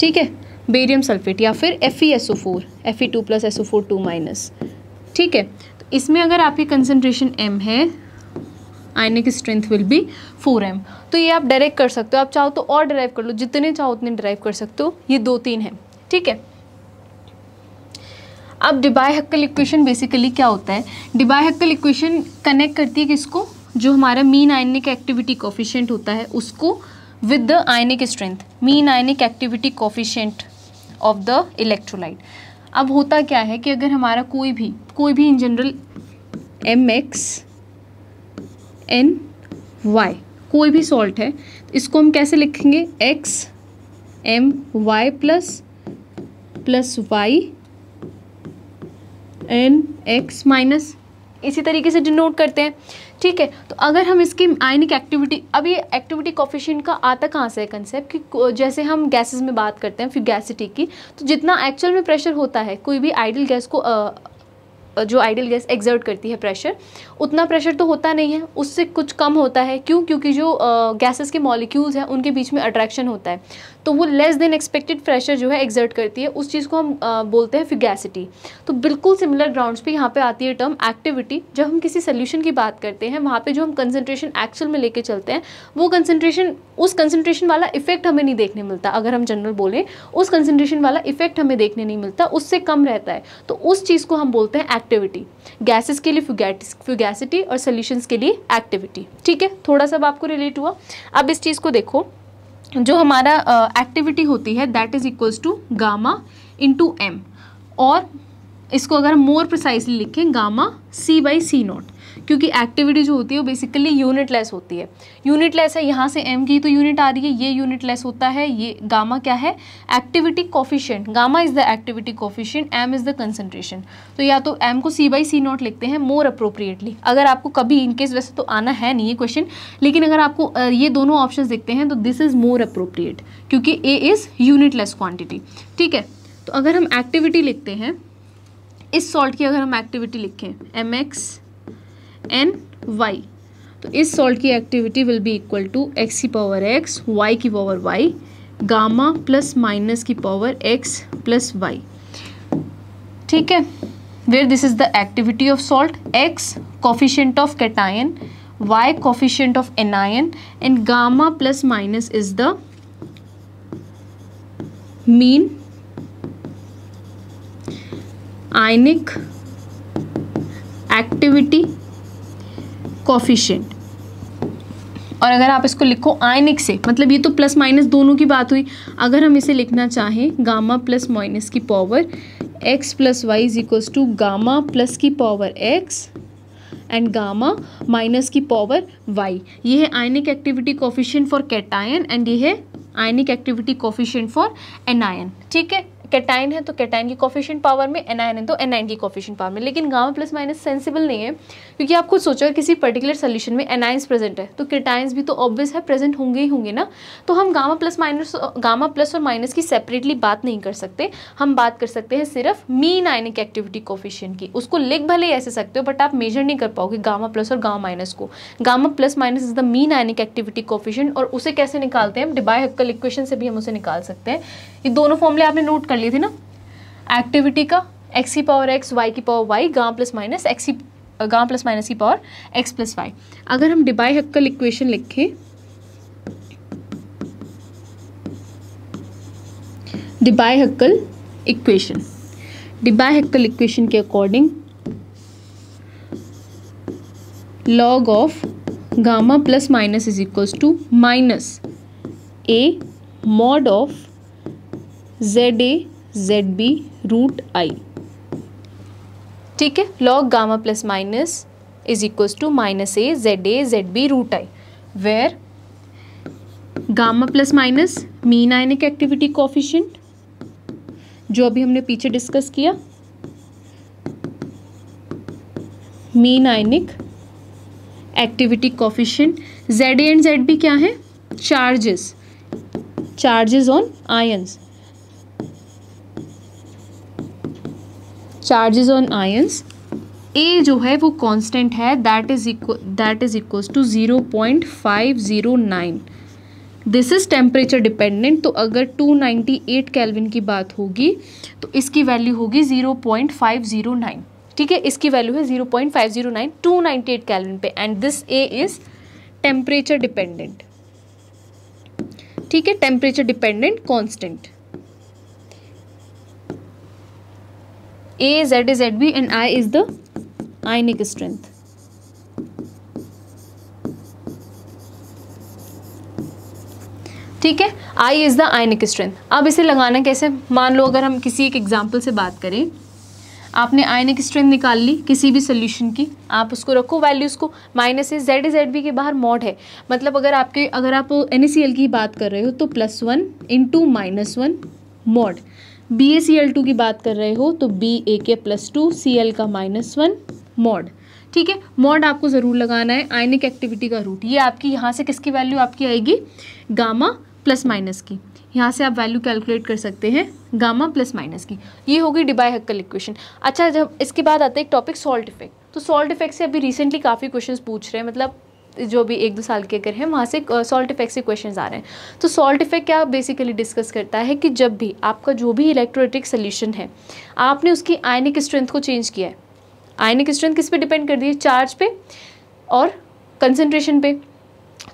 ठीक है बेरियम सल्फेट या फिर एफ ई एस ओ four F E two plus S ओ फोर टू माइनस ठीक है तो इसमें अगर आपकी कंसनट्रेशन एम है ionic strength will be four M तो ये आप डायरेक्ट कर सकते हो आप चाहो तो और ड्राइव कर लो जितने चाहो उतने ड्राइव कर सकते हो ये दो तीन है ठीक है अब डिबाई हक्कल इक्वेशन बेसिकली क्या होता है डिबाई हक्कल इक्वेशन कनेक्ट करती है किसको जो हमारा मीन आयनिक एक्टिविटी कॉफिशेंट होता है उसको with the ionic strength mean ionic activity coefficient of the electrolyte अब होता क्या है कि अगर हमारा कोई भी कोई भी in general M X N Y कोई भी सॉल्ट है तो इसको हम कैसे लिखेंगे X M Y plus plus Y N X minus इसी तरीके से डिनोट करते हैं ठीक है तो अगर हम इसकी आयनिक एक्टिविटी अब ये एक्टिविटी कॉफिशियंट का आता कहाँ से है कंसेप्ट कि जैसे हम गैसेस में बात करते हैं फिर गैसिटी की तो जितना एक्चुअल में प्रेशर होता है कोई भी आइडल गैस को जो आइडियल गैस एग्जर्ट करती है प्रेशर उतना प्रेशर तो होता नहीं है उससे कुछ कम होता है क्यों क्योंकि जो गैसेस के मॉलिक्यूल्स हैं उनके बीच में अट्रैक्शन होता है तो वो लेस देन एक्सपेक्टेड प्रेशर जो है एग्जर्ट करती है उस चीज़ को हम आ, बोलते हैं फिगैसिटी तो बिल्कुल सिमिलर ग्राउंड्स पे यहाँ पे आती है टर्म एक्टिविटी जब हम किसी सोल्यूशन की बात करते हैं वहाँ पे जो हम कंसनट्रेशन एक्चुअल में लेके चलते हैं वो कंसनट्रेशन उस कंसनट्रेशन वाला इफेक्ट हमें नहीं देखने मिलता अगर हम जनरल बोलें उस कंसनट्रेशन वाला इफेक्ट हमें देखने नहीं मिलता उससे कम रहता है तो उस चीज़ को हम बोलते हैं एक्टिविटी गैसेस के लिए फ्यूगैसिटी और सोल्यूशंस के लिए एक्टिविटी ठीक है थोड़ा सा आपको रिलेट हुआ अब इस चीज़ को देखो जो हमारा एक्टिविटी uh, होती है that is equals to gamma into M और इसको अगर मोर प्रिसाइसली लिखें gamma C by C not क्योंकि एक्टिविटी जो होती है वो बेसिकली यूनिट लेस होती है यूनिट लेस है यहाँ से एम की तो यूनिट आ रही है ये यूनिट लेस होता है ये गामा क्या है activity coefficient gamma is the activity coefficient M is the concentration तो या तो एम को सी बाई सी नॉट लिखते हैं मोर अप्रोप्रिएटली अगर आपको कभी इनकेस वैसे तो आना है नहीं ये क्वेश्चन लेकिन अगर आपको ये दोनों ऑप्शन देखते हैं तो दिस इज़ मोर अप्रोप्रिएट क्योंकि A is unitless quantity ठीक है तो अगर हम एक्टिविटी लिखते हैं इस सॉल्ट की अगर हम एक्टिविटी लिखें एम एक्स एंड वाई तो इस सॉल्ट की activity will be equal to X की पावर एक्स वाई की power Y gamma plus minus की पावर एक्स प्लस वाई ठीक है where this is the activity of salt X coefficient of cation y coefficient of anion and gamma plus minus is the mean ionic activity coefficient और अगर आप इसको लिखो आयनिक से मतलब ये तो प्लस माइनस दोनों की बात हुई अगर हम इसे लिखना चाहें गामा प्लस माइनस की power X plus Y is equals to gamma plus की power X and gamma minus की पावर वाई ये है ionic activity coefficient for cation and ये है ionic activity coefficient for anion ठीक है कैटाइन है तो कैटाइन की कॉफिशियन पावर में एनाइन है तो एनआईन की कॉफिशियन पावर में लेकिन गामा प्लस माइनस सेंसिबल नहीं है क्योंकि आप खुद सोचो किसी पर्टिकुलर सोल्यूशन में एनाइंस प्रेजेंट है तो कैटाइंस भी तो ऑब्वियस है प्रेजेंट होंगे ही होंगे ना तो हम gamma plus minus gamma plus और माइनस की सेपरेटली बात नहीं कर सकते हम बात कर सकते हैं सिर्फ मीन आयनिक एक्टिविटी कॉफिशियन की उसको लिख भले ऐसे सकते हो बट आप मेजर नहीं कर पाओगे गामा प्लस और गामा माइनस को gamma plus minus is the mean ionic activity coefficient और उसे कैसे निकालते हैं हम डिबाई हक्कल इक्वेशन से भी हम उसे निकाल सकते हैं ये दोनों फॉर्मूले आपने नोट कर लिए थे ना एक्टिविटी का एक्स की पावर एक्स वाई की power Y gamma plus minus X की गाँव प्लस माइनस की पावर एक्स प्लस वाई अगर हम डिबाई हक्कल इक्वेशन लिखें डिबाई हक्कल इक्वेशन डिबाई हक्कल इक्वेशन के according log of gamma plus minus is equals to minus A mod of Z A Z B root I ठीक है log gamma plus minus is equals to minus A Z A Z B root I where gamma plus minus mean ionic activity coefficient जो अभी हमने पीछे discuss किया mean ionic activity coefficient Z A and Z B क्या है charges charges on ions charges on ions A जो है वो कांस्टेंट है that is equal that is equals to zero point five zero nine this is temperature dependent तो अगर 298 kelvin की बात होगी तो इसकी वैल्यू होगी 0.509 ठीक है इसकी वैल्यू है 0.509 298 कैलविन पे and this A is temperature dependent ठीक है temperature dependent constant Z is and B and I is the ionic strength ठीक है I is the ionic strength अब इसे लगाना कैसे मान लो अगर हम किसी एक एग्जाम्पल से बात करें आपने आयनिक स्ट्रेंथ निकाल ली किसी भी सोल्यूशन की आप उसको रखो वैल्यूज़ को माइनस है जेड इज एड बी के बाहर मॉड है मतलब अगर आपके अगर आप एन की बात कर रहे हो तो plus one into minus one mod B A C L two की बात कर रहे हो तो बी ए के प्लस टू सी एल का माइनस वन मॉड ठीक है मॉड आपको ज़रूर लगाना है आयनिक एक्टिविटी का रूट ये आपकी यहाँ से किसकी वैल्यू आपकी आएगी गामा प्लस माइनस की यहाँ से आप वैल्यू कैलकुलेट कर सकते हैं गामा प्लस माइनस की ये होगी डिबाई हक्कल इक्वेशन अच्छा जब इसके बाद आता है एक टॉपिक सॉल्ट इफेक्ट तो सॉल्ट इफेक्ट से अभी रिसेंटली काफ़ी क्वेश्चंस पूछ रहे हैं मतलब जो भी एक दो साल के अगर हैं वहाँ से सॉल्ट इफेक्ट से क्वेश्चन आ रहे हैं तो सॉल्ट इफेक्ट क्या बेसिकली डिस्कस करता है कि जब भी आपका जो भी इलेक्ट्रोलिटिक सोल्यूशन है आपने उसकी आयनिक स्ट्रेंथ को चेंज किया है आयनिक स्ट्रेंथ किस पर डिपेंड कर दी है चार्ज पे और कंसनट्रेशन पे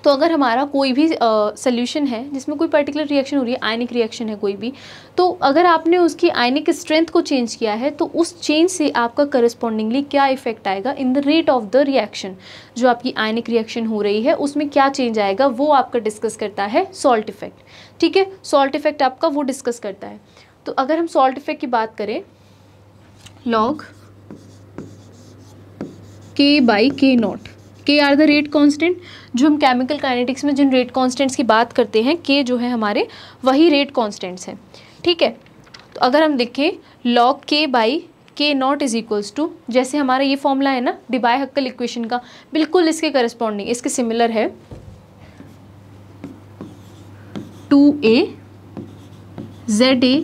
तो अगर हमारा कोई भी सोल्यूशन है जिसमें कोई पर्टिकुलर रिएक्शन हो रही है आयनिक रिएक्शन है कोई भी तो अगर आपने उसकी आयनिक स्ट्रेंथ को चेंज किया है तो उस चेंज से आपका करस्पॉन्डिंगली क्या इफेक्ट आएगा in the rate of the reaction जो आपकी आयनिक रिएक्शन हो रही है उसमें क्या चेंज आएगा वो आपका डिस्कस करता है सॉल्ट इफेक्ट ठीक है सॉल्ट इफेक्ट आपका वो डिस्कस करता है तो अगर हम सॉल्ट इफेक्ट की बात करें लॉग के बाई के नॉट के आर द रेट कांस्टेंट जो हम केमिकल काइनेटिक्स में जिन रेट कांस्टेंट्स की बात करते हैं के जो है हमारे वही रेट कांस्टेंट्स हैं ठीक है तो अगर हम देखें लॉग के by K not is equals to जैसे हमारा ये फॉर्मूला है ना डिबाई हक्कल इक्वेशन का बिल्कुल इसके करस्पॉन्डिंग इसके सिमिलर है to A Z A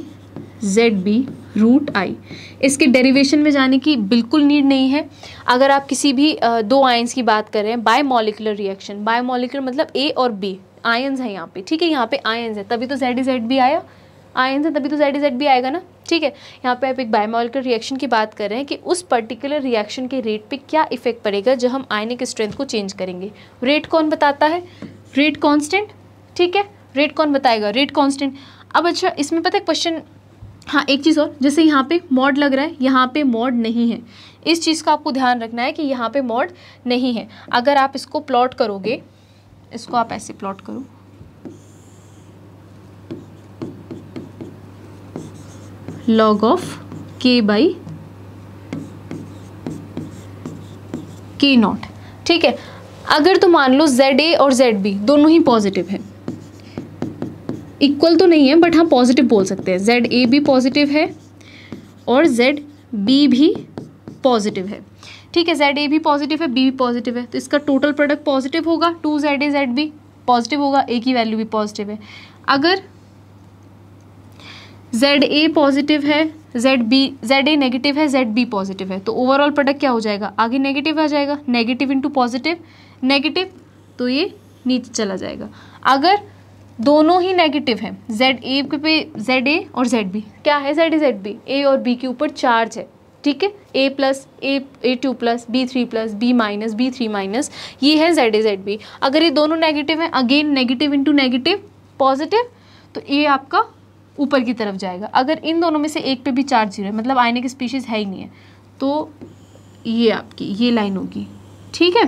Z B root I इसके डेरिवेशन में जाने की बिल्कुल नीड नहीं है अगर आप किसी भी दो आयंस की बात कर मतलब रहे हैं bimolecular reaction bimolecular मतलब ए और बी आयंस है यहाँ पे ठीक है यहाँ पे आयंस है तभी तो जेड जेड भी आया आयंस है तभी तो जेड जेड भी आएगा ना ठीक है यहाँ पे आप एक बायोमोलिकुलर रिएक्शन की बात कर रहे हैं कि उस पर्टिकुलर रिएक्शन के रेट पे क्या इफेक्ट पड़ेगा जब हम आयनिक स्ट्रेंथ को चेंज करेंगे रेट कौन बताता है रेट कॉन्स्टेंट ठीक है रेट कौन बताएगा रेट कॉन्स्टेंट अब अच्छा इसमें पता है क्वेश्चन हाँ एक चीज़ और जैसे यहाँ पे मॉड लग रहा है यहाँ पे मॉड नहीं है इस चीज़ का आपको ध्यान रखना है कि यहाँ पे मॉड नहीं है अगर आप इसको प्लॉट करोगे इसको आप ऐसे प्लॉट करो log of K by K not ठीक है अगर तो मान लो जेड ए और जेड बी दोनों ही पॉजिटिव हैं इक्वल तो नहीं है बट हम पॉजिटिव बोल सकते हैं जेड ए भी पॉजिटिव है और जेड बी भी पॉजिटिव है ठीक है जेड ए भी पॉजिटिव है बी भी पॉजिटिव है तो इसका टोटल प्रोडक्ट पॉजिटिव होगा two Z A Z B positive होगा ए की वैल्यू भी पॉजिटिव है अगर जेड ए पॉजिटिव है Z B Z A negative है जेड बी पॉजिटिव है तो ओवरऑल प्रोडक्ट क्या हो जाएगा आगे नेगेटिव आ जाएगा नेगेटिव इंटू पॉजिटिव नेगेटिव तो ये नीचे चला जाएगा अगर दोनों ही नेगेटिव हैं जेड ए पे जेड ए और जेड बी क्या है Z A Z B A और बी के ऊपर चार्ज है ठीक है A plus A A two plus B three plus B minus B three minus ये है जेड ए जेड बी अगर ये दोनों नेगेटिव हैं again negative into negative positive तो ये आपका ऊपर की तरफ जाएगा अगर इन दोनों में से एक पे भी चार्ज जीरो है मतलब की स्पीशीज़ है ही नहीं है तो ये आपकी ये लाइन होगी ठीक है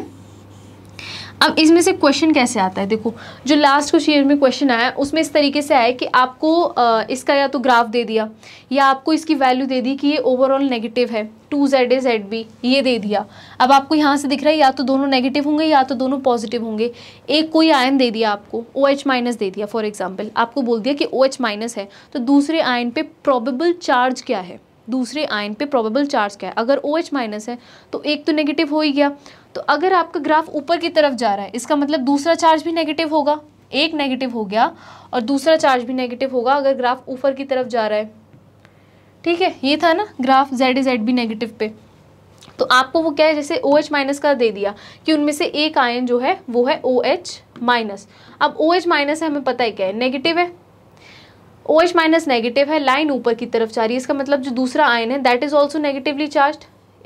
अब इसमें से क्वेश्चन कैसे आता है देखो जो लास्ट कुछ ईयर में क्वेश्चन आया उसमें इस तरीके से आया कि आपको इसका या तो ग्राफ दे दिया या आपको इसकी वैल्यू दे दी कि ये ओवरऑल नेगेटिव है two Z A Z B ये दे दिया अब आपको यहाँ से दिख रहा है या तो दोनों नेगेटिव होंगे या तो दोनों पॉजिटिव होंगे एक कोई आयन दे दिया आपको ओ एच माइनस दे दिया फॉर एग्जाम्पल आपको बोल दिया कि ओ एच माइनस है तो दूसरे आयन पे प्रॉबेबल चार्ज क्या है दूसरे आयन पे प्रोबेबल चार्ज क्या है अगर ओ एच माइनस है तो एक तो नेगेटिव हो ही गया तो अगर आपका ग्राफ ऊपर की तरफ जा रहा है इसका मतलब दूसरा चार्ज भी नेगेटिव होगा एक नेगेटिव हो गया और दूसरा चार्ज भी नेगेटिव होगा अगर ग्राफ ऊपर की तरफ जा रहा है ठीक है ये था ना ग्राफ जेड जेड भी नेगेटिव पे तो आपको वो क्या है जैसे ओ OH माइनस का दे दिया कि उनमें से एक आयन जो है वो है ओ एच माइनस अब ओ एच माइनस है हमें पता है क्या है नेगेटिव है ओ एच माइनस नेगेटिव है लाइन ऊपर की तरफ जा रही है इसका मतलब जो दूसरा आयन है that is also negatively charge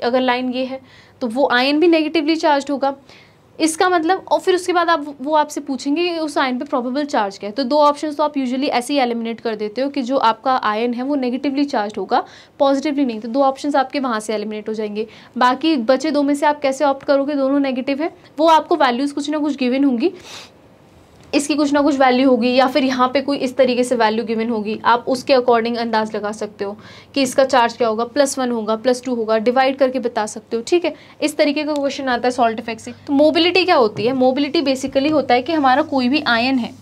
अगर लाइन ये है तो वो आयन भी नेगेटिवली चार्ज होगा इसका मतलब और फिर उसके बाद आप वो आपसे पूछेंगे कि उस आयन पे प्रोबेबल चार्ज क्या है तो दो ऑप्शन तो आप यूजुअली ऐसे ही एलिमिनेट कर देते हो कि जो आपका आयन है वो नेगेटिवली चार्ज होगा पॉजिटिवली नहीं तो दो ऑप्शन आपके वहाँ से एलिमिनेट हो जाएंगे बाकी बचे दो में से आप कैसे ऑप्ट करोगे दोनों नेगेटिव है वो आपको वैल्यूज़ कुछ ना कुछ गिविन होंगी इसकी कुछ ना कुछ वैल्यू होगी या फिर यहाँ पे कोई इस तरीके से वैल्यू गिवन होगी आप उसके अकॉर्डिंग अंदाज लगा सकते हो कि इसका चार्ज क्या होगा प्लस वन होगा प्लस टू होगा डिवाइड करके बता सकते हो ठीक है इस तरीके का क्वेश्चन आता है सॉल्ट इफेक्ट से तो मोबिलिटी क्या होती है मोबिलिटी बेसिकली होता है कि हमारा कोई भी आयन है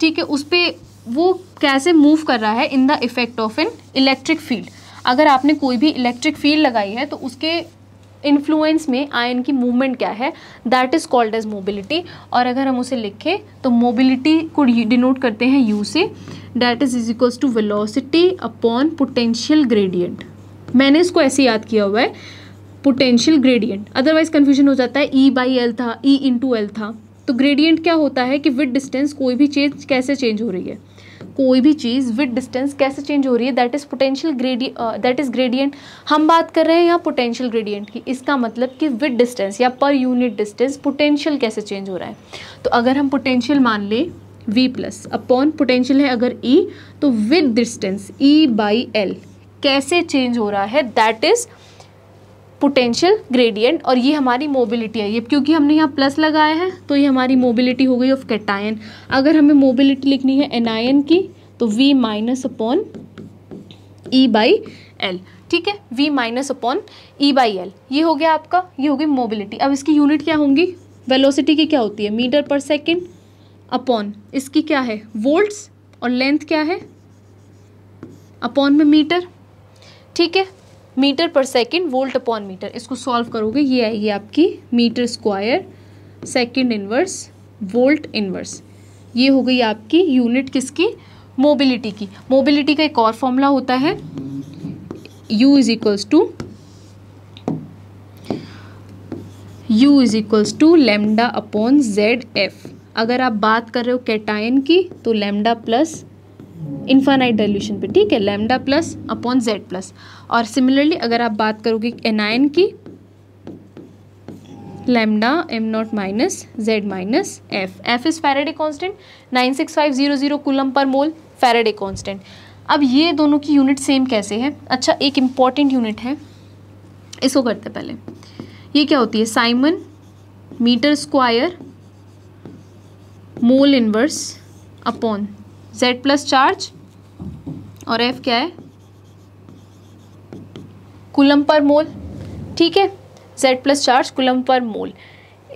ठीक है उस पर वो कैसे मूव कर रहा है in the effect of an electric field अगर आपने कोई भी इलेक्ट्रिक फील्ड लगाई है तो उसके इन्फ्लुएंस में आयन की मूवमेंट क्या है that is called as mobility और अगर हम उसे लिखें तो मोबिलिटी को डिनोट करते हैं यू से that is is equals to velocity upon potential gradient मैंने इसको ऐसे याद किया हुआ है पोटेंशियल ग्रेडियंट अदरवाइज कन्फ्यूजन हो जाता है ई बाई एल था ई इंटू एल था तो ग्रेडियंट क्या होता है कि विद डिस्टेंस कोई भी चेंज कैसे चेंज हो रही है कोई भी चीज़ विद डिस्टेंस कैसे चेंज हो रही है that is potential gradient that is gradient हम बात कर रहे हैं यहाँ पोटेंशियल ग्रेडियंट की इसका मतलब कि विद डिस्टेंस या पर यूनिट डिस्टेंस पोटेंशियल कैसे चेंज हो रहा है तो अगर हम पोटेंशियल मान लें v प्लस अपॉन पोटेंशियल है अगर e तो with distance e by l कैसे चेंज हो रहा है दैट इज़ पोटेंशियल ग्रेडियंट और ये हमारी मोबिलिटी है ये क्योंकि हमने यहाँ प्लस लगाया है तो ये हमारी मोबिलिटी हो गई ऑफ कैटायन अगर हमें मोबिलिटी लिखनी है एनायन की तो V minus upon e by L ठीक है V minus upon e by l ये हो गया आपका ये हो गई मोबिलिटी अब इसकी यूनिट क्या होंगी वेलोसिटी की क्या होती है मीटर पर सेकेंड अपॉन इसकी क्या है वोल्ट्स और लेंथ क्या है अपॉन में मीटर ठीक है मीटर पर सेकेंड वोल्ट अपॉन मीटर इसको सॉल्व करोगे ये आएगी आपकी metre square second inverse volt inverse ये हो गई आपकी यूनिट किसकी मोबिलिटी की मोबिलिटी का एक और फॉर्मूला होता है u is equals to u is equals to lambda upon z f अगर आप बात कर रहे हो कैटाइन की तो लेमडा प्लस इन्फानाइट डाइल्यूशन पे ठीक है lambda plus upon z plus और सिमिलरली अगर आप बात करोगे एनायन की lambda M not minus z minus f f is Faraday constant nine six five zero zero coulomb पर मोल फैराडे कांस्टेंट अब ये दोनों की यूनिट सेम कैसे है अच्छा एक इम्पॉर्टेंट यूनिट है इसको करते पहले ये क्या होती है siemens metre square mole inverse upon z plus charge और एफ क्या है कुलम पर मोल ठीक है z प्लस चार्ज कुलम पर मोल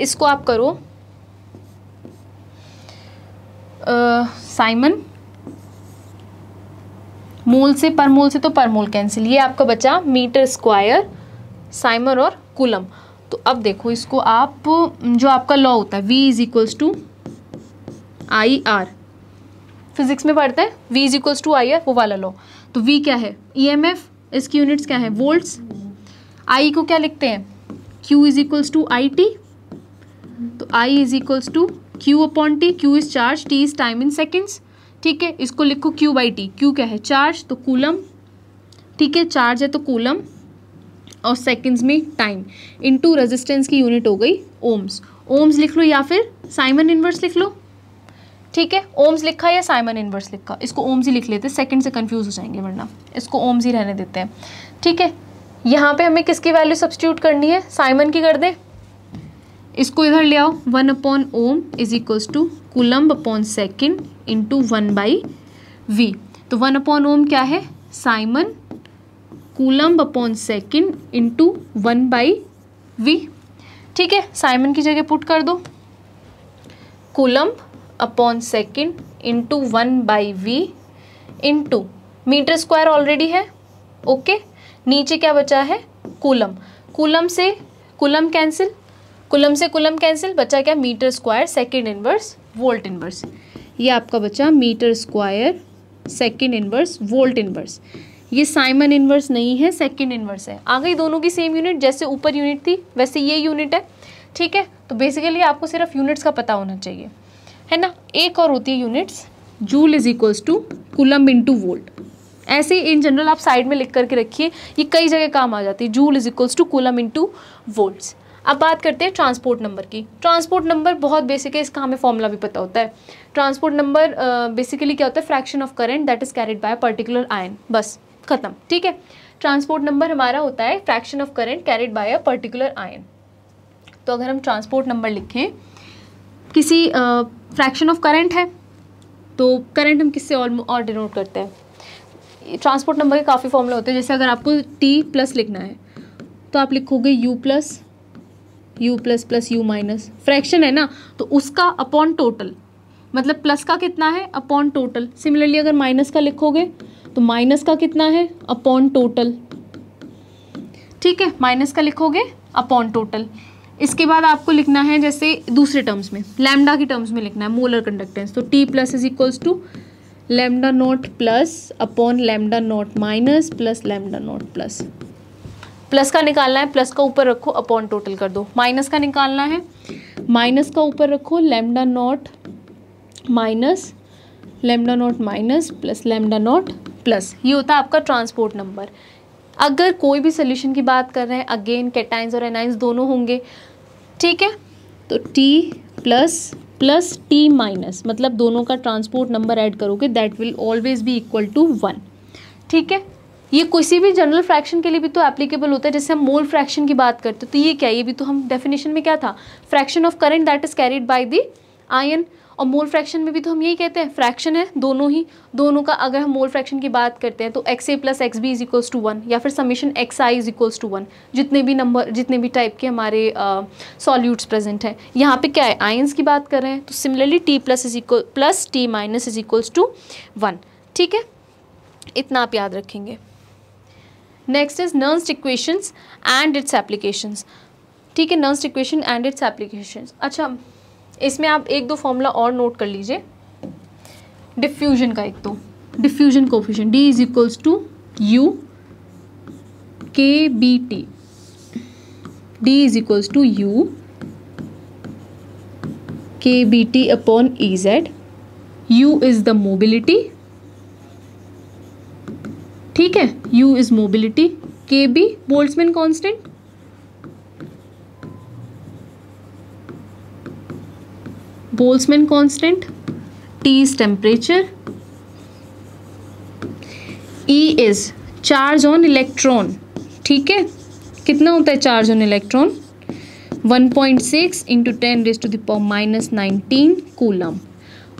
इसको आप करो साइमन मोल से पर मोल से तो पर मोल कैंसिल ये आपका बचा मीटर स्क्वायर साइमर और कुलम तो अब देखो इसको आप जो आपका लॉ होता है v is equals to I R physics में पढ़ते हैं v is equals to I है वो वाला लो तो वी क्या है ई एम एफ इसकी यूनिट्स क्या है वोल्ट्स आई को क्या लिखते हैं q is equals to I t तो I is equals to q upon t q is charge t is time in seconds ठीक है इसको लिखो क्यू बाई टी क्यू क्या है चार्ज तो कूलम ठीक है चार्ज है तो कूलम और सेकेंड्स में टाइम इनटू रेजिस्टेंस की यूनिट हो गई ओम्स ओम्स लिख लो या फिर साइमन इन्वर्स लिख लो ठीक है ओम्स लिखा या साइमन इनवर्स लिखा इसको ओम्स ही लिख लेते हैं सेकंड से कंफ्यूज हो जाएंगे वरना इसको ओम्स ही रहने देते हैं ठीक है यहाँ पे हमें किसकी वैल्यू सब्सिट्यूट करनी है साइमन की कर दें इसको इधर ले आओ one upon ohm is equals to coulomb upon second into one by v तो वन अपॉन ओम क्या है siemens coulomb upon second into one by v ठीक है साइमन की जगह पुट कर दो coulomb upon second into one by v into metre square already है ओके okay? नीचे क्या बचा है कूलम कूलम से कूलम कैंसिल कुलम से कुलम कैंसिल बचा क्या metre square second inverse volt inverse ये आपका बचा metre square second inverse volt inverse ये साइमन इनवर्स नहीं है सेकेंड इनवर्स है आ गई दोनों की सेम यूनिट जैसे ऊपर यूनिट थी वैसे ये यूनिट है ठीक है तो बेसिकली आपको सिर्फ यूनिट्स का पता होना चाहिए है ना एक और होती है units joule is equals to coulomb to volt ऐसे इन जनरल आप साइड में लिख करके रखिए ये कई जगह काम आ जाती है joule is equals to coulomb into volts अब बात करते हैं ट्रांसपोर्ट नंबर की ट्रांसपोर्ट नंबर बहुत बेसिक है इसका हमें फॉर्मूला भी पता होता है ट्रांसपोर्ट नंबर बेसिकली क्या होता है fraction of current that is carried by particular ion बस खत्म ठीक है ट्रांसपोर्ट नंबर हमारा होता है fraction of current carried by a particular ion तो अगर हम ट्रांसपोर्ट नंबर लिखें किसी फ्रैक्शन ऑफ करंट है तो करंट हम किससे और और डिनोट करते हैं ट्रांसपोर्ट नंबर के काफ़ी फॉर्मूले होते हैं जैसे अगर आपको टी प्लस लिखना है तो आप लिखोगे u plus u plus plus u minus fraction है ना तो उसका अपॉन टोटल मतलब प्लस का कितना है अपॉन टोटल सिमिलरली अगर माइनस का लिखोगे तो माइनस का कितना है अपॉन टोटल ठीक है माइनस का लिखोगे अपॉन टोटल इसके बाद आपको लिखना है जैसे दूसरे टर्म्स में लैमडा के टर्म्स में लिखना है मोलर कंडक्टेंस तो t plus is equals to lambda not plus upon lambda not minus plus lambda not plus plus का निकालना है प्लस का ऊपर रखो अपॉन टोटल कर दो माइनस का निकालना है माइनस का ऊपर रखो lambda not minus lambda not minus plus lambda not plus ये होता है आपका ट्रांसपोर्ट नंबर अगर कोई भी सोल्यूशन की बात कर रहे हैं अगेन कैटाइंस और एनाइंस दोनों होंगे ठीक है तो t plus plus t minus मतलब दोनों का ट्रांसपोर्ट नंबर ऐड करोगे that will always be equal to one ठीक है ये किसी भी जनरल फ्रैक्शन के लिए भी तो एप्लीकेबल होता है जैसे हम मोल फ्रैक्शन की बात करते हैं तो ये क्या ये भी तो हम डेफिनेशन में क्या था fraction of current that is carried by the ion और मोल फ्रैक्शन में भी तो हम यही कहते हैं फ्रैक्शन है दोनों ही दोनों का अगर हम मोल फ्रैक्शन की बात करते हैं तो x a plus x b is equals to one या फिर summation x i is equals to one जितने भी नंबर जितने भी टाइप के हमारे सॉल्यूट्स प्रेजेंट हैं यहाँ पे क्या है आयंस की बात कर रहे हैं तो similarly t plus is equal plus t minus is equals to one ठीक है इतना आप याद रखेंगे next is Nernst equations and its applications ठीक है Nernst equation and its applications अच्छा इसमें आप एक दो फॉर्मूला और नोट कर लीजिए डिफ्यूजन का एक तो diffusion coefficient d is equals to u k B t d is equals to u k B t upon e z u is the mobility ठीक है u is mobility k b Boltzmann constant Boltzmann constant t is temperature e is charge on electron ठीक है कितना होता है charge on electron 1.6 point six into ten raise to the power minus nineteen coulomb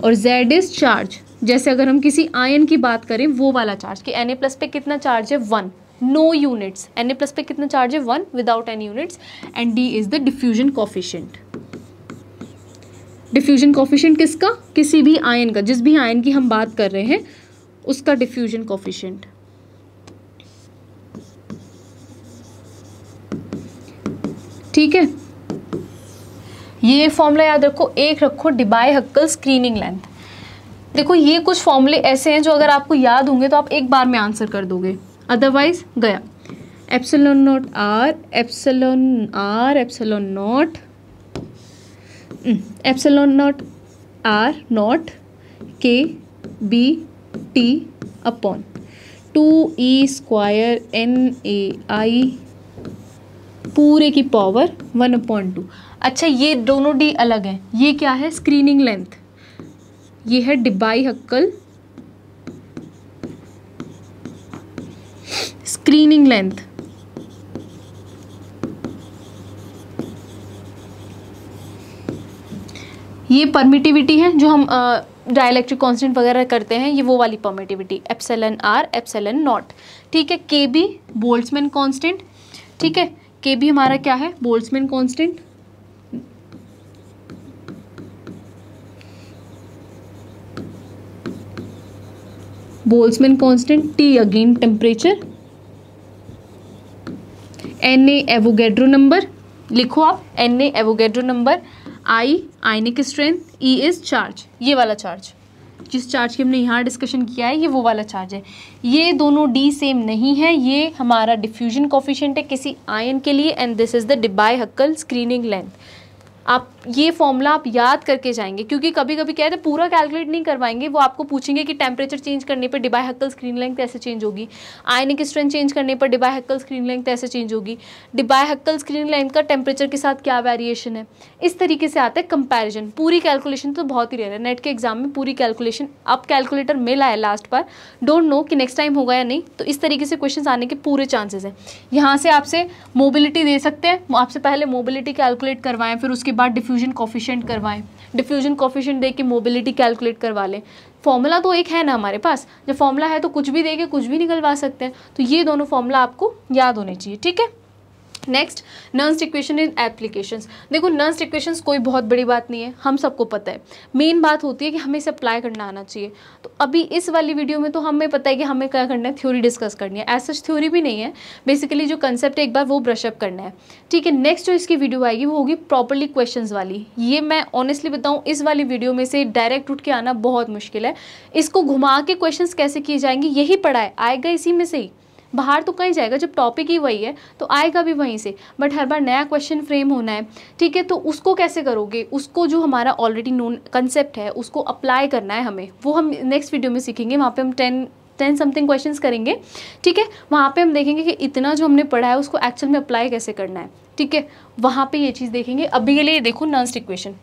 और z is charge जैसे अगर हम किसी आयन की बात करें वो वाला चार्ज कि एन ए प्लस पे कितना चार्ज है वन नो यूनिट्स एन ए प्लस पे कितना चार्ज है one without any units and d is the diffusion coefficient diffusion coefficient किसका किसी भी आयन का जिस भी आयन की हम बात कर रहे हैं उसका डिफ्यूजन कॉफिशेंट ठीक है ये फॉर्मूला याद रखो एक रखो डिबाई हक्कल स्क्रीनिंग लेंथ देखो ये कुछ फॉर्मूले ऐसे हैं जो अगर आपको याद होंगे तो आप एक बार में आंसर कर दोगे अदरवाइज गया epsilon not r epsilon r epsilon not epsilon not r not k B t upon two e square n a i पूरे की पावर वन अपॉइंट टू अच्छा ये दोनों डी अलग हैं ये क्या है स्क्रीनिंग लेंथ ये है डिबाई हक्कल स्क्रीनिंग लेंथ ये परमिटिविटी है जो हम डायलैक्ट्रिक कांस्टेंट वगैरह करते हैं ये वो वाली permittivity epsilon r epsilon not ठीक है के बी बोल्समैन कॉन्स्टेंट ठीक है के बी हमारा क्या है Boltzmann constant Boltzmann constant t again temperature n a Avogadro number लिखो आप n a Avogadro number I ionic strength e is charge ये वाला चार्ज जिस चार्ज की हमने यहाँ डिस्कशन किया है ये वो वाला चार्ज है ये दोनों डी सेम नहीं है ये हमारा डिफ्यूजन कॉफिशेंट है किसी आयन के लिए and this is the Debye Huckel screening length आप ये फॉर्मूला आप याद करके जाएंगे क्योंकि कभी कभी रहे हैं पूरा कैलकुलेट नहीं करवाएंगे वो आपको पूछेंगे कि टेम्परेचर चेंज करने पर डिबाई हक्कल स्क्रीन लेंथ ऐसे चेंज होगी आयनिक स्ट्रेंथ चेंज करने पर डिबाई हक्कल स्क्रीन लेंथ ऐसे चेंज होगी डिबाई हक्कल स्क्रीन लेंथ का टेम्परेचर के साथ क्या वेरिएशन है इस तरीके से आता है कंपेरिजन पूरी कैलकुलेशन तो बहुत ही रेयर है नेट के एग्जाम में पूरी कैलकुलेशन अब कैलकुलेटर मिला है लास्ट पर डोंट नो कि नेक्स्ट टाइम होगा या नहीं तो इस तरीके से क्वेश्चन आने के पूरे चांसेस हैं यहाँ से आपसे मोबिलिटी दे सकते हैं आपसे पहले मोबिलिटी कैलकुलेट करवाएं फिर उसके उसके बाद डिफ्यूजन कॉफिशेंट करवाएं डिफ्यूजन कॉफिशेंट दे के मोबिलिटी कैलकुलेट करवा लें फॉर्मूला तो एक है ना हमारे पास जब फॉर्मूला है तो कुछ भी दे के कुछ भी निकलवा सकते हैं तो ये दोनों फॉर्मूला आपको याद होने चाहिए ठीक है next Nernst equation in applications देखो नर्स्ट इक्वेशंस कोई बहुत बड़ी बात नहीं है हम सबको पता है मेन बात होती है कि हमें इसे अप्लाई करना आना चाहिए तो अभी इस वाली वीडियो में तो हमें पता है कि हमें क्या करना है थ्योरी डिस्कस करनी है एज सच थ्योरी भी नहीं है बेसिकली जो कंसेप्ट है एक बार वो ब्रशअप करना है ठीक है नेक्स्ट जो इसकी वीडियो आएगी वो होगी प्रॉपरली क्वेश्चन वाली ये मैं ऑनेस्टली बताऊँ इस वाली वीडियो में से डायरेक्ट उठ के आना बहुत मुश्किल है इसको घुमा के क्वेश्चन कैसे किए जाएंगे यही पढ़ा है आएगा इसी में से ही बाहर तो कहीं जाएगा जब टॉपिक ही वही है तो आएगा भी वहीं से बट हर बार नया क्वेश्चन फ्रेम होना है ठीक है तो उसको कैसे करोगे उसको जो हमारा ऑलरेडी नोन कंसेप्ट है उसको अप्लाई करना है हमें वो हम नेक्स्ट वीडियो में सीखेंगे वहाँ पर हम टेन टेन समथिंग क्वेश्चन करेंगे ठीक है वहाँ पर हम देखेंगे कि इतना जो हमने पढ़ा है उसको एक्चुअल में अप्लाई कैसे करना है ठीक है वहाँ पर ये चीज़ देखेंगे अभी के लिए देखो नर्स्ट इक्वेशन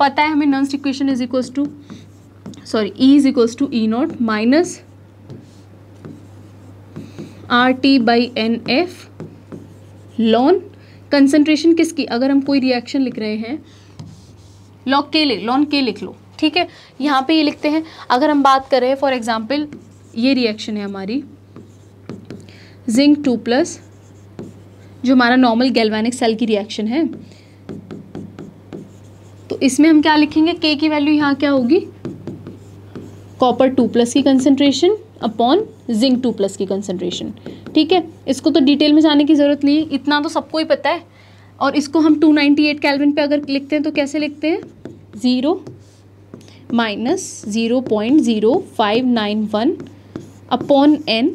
पता है हमें Nernst equation is equals to sorry e is equals to E not minus r t by n f ln concentration किसकी अगर हम कोई रिएक्शन लिख रहे हैं लॉक के लिख लॉन के लिख लो ठीक है यहाँ पे ये लिखते हैं अगर हम बात करें फॉर एग्जाम्पल ये रिएक्शन है हमारी जिंक टू प्लस जो हमारा नॉर्मल गैल्वेनिक सेल की रिएक्शन है तो इसमें हम क्या लिखेंगे के की वैल्यू यहाँ क्या होगी कॉपर टू प्लस की concentration upon zinc two plus की कंसनट्रेशन ठीक है इसको तो डिटेल में जाने की ज़रूरत नहीं है इतना तो सबको ही पता है और इसको हम 298 नाइन्टी कैलविन पर अगर लिखते हैं तो कैसे लिखते हैं zero minus zero point zero five nine one upon n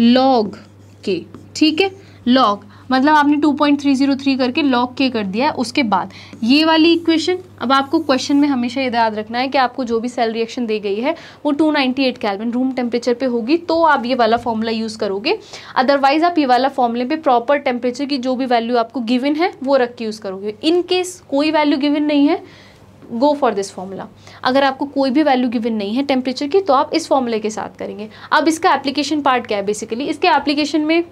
log k ठीक है लॉग मतलब आपने 2.303 करके लॉग के कर दिया है उसके बाद ये वाली इक्वेशन अब आपको क्वेश्चन में हमेशा ये याद रखना है कि आपको जो भी सेल रिएक्शन दी गई है वो 298 नाइन्टी रूम टेम्परेचर पे होगी तो आप ये वाला फॉर्मूला यूज़ करोगे अदरवाइज आप ये वाला फॉर्मूले पे प्रॉपर टेम्परेचर की जो भी वैल्यू आपको गिविन है वो रख के यूज़ करोगे इनकेस कोई वैल्यू गिविन नहीं है गो फॉर दिस फॉर्मूला अगर आपको कोई भी वैल्यू गिविन नहीं है टेम्परेचर की तो आप इस फॉर्मूले के साथ करेंगे अब इसका एप्लीकेशन पार्ट क्या है बेसिकली इसके एप्लीकेशन में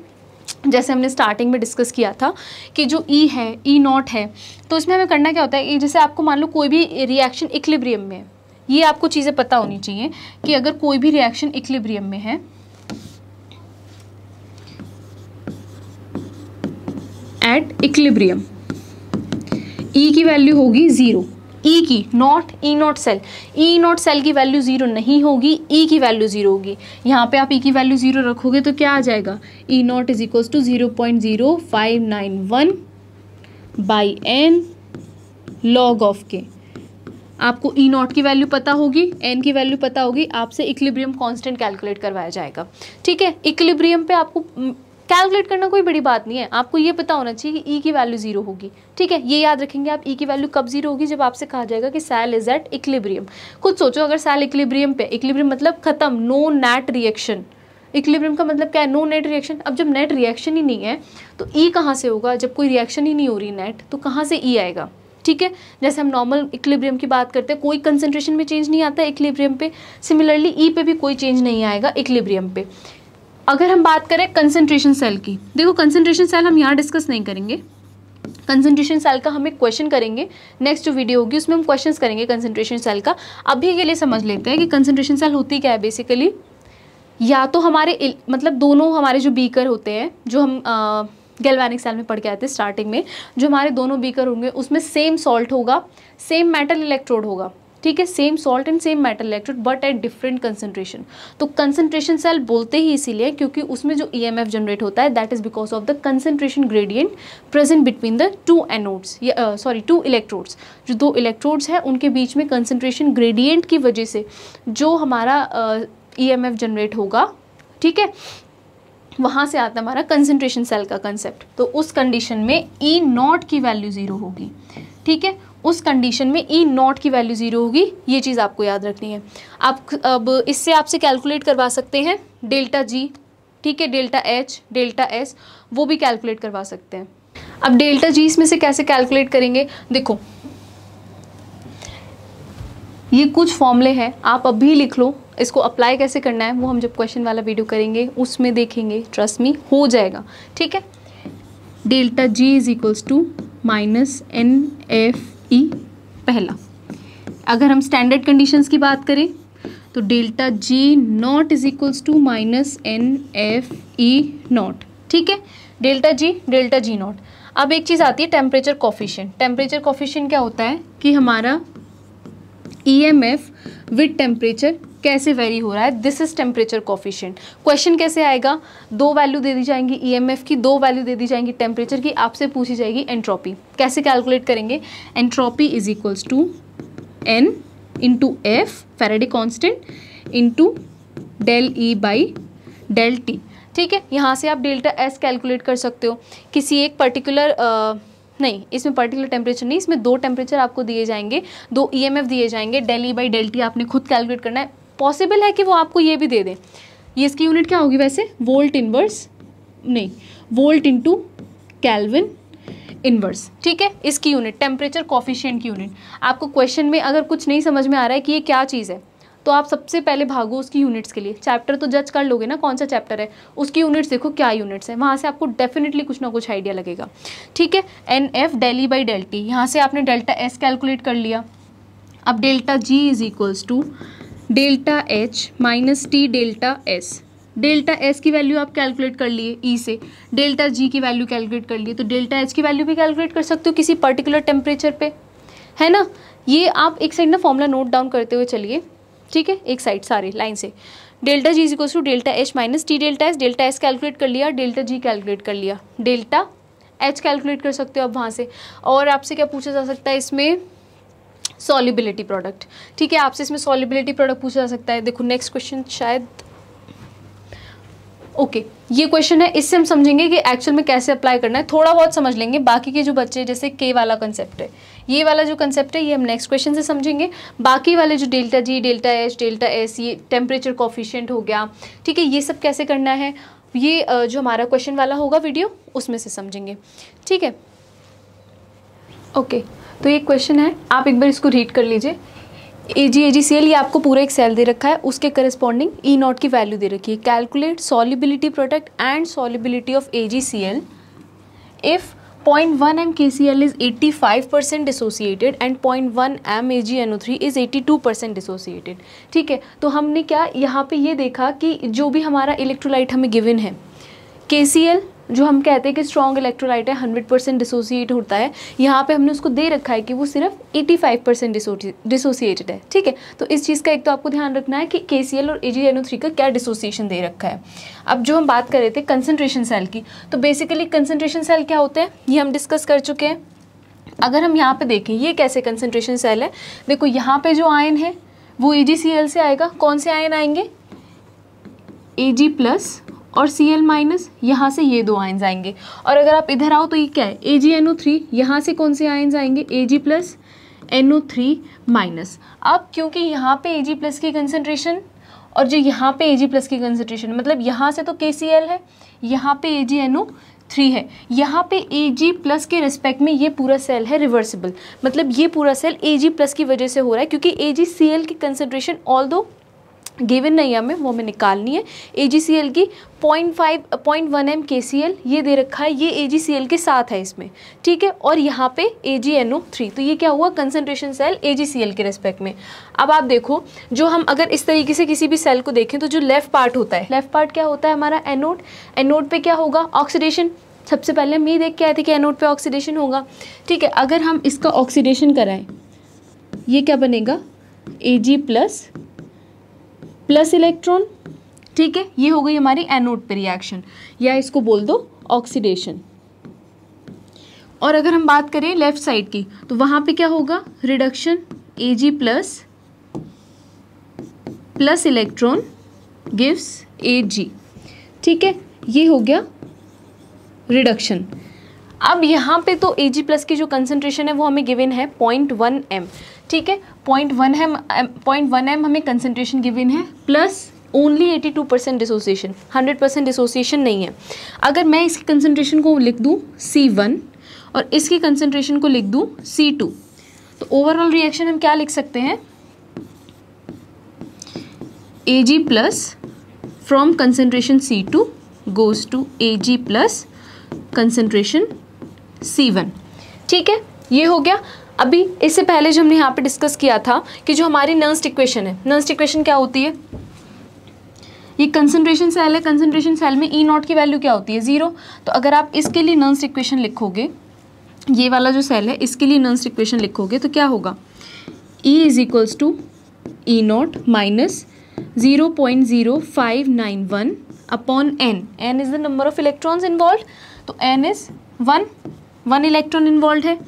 जैसे हमने स्टार्टिंग में डिस्कस किया था कि जो ई e है ई e नॉट है तो इसमें हमें करना क्या होता है e जैसे आपको मान लो कोई भी रिएक्शन इक्लिब्रियम में है ये आपको चीज़ें पता होनी चाहिए कि अगर कोई भी रिएक्शन इक्लिब्रियम में है एट इक्लिब्रियम ई e की वैल्यू होगी ज़ीरो ई e की not e not cell e not cell की वैल्यू ज़ीरो नहीं होगी ई e की वैल्यू ज़ीरो होगी यहाँ पे आप ई e की वैल्यू ज़ीरो रखोगे तो क्या आ जाएगा e not is equal to zero point zero five nine one by n log of k आपको ई e नॉट की वैल्यू पता होगी एन की वैल्यू पता होगी आपसे इक्लिब्रियम कांस्टेंट कैलकुलेट करवाया जाएगा ठीक है इक्लिब्रियम पे आपको कैलकुलेट करना कोई बड़ी बात नहीं है आपको ये पता होना चाहिए कि ई e की वैल्यू जीरो होगी ठीक है ये याद रखेंगे आप ई e की वैल्यू कब जीरो होगी जब आपसे कहा जाएगा कि सेल इज एट इक्लिब्रियम खुद सोचो अगर सेल इक्लिब्रियम पे इक्लिब्रियम मतलब खत्म नो नेट रिएक्शन इक्लिब्रियम का मतलब क्या है नो नेट रिएक्शन अब जब नेट रिएक्शन ही नहीं है तो ई e कहाँ से होगा जब कोई रिएक्शन ही नहीं हो रही नेट तो कहाँ से ई e आएगा ठीक है जैसे हम नॉर्मल इक्लिब्रियम की बात करते हैं कोई कंसंट्रेशन में चेंज नहीं आता इक्लिब्रियम पे सिमिलरली ई e पे भी कोई चेंज नहीं आएगा इक्लिब्रियम पे अगर हम बात करें कंसेंट्रेशन सेल की देखो कंसेंट्रेशन सेल हम यहाँ डिस्कस नहीं करेंगे कंसेंट्रेशन सेल का हम एक क्वेश्चन करेंगे नेक्स्ट जो वीडियो होगी उसमें हम क्वेश्चंस करेंगे कंसेंट्रेशन सेल का अभी के लिए समझ लेते हैं कि कंसेंट्रेशन सेल होती क्या है बेसिकली या तो हमारे मतलब दोनों हमारे जो बीकर होते हैं जो हम आ, गैल्वेनिक सेल में पढ़ के आते हैं स्टार्टिंग में जो हमारे दोनों बीकर होंगे उसमें सेम सॉल्ट होगा सेम मेटल इलेक्ट्रोड होगा ठीक है same salt and same metal electrode but at different concentration तो कंसेंट्रेशन सेल बोलते ही इसीलिए क्योंकि उसमें जो ई e जनरेट होता है that is because of the concentration gradient present between the two anodes sorry two electrodes जो दो इलेक्ट्रोड्स हैं उनके बीच में कंसनट्रेशन ग्रेडियंट की वजह से जो हमारा ई uh, जनरेट होगा ठीक है वहाँ से आता हमारा कंसेंट्रेशन सेल का कंसेप्ट तो उस कंडीशन में ई e नॉट की वैल्यू ज़ीरो होगी ठीक है उस कंडीशन में ई e नॉट की वैल्यू ज़ीरो होगी ये चीज़ आपको याद रखनी है आप अब इससे आपसे कैलकुलेट करवा सकते हैं डेल्टा जी ठीक है डेल्टा एच डेल्टा एस वो भी कैलकुलेट करवा सकते हैं अब डेल्टा जी इसमें से कैसे कैलकुलेट करेंगे देखो ये कुछ फॉर्मूले हैं आप अभी लिख लो इसको अप्लाई कैसे करना है वो हम जब क्वेश्चन वाला वीडियो करेंगे उसमें देखेंगे ट्रस्ट मी हो जाएगा ठीक है delta ji is equals to minus n f e पहला अगर हम स्टैंडर्ड कंडीशंस की बात करें तो delta g not is equals to minus n f e not ठीक है delta ji delta g not अब एक चीज़ आती है टेम्परेचर कॉफिशियंट टेम्परेचर कॉफिशियंट क्या होता है कि हमारा e m f with temperature कैसे वेरी हो रहा है this is temperature coefficient question कैसे आएगा दो वैल्यू दे दी जाएंगी ई e की दो वैल्यू दे दी जाएंगी टेम्परेचर की आपसे पूछी जाएगी एंट्रोपी कैसे कैलकुलेट करेंगे entropy is equals to n into F Faraday constant into del E by del T ठीक है यहाँ से आप डेल्टा एस कैलकुलेट कर सकते हो किसी एक पर्टिकुलर नहीं इसमें पर्टिकुलर टेम्परेचर नहीं इसमें दो टेम्परेचर आपको दिए जाएंगे दो ईएमएफ e दिए जाएंगे del E by del T आपने खुद कैलकुलेट करना है पॉसिबल है कि वो आपको ये भी दे दें ये इसकी यूनिट क्या होगी वैसे वोल्ट इनवर्स नहीं वोल्ट इनटू कैलविन इनवर्स ठीक है इसकी यूनिट टेम्परेचर कॉफिशियंट की यूनिट आपको क्वेश्चन में अगर कुछ नहीं समझ में आ रहा है कि ये क्या चीज़ है तो आप सबसे पहले भागो उसकी यूनिट्स के लिए चैप्टर तो जज कर लोगे ना कौन सा चैप्टर है उसकी यूनिट्स देखो क्या यूनिट्स है वहाँ से आपको डेफिनेटली कुछ ना कुछ आइडिया लगेगा ठीक है n F del E by del T यहाँ से आपने डेल्टा एस कैलकुलेट कर लिया अब delta ji is equals to delta H minus T delta S delta S की वैल्यू आप कैलकुलेट कर लिए ई e से डेल्टा जी की वैल्यू कैलकुलेट कर लिए तो डेल्टा एच की वैल्यू भी कैलकुलेट कर सकते हो किसी पर्टिकुलर टेम्परेचर पे है ना ये आप एक साइड ना फॉर्मूला नोट डाउन करते हुए चलिए ठीक है एक साइड सारे लाइन से delta G is equal to delta H minus T delta S delta S calculate कर लिया डेल्टा जी कैलकुलेट कर लिया डेल्टा एच कैलकुलेट कर सकते हो आप वहाँ से और आपसे क्या पूछा जा सकता है इसमें सॉलिबिलिटी प्रोडक्ट ठीक है आपसे इसमें सॉलिबिलिटी प्रोडक्ट पूछा जा सकता है देखो नेक्स्ट क्वेश्चन शायद ओके okay, ये क्वेश्चन है इससे हम समझेंगे कि एक्चुअल में कैसे अप्लाई करना है थोड़ा बहुत समझ लेंगे बाकी के जो बच्चे जैसे के वाला कंसेप्ट है ये वाला जो कंसेप्ट है ये हम नेक्स्ट क्वेश्चन से समझेंगे बाकी वाले जो डेल्टा जी डेल्टा एच डेल्टा एस ये टेम्परेचर कॉफिशियंट हो गया ठीक है ये सब कैसे करना है ये जो हमारा क्वेश्चन वाला होगा वीडियो उसमें से समझेंगे ठीक है ओके okay. तो ये क्वेश्चन है आप एक बार इसको रीड कर लीजिए ए जी ए जी सी एल ये आपको पूरा एक सेल दे रखा है उसके करस्पॉन्डिंग ई नॉट की वैल्यू दे रखी है calculate solubility product and solubility of A G C L if point one M K C L is eighty five percent dissociated and point one M A G N O three is eighty two percent dissociated ठीक है तो हमने क्या यहाँ पे ये देखा कि जो भी हमारा इलेक्ट्रोलाइट हमें गिविन है के सी एल जो हम कहते हैं कि स्ट्रॉन्ग इलेक्ट्रोलाइट है हंड्रेड परसेंट डिसोसिएट होता है यहाँ पे हमने उसको दे रखा है कि वो सिर्फ एटी फाइव परसेंट डिसोसिएटेड है ठीक है तो इस चीज़ का एक तो आपको ध्यान रखना है कि के सी एल और ए जी एनो थ्री का क्या डिसोसिएशन दे रखा है अब जो हम बात कर रहे थे कंसनट्रेशन सेल की तो बेसिकली कंसनट्रेशन सेल क्या होते हैं ये हम डिस्कस कर चुके हैं अगर हम यहाँ पे देखें ये कैसे कंसनट्रेशन सेल है देखो यहाँ पे जो आयन है वो ए जी सी एल से आएगा कौन से आयन आएंगे ए जी प्लस और सी एल माइनस यहाँ से ये दो आयन्स आएंगे और अगर आप इधर आओ तो ये क्या है A G N O three यहाँ से कौन से आयन्स आएंगे A G plus N O three minus अब क्योंकि यहाँ पे ए जी प्लस की कंसनट्रेशन और जो यहाँ पे ए जी प्लस की कंसनट्रेशन मतलब यहाँ से तो के सी एल है यहाँ पे ए जी एन ओ थ्री है यहाँ पे ए जी प्लस के रिस्पेक्ट में ये पूरा सेल है रिवर्सिबल मतलब ये पूरा सेल ए जी प्लस की वजह से हो रहा है क्योंकि ए जी सी एल की कंसनट्रेशन ऑल दो गिवन नहीं हमें वो हमें निकालनी है ए जी सी एल की point five point one M K C L ये दे रखा है ये ए जी सी एल के साथ है इसमें ठीक है और यहाँ पे ए जी एन ओ थ्री तो ये क्या हुआ concentration cell A G C L के रेस्पेक्ट में अब आप देखो जो हम अगर इस तरीके से किसी भी सेल को देखें तो जो लेफ्ट पार्ट होता है लेफ्ट पार्ट क्या होता है हमारा एनोड एनोड पे क्या होगा ऑक्सीडेशन सबसे पहले हम ये देख के आए थे कि एनोड पे ऑक्सीडेशन होगा ठीक है अगर हम इसका ऑक्सीडेशन कराएं ये क्या बनेगा A G plus plus electron ठीक है ये हो गई हमारी एनोड पे रिएक्शन या इसको बोल दो ऑक्सीडेशन और अगर हम बात करें लेफ्ट साइड की तो वहां पे क्या होगा reduction A G plus plus electron gives A G ठीक है ये हो गया रिडक्शन अब यहाँ पे तो ए जी प्लस की जो कंसनट्रेशन है वो हमें गिवन है पॉइंट वन एम ठीक है point one M point one M हमें कंसनट्रेशन गिविन है plus only eighty two percent dissociation hundred percent dissociation नहीं है अगर मैं इसकी कंसनट्रेशन को लिख दूँ सी वन और इसकी कंसनट्रेशन को लिख दूँ सी टू तो ओवरऑल रिएक्शन हम क्या लिख सकते हैं A G plus from concentration C two goes to A G plus concentration C one ठीक है ये हो गया अभी इससे पहले जो हमने यहाँ पे डिस्कस किया था कि जो हमारी नर्स्ट इक्वेशन है नर्स्ट इक्वेशन क्या होती है ये कंसनट्रेशन सेल है कंसनट्रेशन सेल में ई e नॉट की वैल्यू क्या होती है ज़ीरो तो अगर आप इसके लिए नर्स्ट इक्वेशन लिखोगे ये वाला जो सेल है इसके लिए नर्स्ट इक्वेशन लिखोगे तो क्या होगा E is equals to E not minus zero point zero five nine one upon n n is the number of electrons involve तो n is one one electron involve है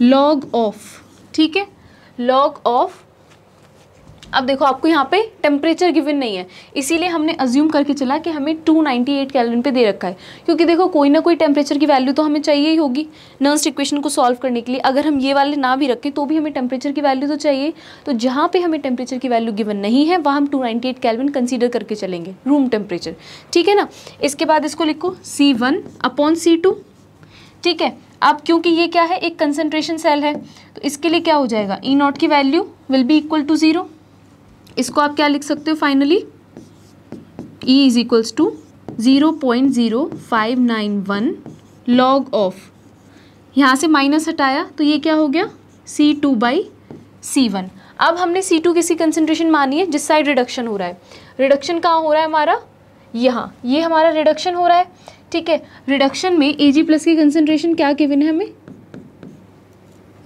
log of ठीक है log of अब देखो आपको यहाँ पे temperature given नहीं है इसीलिए हमने अज्यूम करके चला कि हमें 298 नाइन्टी पे दे रखा है क्योंकि देखो कोई ना कोई टेम्परेचर की वैल्यू तो हमें चाहिए ही होगी नर्स्ट इक्वेशन को सॉल्व करने के लिए अगर हम ये वाले ना भी रखें तो भी हमें टेम्परेचर की वैल्यू तो चाहिए तो जहाँ पे हमें टेम्परेचर की वैल्यू गिवन नहीं है वहाँ हम टू नाइन्टी कंसिडर करके चलेंगे रूम टेम्परेचर ठीक है ना इसके बाद इसको लिखो C one upon C two ठीक है अब क्योंकि ये क्या है एक कंसनट्रेशन सेल है तो इसके लिए क्या हो जाएगा ई e नॉट की value will be equal to zero इसको आप क्या लिख सकते हो finally E is equals to zero point zero five nine one log of यहाँ से माइनस हटाया तो ये क्या हो गया C two by C one अब हमने सी टू किसी कंसनट्रेशन मानी है जिस साइड रिडक्शन हो रहा है रिडक्शन कहाँ हो रहा है हमारा यहाँ ये हमारा रिडक्शन हो रहा है ठीक है रिडक्शन में ए जी प्लस की कंसनट्रेशन क्या गिवन है हमें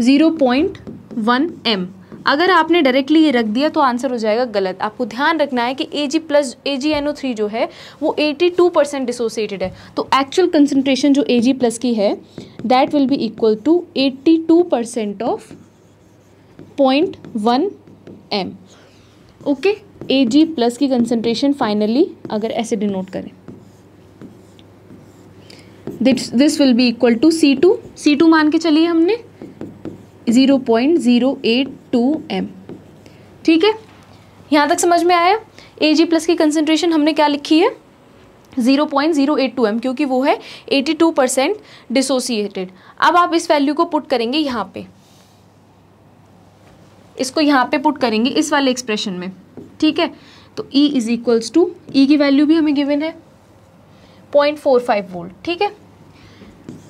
ज़ीरो पॉइंट वन एम अगर आपने डायरेक्टली ये रख दिया तो आंसर हो जाएगा गलत आपको ध्यान रखना है कि A G plus A G N O three जो है वो एटी टू परसेंट डिसोसिएटेड है तो एक्चुअल कंसनट्रेशन जो ए जी प्लस की है that will be equal to eighty two percent of point one M okay A G plus की concentration finally अगर ऐसे डिनोट करें दिट्स this will be equal to C two C two मान के चलिए हमने zero point zero eight two M ठीक है यहाँ तक समझ में आया ए जी प्लस की कंसनट्रेशन हमने क्या लिखी है zero point zero eight two M क्योंकि वो है एटी टू परसेंट डिसोसिएटेड अब आप इस वैल्यू को पुट करेंगे यहाँ पे इसको यहाँ पे पुट करेंगे इस वाले एक्सप्रेशन में ठीक है तो E is equals to E की वैल्यू भी हमें गिवन है पॉइंट फोर फाइव वोल्ट ठीक है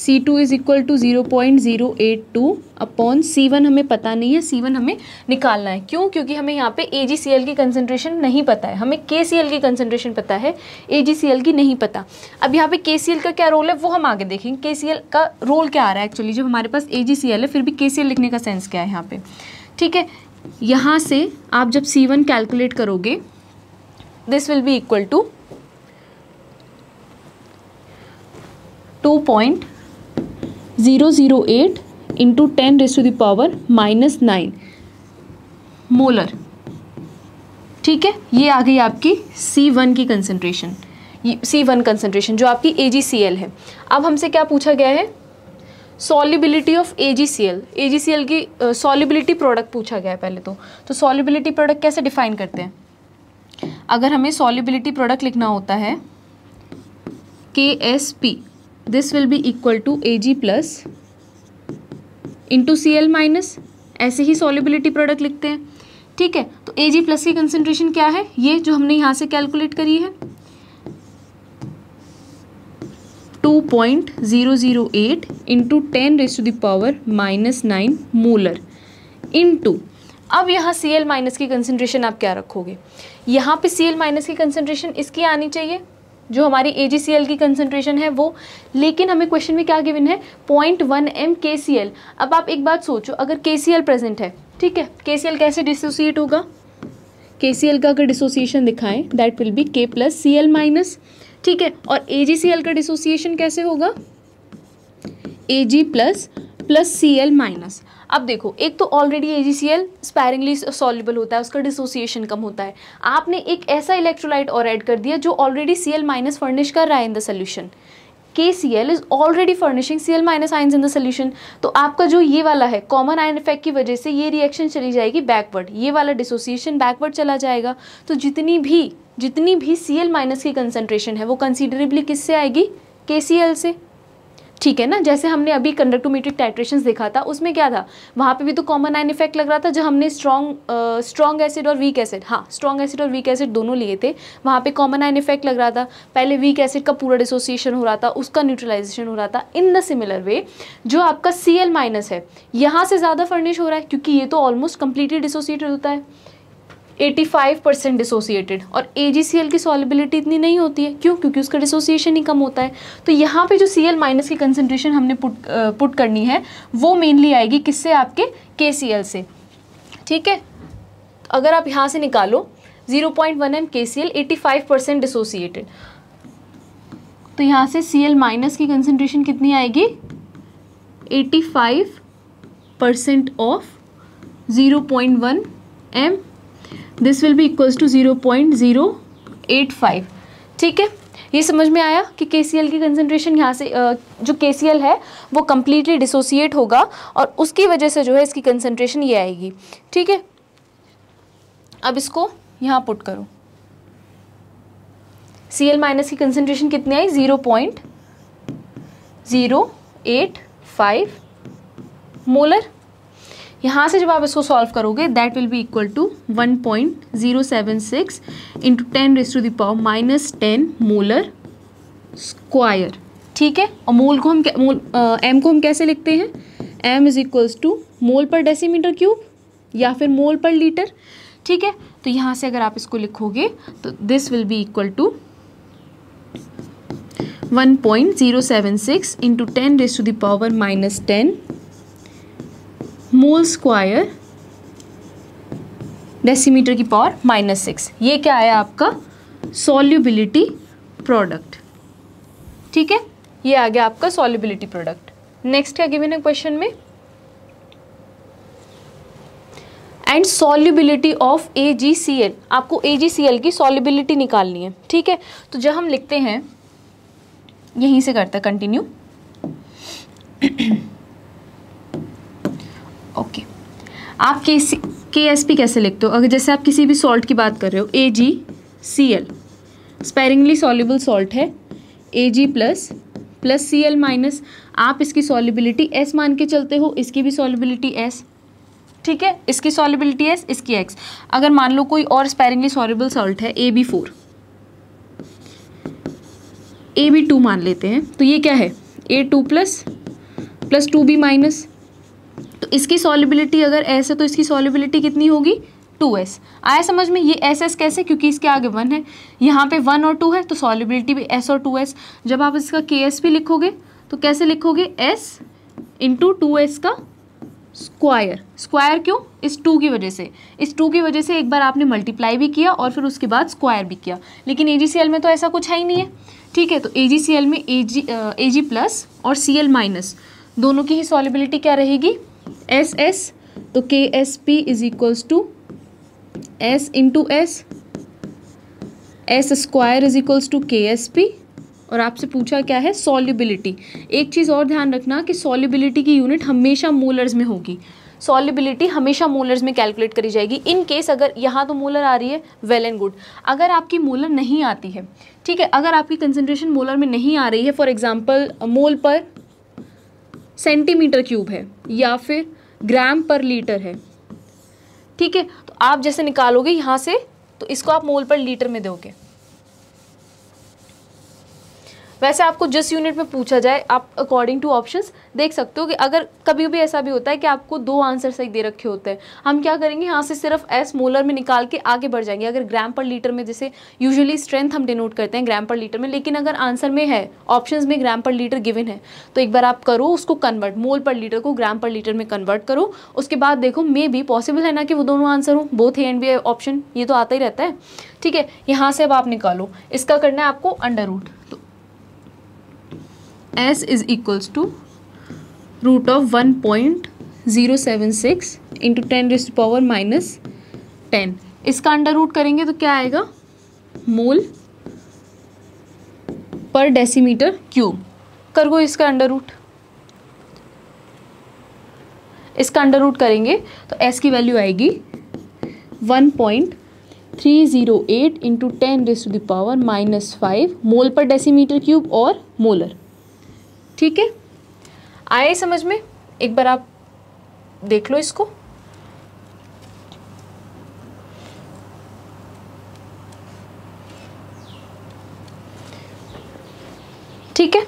C two is equal to zero point zero eight two upon C one हमें पता नहीं है सी हमें निकालना है क्यों क्योंकि हमें यहाँ पे ए जी सी एल की कंसनट्रेशन नहीं पता है हमें के सी एल की कंसनट्रेशन पता है ए जी सी एल की नहीं पता अब यहाँ पे के सी एल का क्या रोल है वो हम आगे देखेंगे के सी एल का रोल क्या आ रहा है एक्चुअली जब हमारे पास ए जी सी एल है फिर भी के सी एल लिखने का सेंस क्या है यहाँ पे ठीक है यहाँ से आप जब सी वन कैलकुलेट करोगे this will be equal to two point zero zero eight into ten raise to the power minus nine molar ठीक है ये आ गई आपकी सी वन की कंसनट्रेशन सी वन कंसनट्रेशन जो आपकी ए जी सी एल है अब हमसे क्या पूछा गया है solubility of A G C L A G C L की सॉलिबिलिटी uh, प्रोडक्ट पूछा गया है पहले तो तो सॉलिबिलिटी प्रोडक्ट कैसे डिफाइन करते हैं अगर हमें सॉलिबिलिटी प्रोडक्ट लिखना होता है K S P this will be equal to AG plus into C L minus ऐसे ही सॉलिबिलिटी प्रोडक्ट लिखते हैं ठीक है तो ए जी प्लस की कंसेंट्रेशन क्या है ये जो हमने यहाँ से कैलकुलेट करी है two point zero zero eight into ten raise to the power minus nine molar into अब यहाँ सी एल माइनस की कंसनट्रेशन आप क्या रखोगे यहाँ पे सी एल माइनस की कंसनट्रेशन इसकी आनी चाहिए जो हमारी ए की कंसनट्रेशन है वो लेकिन हमें क्वेश्चन में क्या गिवन है पॉइंट वन एम के अब आप एक बात सोचो अगर के प्रेजेंट है ठीक है के कैसे डिसोसिएट होगा के का अगर डिसोसिएशन दिखाएं that will be K plus C L minus ठीक है और ए का डिसोसिएशन कैसे होगा A G plus plus C L minus अब देखो एक तो already A G C L sparingly soluble होता है उसका डिसोसिएशन कम होता है आपने एक ऐसा इलेक्ट्रोलाइट और ऐड कर दिया जो already C L minus furnish कर रहा है in the solution K C L is already furnishing C L minus ions in the solution तो आपका जो ये वाला है कॉमन आयन इफेक्ट की वजह से ये रिएक्शन चली जाएगी बैकवर्ड ये वाला डिसोसिएशन बैकवर्ड चला जाएगा तो जितनी भी जितनी भी सी एल माइनस की कंसनट्रेशन है वो कंसिडरेबली किससे आएगी के सी एल से ठीक है ना जैसे हमने अभी कंडक्टोमीट्रिक टाइट्रेशन देखा था उसमें क्या था वहाँ पे भी तो कॉमन आइन इफेक्ट लग रहा था जब हमने स्ट्रॉन्ग स्ट्रॉन्ग एसिड और वीक एसिड हाँ स्ट्रॉन्ग एसिड और वीक एसिड दोनों लिए थे वहाँ पे कॉमन आइन इफेक्ट लग रहा था पहले वीक एसिड का पूरा डिसोसिएशन हो रहा था उसका न्यूट्रलाइजेशन हो रहा था इन द सिमिलर वे जो आपका सी माइनस है यहाँ से ज़्यादा फर्निश हो रहा है क्योंकि ये तो ऑलमोस्ट कम्प्लीटली डिसोसिएटेड होता है 85 परसेंट डिसोसिएटेड और ए की सॉलिबिलिटी इतनी नहीं होती है क्यों क्योंकि उसका डिसोसिएशन ही कम होता है तो यहाँ पे जो सी एल माइनस की कंसनट्रेशन हमने पुट पुट करनी है वो मेनली आएगी किससे आपके के सी एल से ठीक है अगर आप यहाँ से निकालो 0.1 point one M K C L eighty five percent dissociated तो यहाँ से सी एल माइनस की कंसनट्रेशन कितनी आएगी eighty five percent of zero point one M this will be equals to zero point zero eight five ठीक है ये समझ में आया कि के की कंसनट्रेशन यहाँ से जो के है वो कम्प्लीटली डिसोसिएट होगा और उसकी वजह से जो है इसकी कंसनट्रेशन ये आएगी ठीक है अब इसको यहाँ पुट करो सी एल माइनस की कंसनट्रेशन कितनी आई zero point zero eight five molar यहाँ से जब आप इसको सॉल्व करोगे that will be equal to one point zero seven six into ten raise to the power minus ten molar square ठीक है और मोल को हम मोल एम को हम कैसे लिखते हैं M is equals to mole per decimetre cube या फिर मोल पर लीटर ठीक है तो यहाँ से अगर आप इसको लिखोगे तो this will be equal to one point zero seven six into ten raise to the power minus ten mole square decimetre की पावर माइनस सिक्स ये क्या आया आपका सॉल्युबिलिटी प्रोडक्ट ठीक है ये आ गया आपका सॉल्युबिलिटी प्रोडक्ट नेक्स्ट क्या गिवन है क्वेश्चन में and solubility of A G C L आपको ए जी सी एल की सॉल्युबिलिटी निकालनी है ठीक है तो जब हम लिखते हैं यहीं से करते हैं कंटिन्यू ओके आप के सी के एस पी कैसे लिखते हो अगर जैसे आप किसी भी सॉल्ट की बात कर रहे हो A G C L sparingly soluble salt है A G plus plus C L minus आप इसकी सॉल्युबिलिटी एस मान के चलते हो इसकी भी सॉलिबिलिटी एस ठीक है इसकी सॉल्युबिलिटी एस इसकी एक्स अगर मान लो कोई और स्पेरिंगली सॉल्यूबल सॉल्ट है A B four A B two मान लेते हैं तो ये क्या है A two plus plus two B minus तो इसकी सॉलिबिलिटी अगर एस है तो इसकी सॉलिबिलिटी कितनी होगी टू एस आया समझ में ये एस एस कैसे क्योंकि इसके आगे वन है यहाँ पे वन और टू है तो सॉलिबिलिटी भी एस और टू एस जब आप इसका के एस भी लिखोगे तो कैसे लिखोगे एस इंटू टू एस का स्क्वायर स्क्वायर क्यों इस टू की वजह से इस टू की वजह से एक बार आपने मल्टीप्लाई भी किया और फिर उसके बाद स्क्वायर भी किया लेकिन ए में तो ऐसा कुछ है ही नहीं है ठीक है तो ए में ए जी प्लस और सी एल माइनस दोनों की ही सॉलिबिलिटी क्या रहेगी एस एस तो K S P is equals to S into S S square is equals to K S P और आपसे पूछा क्या है सॉल्युबिलिटी एक चीज़ और ध्यान रखना कि सॉल्युबिलिटी की यूनिट हमेशा मोलर्स में होगी सॉल्युबिलिटी हमेशा मोलर्स में कैलकुलेट करी जाएगी इन केस अगर यहाँ तो मोलर आ रही है वेल एंड गुड अगर आपकी मोलर नहीं आती है ठीक है अगर आपकी कंसनट्रेशन मोलर में नहीं आ रही है फॉर एग्जाम्पल मोल पर सेंटीमीटर क्यूब है या फिर ग्राम पर लीटर है ठीक है तो आप जैसे निकालोगे यहाँ से तो इसको आप मोल पर लीटर में दोगे वैसे आपको जिस यूनिट में पूछा जाए आप अकॉर्डिंग टू ऑप्शंस देख सकते हो कि अगर कभी भी ऐसा भी होता है कि आपको दो आंसर सही दे रखे होते हैं हम क्या करेंगे यहाँ से सिर्फ एस मोलर में निकाल के आगे बढ़ जाएंगे अगर ग्राम पर लीटर में जैसे यूजुअली स्ट्रेंथ हम डिनोट करते हैं ग्राम पर लीटर में लेकिन अगर आंसर में है ऑप्शन में ग्राम पर लीटर गिविन है तो एक बार आप करो उसको कन्वर्ट मोल पर लीटर को ग्राम पर लीटर में कन्वर्ट करो उसके बाद देखो मे भी पॉसिबल है ना कि वो दोनों आंसर हो both A and B option ये तो आता ही रहता है ठीक है यहाँ से अब आप निकालो इसका करना है आपको अंडर रूट तो S is equals to root of one point zero seven six into ten raise power minus ten इसका अंडर रूट करेंगे तो क्या आएगा मोल पर डेसीमीटर क्यूब कर गो इसका अंडर रूट इसका अंडर रूट करेंगे तो एस की वैल्यू आएगी one point three zero eight into ten raise to power minus five mole per decimetre cube और मोलर ठीक है आए समझ में एक बार आप देख लो इसको ठीक है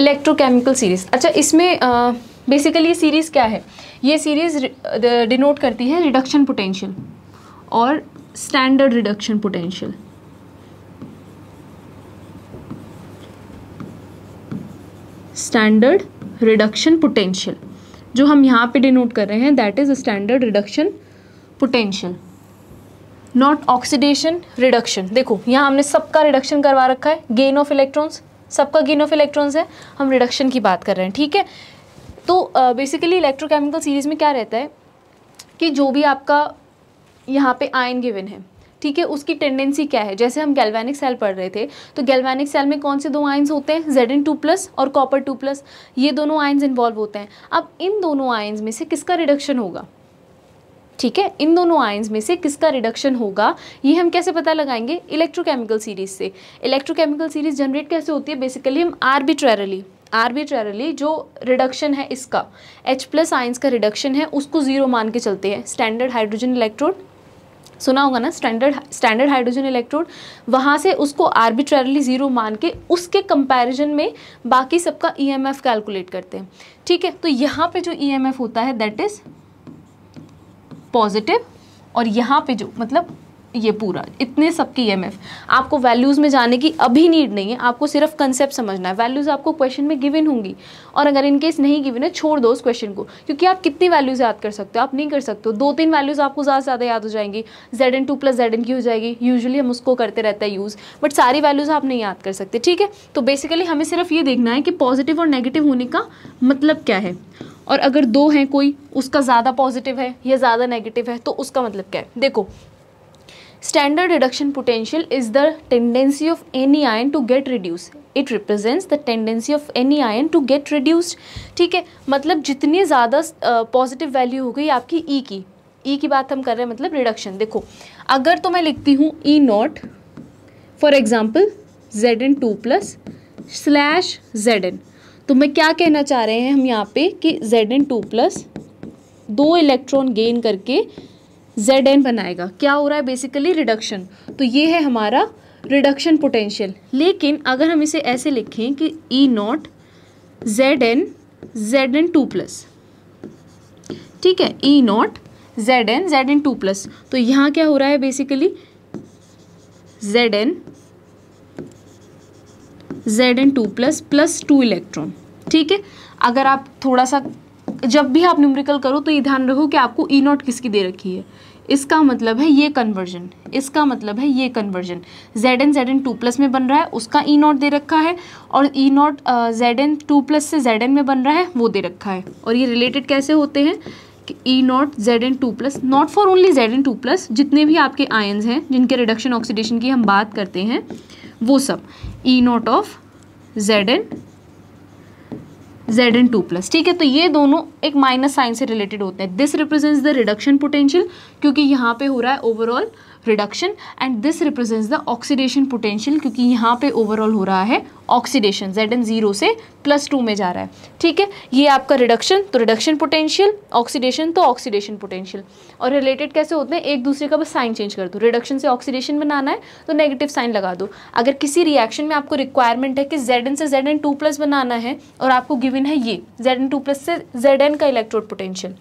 इलेक्ट्रोकेमिकल सीरीज अच्छा इसमें बेसिकली ये सीरीज़ क्या है ये सीरीज़ डिनोट करती है रिडक्शन पोटेंशियल और standard reduction potential standard reduction potential जो हम यहाँ पे डिनोट कर रहे हैं that is standard reduction potential not oxidation reduction देखो यहाँ हमने सबका रिडक्शन करवा रखा है गेन ऑफ इलेक्ट्रॉन्स सबका गेन ऑफ इलेक्ट्रॉन्स है हम रिडक्शन की बात कर रहे हैं ठीक है तो बेसिकली इलेक्ट्रोकेमिकल सीरीज में क्या रहता है कि जो भी आपका यहाँ पे आयन गिवन है ठीक है उसकी टेंडेंसी क्या है जैसे हम गैल्वेनिक सेल पढ़ रहे थे तो गैल्वेनिक सेल में कौन से दो आइन्स होते हैं जेड एन टू प्लस और कॉपर टू प्लस ये दोनों आइन्स इन्वॉल्व होते हैं अब इन दोनों आइन्स में से किसका रिडक्शन होगा ठीक है इन दोनों आयंस में से किसका रिडक्शन होगा ये हम कैसे पता लगाएंगे इलेक्ट्रोकेमिकल सीरीज से इलेक्ट्रोकेमिकल सीरीज जनरेट कैसे होती है बेसिकली हम आर्बिट्रेरली आर्बिट्रेरली जो रिडक्शन है इसका H प्लस आयंस का रिडक्शन है उसको ज़ीरो मान के चलते हैं स्टैंडर्ड हाइड्रोजन इलेक्ट्रोड सुना होगा ना स्टैंडर्ड स्टैंडर्ड हाइड्रोजन इलेक्ट्रोड वहाँ से उसको आर्बिट्रेरली ज़ीरो मान के उसके कंपैरिजन में बाकी सबका ईएमएफ e कैलकुलेट करते हैं ठीक है तो यहाँ पे जो ईएमएफ e होता है दैट इज़ पॉजिटिव और यहाँ पे जो मतलब ये पूरा इतने सबकी ई आपको वैल्यूज़ में जाने की अभी नीड नहीं है आपको सिर्फ कंसेप्ट समझना है वैल्यूज़ आपको क्वेश्चन में गिविन होंगी और अगर इनकेस नहीं गिविन है छोड़ दो उस क्वेश्चन को क्योंकि आप कितनी वैल्यूज़ याद कर सकते हो आप नहीं कर सकते हो दो तीन वैल्यूज़ आपको ज़्यादा से ज़्यादा याद हो जाएंगी Z N two plus Z N की हो जाएगी यूजली हम उसको करते रहते हैं यूज़ बट सारी वैल्यूज़ आप नहीं याद कर सकते ठीक है तो बेसिकली हमें सिर्फ ये देखना है कि पॉजिटिव और नेगेटिव होने का मतलब क्या है और अगर दो हैं कोई उसका ज़्यादा पॉजिटिव है या ज़्यादा नेगेटिव है तो उसका मतलब क्या है देखो Standard reduction potential is the tendency of any ion to get reduced. It represents the tendency of any ion to get reduced ठीक है मतलब जितनी ज़्यादा पॉजिटिव वैल्यू हो गई आपकी ई e की ई e की बात हम कर रहे हैं मतलब रिडक्शन देखो अगर तो मैं लिखती हूँ E naught for example Z N two plus slash Z N तो मैं क्या कहना चाह रहे हैं हम यहाँ पे कि जेड एन टू प्लस दो इलेक्ट्रॉन गेन करके जेड एन बनाएगा क्या हो रहा है बेसिकली रिडक्शन तो ये है हमारा रिडक्शन पोटेंशियल लेकिन अगर हम इसे ऐसे लिखें कि E naught Z N Z N two plus ठीक है E naught Z N Z N two plus तो यहाँ क्या हो रहा है basically Z N Z N two plus plus two electron ठीक है अगर आप थोड़ा सा जब भी आप न्यूमरिकल करो तो ये ध्यान रखो कि आपको ई e नॉट किसकी दे रखी है इसका मतलब है ये कन्वर्जन इसका मतलब है ये conversion Z N Z N two plus में बन रहा है उसका ई e नॉट दे रखा है और E naught Z N two plus से जेड एन में बन रहा है वो दे रखा है और ये रिलेटेड कैसे होते हैं कि E naught Z N two plus not for only Z N two plus जितने भी आपके आयन्स हैं जिनके रिडक्शन ऑक्सीडेशन की हम बात करते हैं वो सब E naught of Z N Z N two plus ठीक है तो ये दोनों एक माइनस साइन से रिलेटेड होते हैं this represents the reduction potential क्योंकि यहाँ पे हो रहा है overall reduction and this represents the oxidation potential क्योंकि यहाँ पे ओवरऑल हो रहा है ऑक्सीडेशन जेड एन जीरो से प्लस टू में जा रहा है ठीक है ये आपका रिडक्शन तो रिडक्शन पोटेंशियल ऑक्सीडेशन तो ऑक्सीडेशन पोटेंशियल और रिलेटेड कैसे होते हैं एक दूसरे का बस साइन चेंज कर दो रिडक्शन से ऑक्सीडेशन बनाना है तो नेगेटिव साइन लगा दो अगर किसी रिएक्शन में आपको रिक्वायरमेंट है कि जेड एन से जेड एन टू प्लस बनाना है और आपको इन है ये जेड एन टू प्लस से जेड एन का इलेक्ट्रोड पोटेंशियल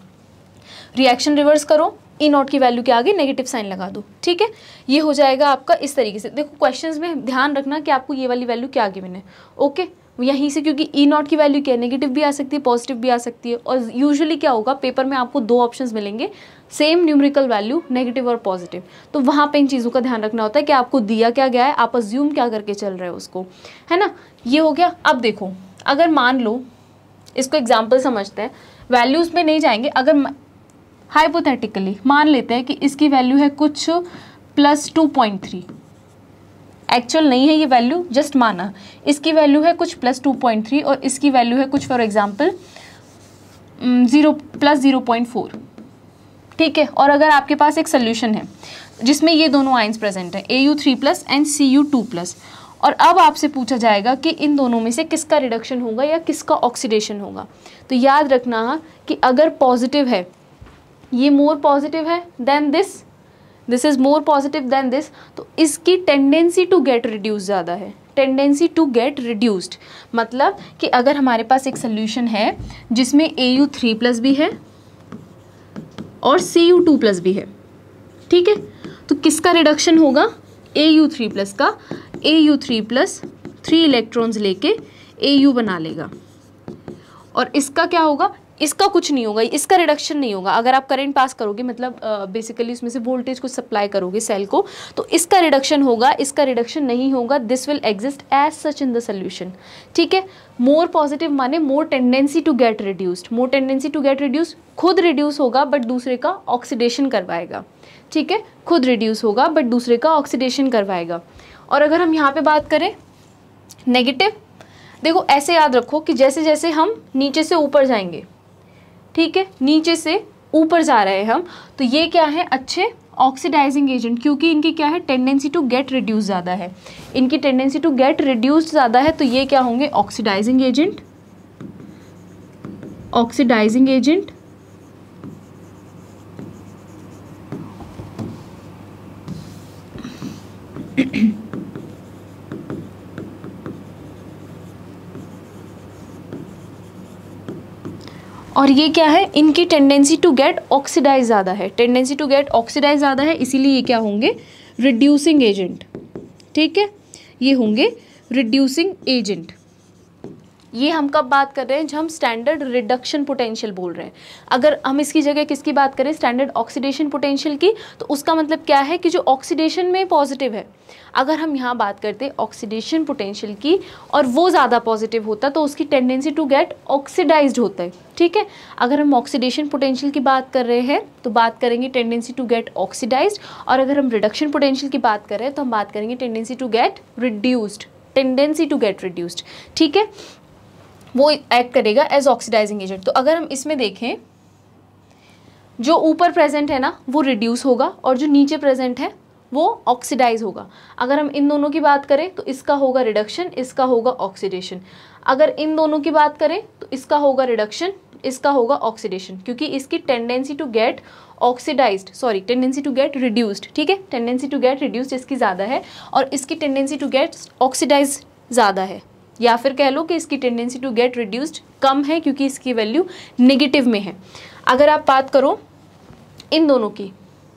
रिएक्शन रिवर्स करो ई e नॉट की वैल्यू के आगे नेगेटिव साइन लगा दो ठीक है ये हो जाएगा आपका इस तरीके से देखो क्वेश्चन में ध्यान रखना कि आपको ये वाली वैल्यू क्या आगे मैंने ओके यहीं से क्योंकि ई e नॉट की वैल्यू क्या है नेगेटिव भी आ सकती है पॉजिटिव भी आ सकती है और यूजुअली क्या होगा पेपर में आपको दो ऑप्शंस मिलेंगे सेम न्यूमरिकल वैल्यू नेगेटिव और पॉजिटिव तो वहाँ पे इन चीज़ों का ध्यान रखना होता है कि आपको दिया क्या गया है आप अज्यूम क्या करके चल रहे हो उसको है ना ये हो गया अब देखो अगर मान लो इसको एग्जाम्पल समझते हैं वैल्यूज़ में नहीं जाएंगे अगर हाइपोथेटिकली मान लेते हैं कि इसकी वैल्यू है कुछ plus two point three actual नहीं है ये वैल्यू जस्ट माना इसकी वैल्यू है कुछ प्लस टू पॉइंट थ्री और इसकी वैल्यू है कुछ for example zero plus zero point four ठीक है और अगर आपके पास एक सोल्यूशन है जिसमें ये दोनों आइंस प्रेजेंट हैं A U three plus and C U two plus और अब आपसे पूछा जाएगा कि इन दोनों में से किसका रिडक्शन होगा या किसका ऑक्सीडेशन होगा तो याद रखना कि अगर पॉजिटिव है ये मोर पॉजिटिव है than this this is more positive than this तो इसकी टेंडेंसी टू गेट रिड्यूस ज़्यादा है टेंडेंसी टू गेट रिड्यूस्ड मतलब कि अगर हमारे पास एक सोल्यूशन है जिसमें ए यू थ्री प्लस भी है और सी यू टू प्लस भी है ठीक है तो किसका रिडक्शन होगा ए यू थ्री प्लस का A U three plus three electrons लेके ए यू बना लेगा और इसका क्या होगा इसका कुछ नहीं होगा इसका रिडक्शन नहीं होगा अगर आप करंट पास करोगे मतलब बेसिकली उसमें से वोल्टेज को सप्लाई करोगे सेल को तो इसका रिडक्शन होगा इसका रिडक्शन नहीं होगा this will exist as such in the solution ठीक है मोर पॉजिटिव माने more tendency to get reduced more tendency to get reduce खुद रिड्यूस होगा बट दूसरे का ऑक्सीडेशन करवाएगा ठीक है खुद रिड्यूस होगा बट दूसरे का ऑक्सीडेशन करवाएगा और अगर हम यहाँ पर बात करें नेगेटिव देखो ऐसे याद रखो कि जैसे जैसे हम नीचे से ऊपर जाएंगे ठीक है नीचे से ऊपर जा रहे हैं हम तो ये क्या है अच्छे ऑक्सीडाइजिंग एजेंट क्योंकि इनकी क्या है टेंडेंसी टू गेट रिड्यूस ज़्यादा है इनकी टेंडेंसी टू गेट रिड्यूस ज़्यादा है तो ये क्या होंगे ऑक्सीडाइजिंग एजेंट ऑक्सीडाइजिंग एजेंट और ये क्या है इनकी टेंडेंसी टू गेट ऑक्सीडाइज ज़्यादा है टेंडेंसी टू गेट ऑक्सीडाइज ज़्यादा है इसीलिए ये क्या होंगे रिड्यूसिंग एजेंट ठीक है ये होंगे रिड्यूसिंग एजेंट ये हम कब बात कर रहे हैं जब हम स्टैंडर्ड रिडक्शन पोटेंशियल बोल रहे हैं अगर हम इसकी जगह किसकी बात करें स्टैंडर्ड ऑक्सीडेशन पोटेंशियल की तो उसका मतलब क्या है कि जो ऑक्सीडेशन में पॉजिटिव है अगर हम यहाँ बात करते ऑक्सीडेशन पोटेंशियल की और वो ज़्यादा पॉजिटिव होता तो उसकी टेंडेंसी टू गेट ऑक्सीडाइज होता है ठीक है अगर हम ऑक्सीडेशन पोटेंशियल की बात कर रहे हैं तो बात करेंगे टेंडेंसी टू गेट ऑक्सीडाइज और अगर हम रिडक्शन पोटेंशियल की बात करें तो हम बात करेंगे tendency to get reduced tendency to get reduced ठीक है वो एक्ट करेगा एज ऑक्सीडाइजिंग एजेंट तो अगर हम इसमें देखें जो ऊपर प्रेजेंट है ना वो रिड्यूस होगा और जो नीचे प्रेजेंट है वो ऑक्सीडाइज होगा अगर हम इन दोनों की बात करें तो इसका होगा रिडक्शन इसका होगा ऑक्सीडेशन अगर इन दोनों की बात करें तो इसका होगा रिडक्शन इसका होगा ऑक्सीडेशन क्योंकि इसकी tendency to get oxidised sorry tendency to get reduced ठीक है टेंडेंसी टू गेट रिड्यूस्ड इसकी ज़्यादा है और इसकी टेंडेंसी टू गेट ऑक्सीडाइज ज़्यादा है या फिर कह लो कि इसकी टेंडेंसी टू गेट रिड्यूस्ड कम है क्योंकि इसकी वैल्यू नेगेटिव में है अगर आप बात करो इन दोनों की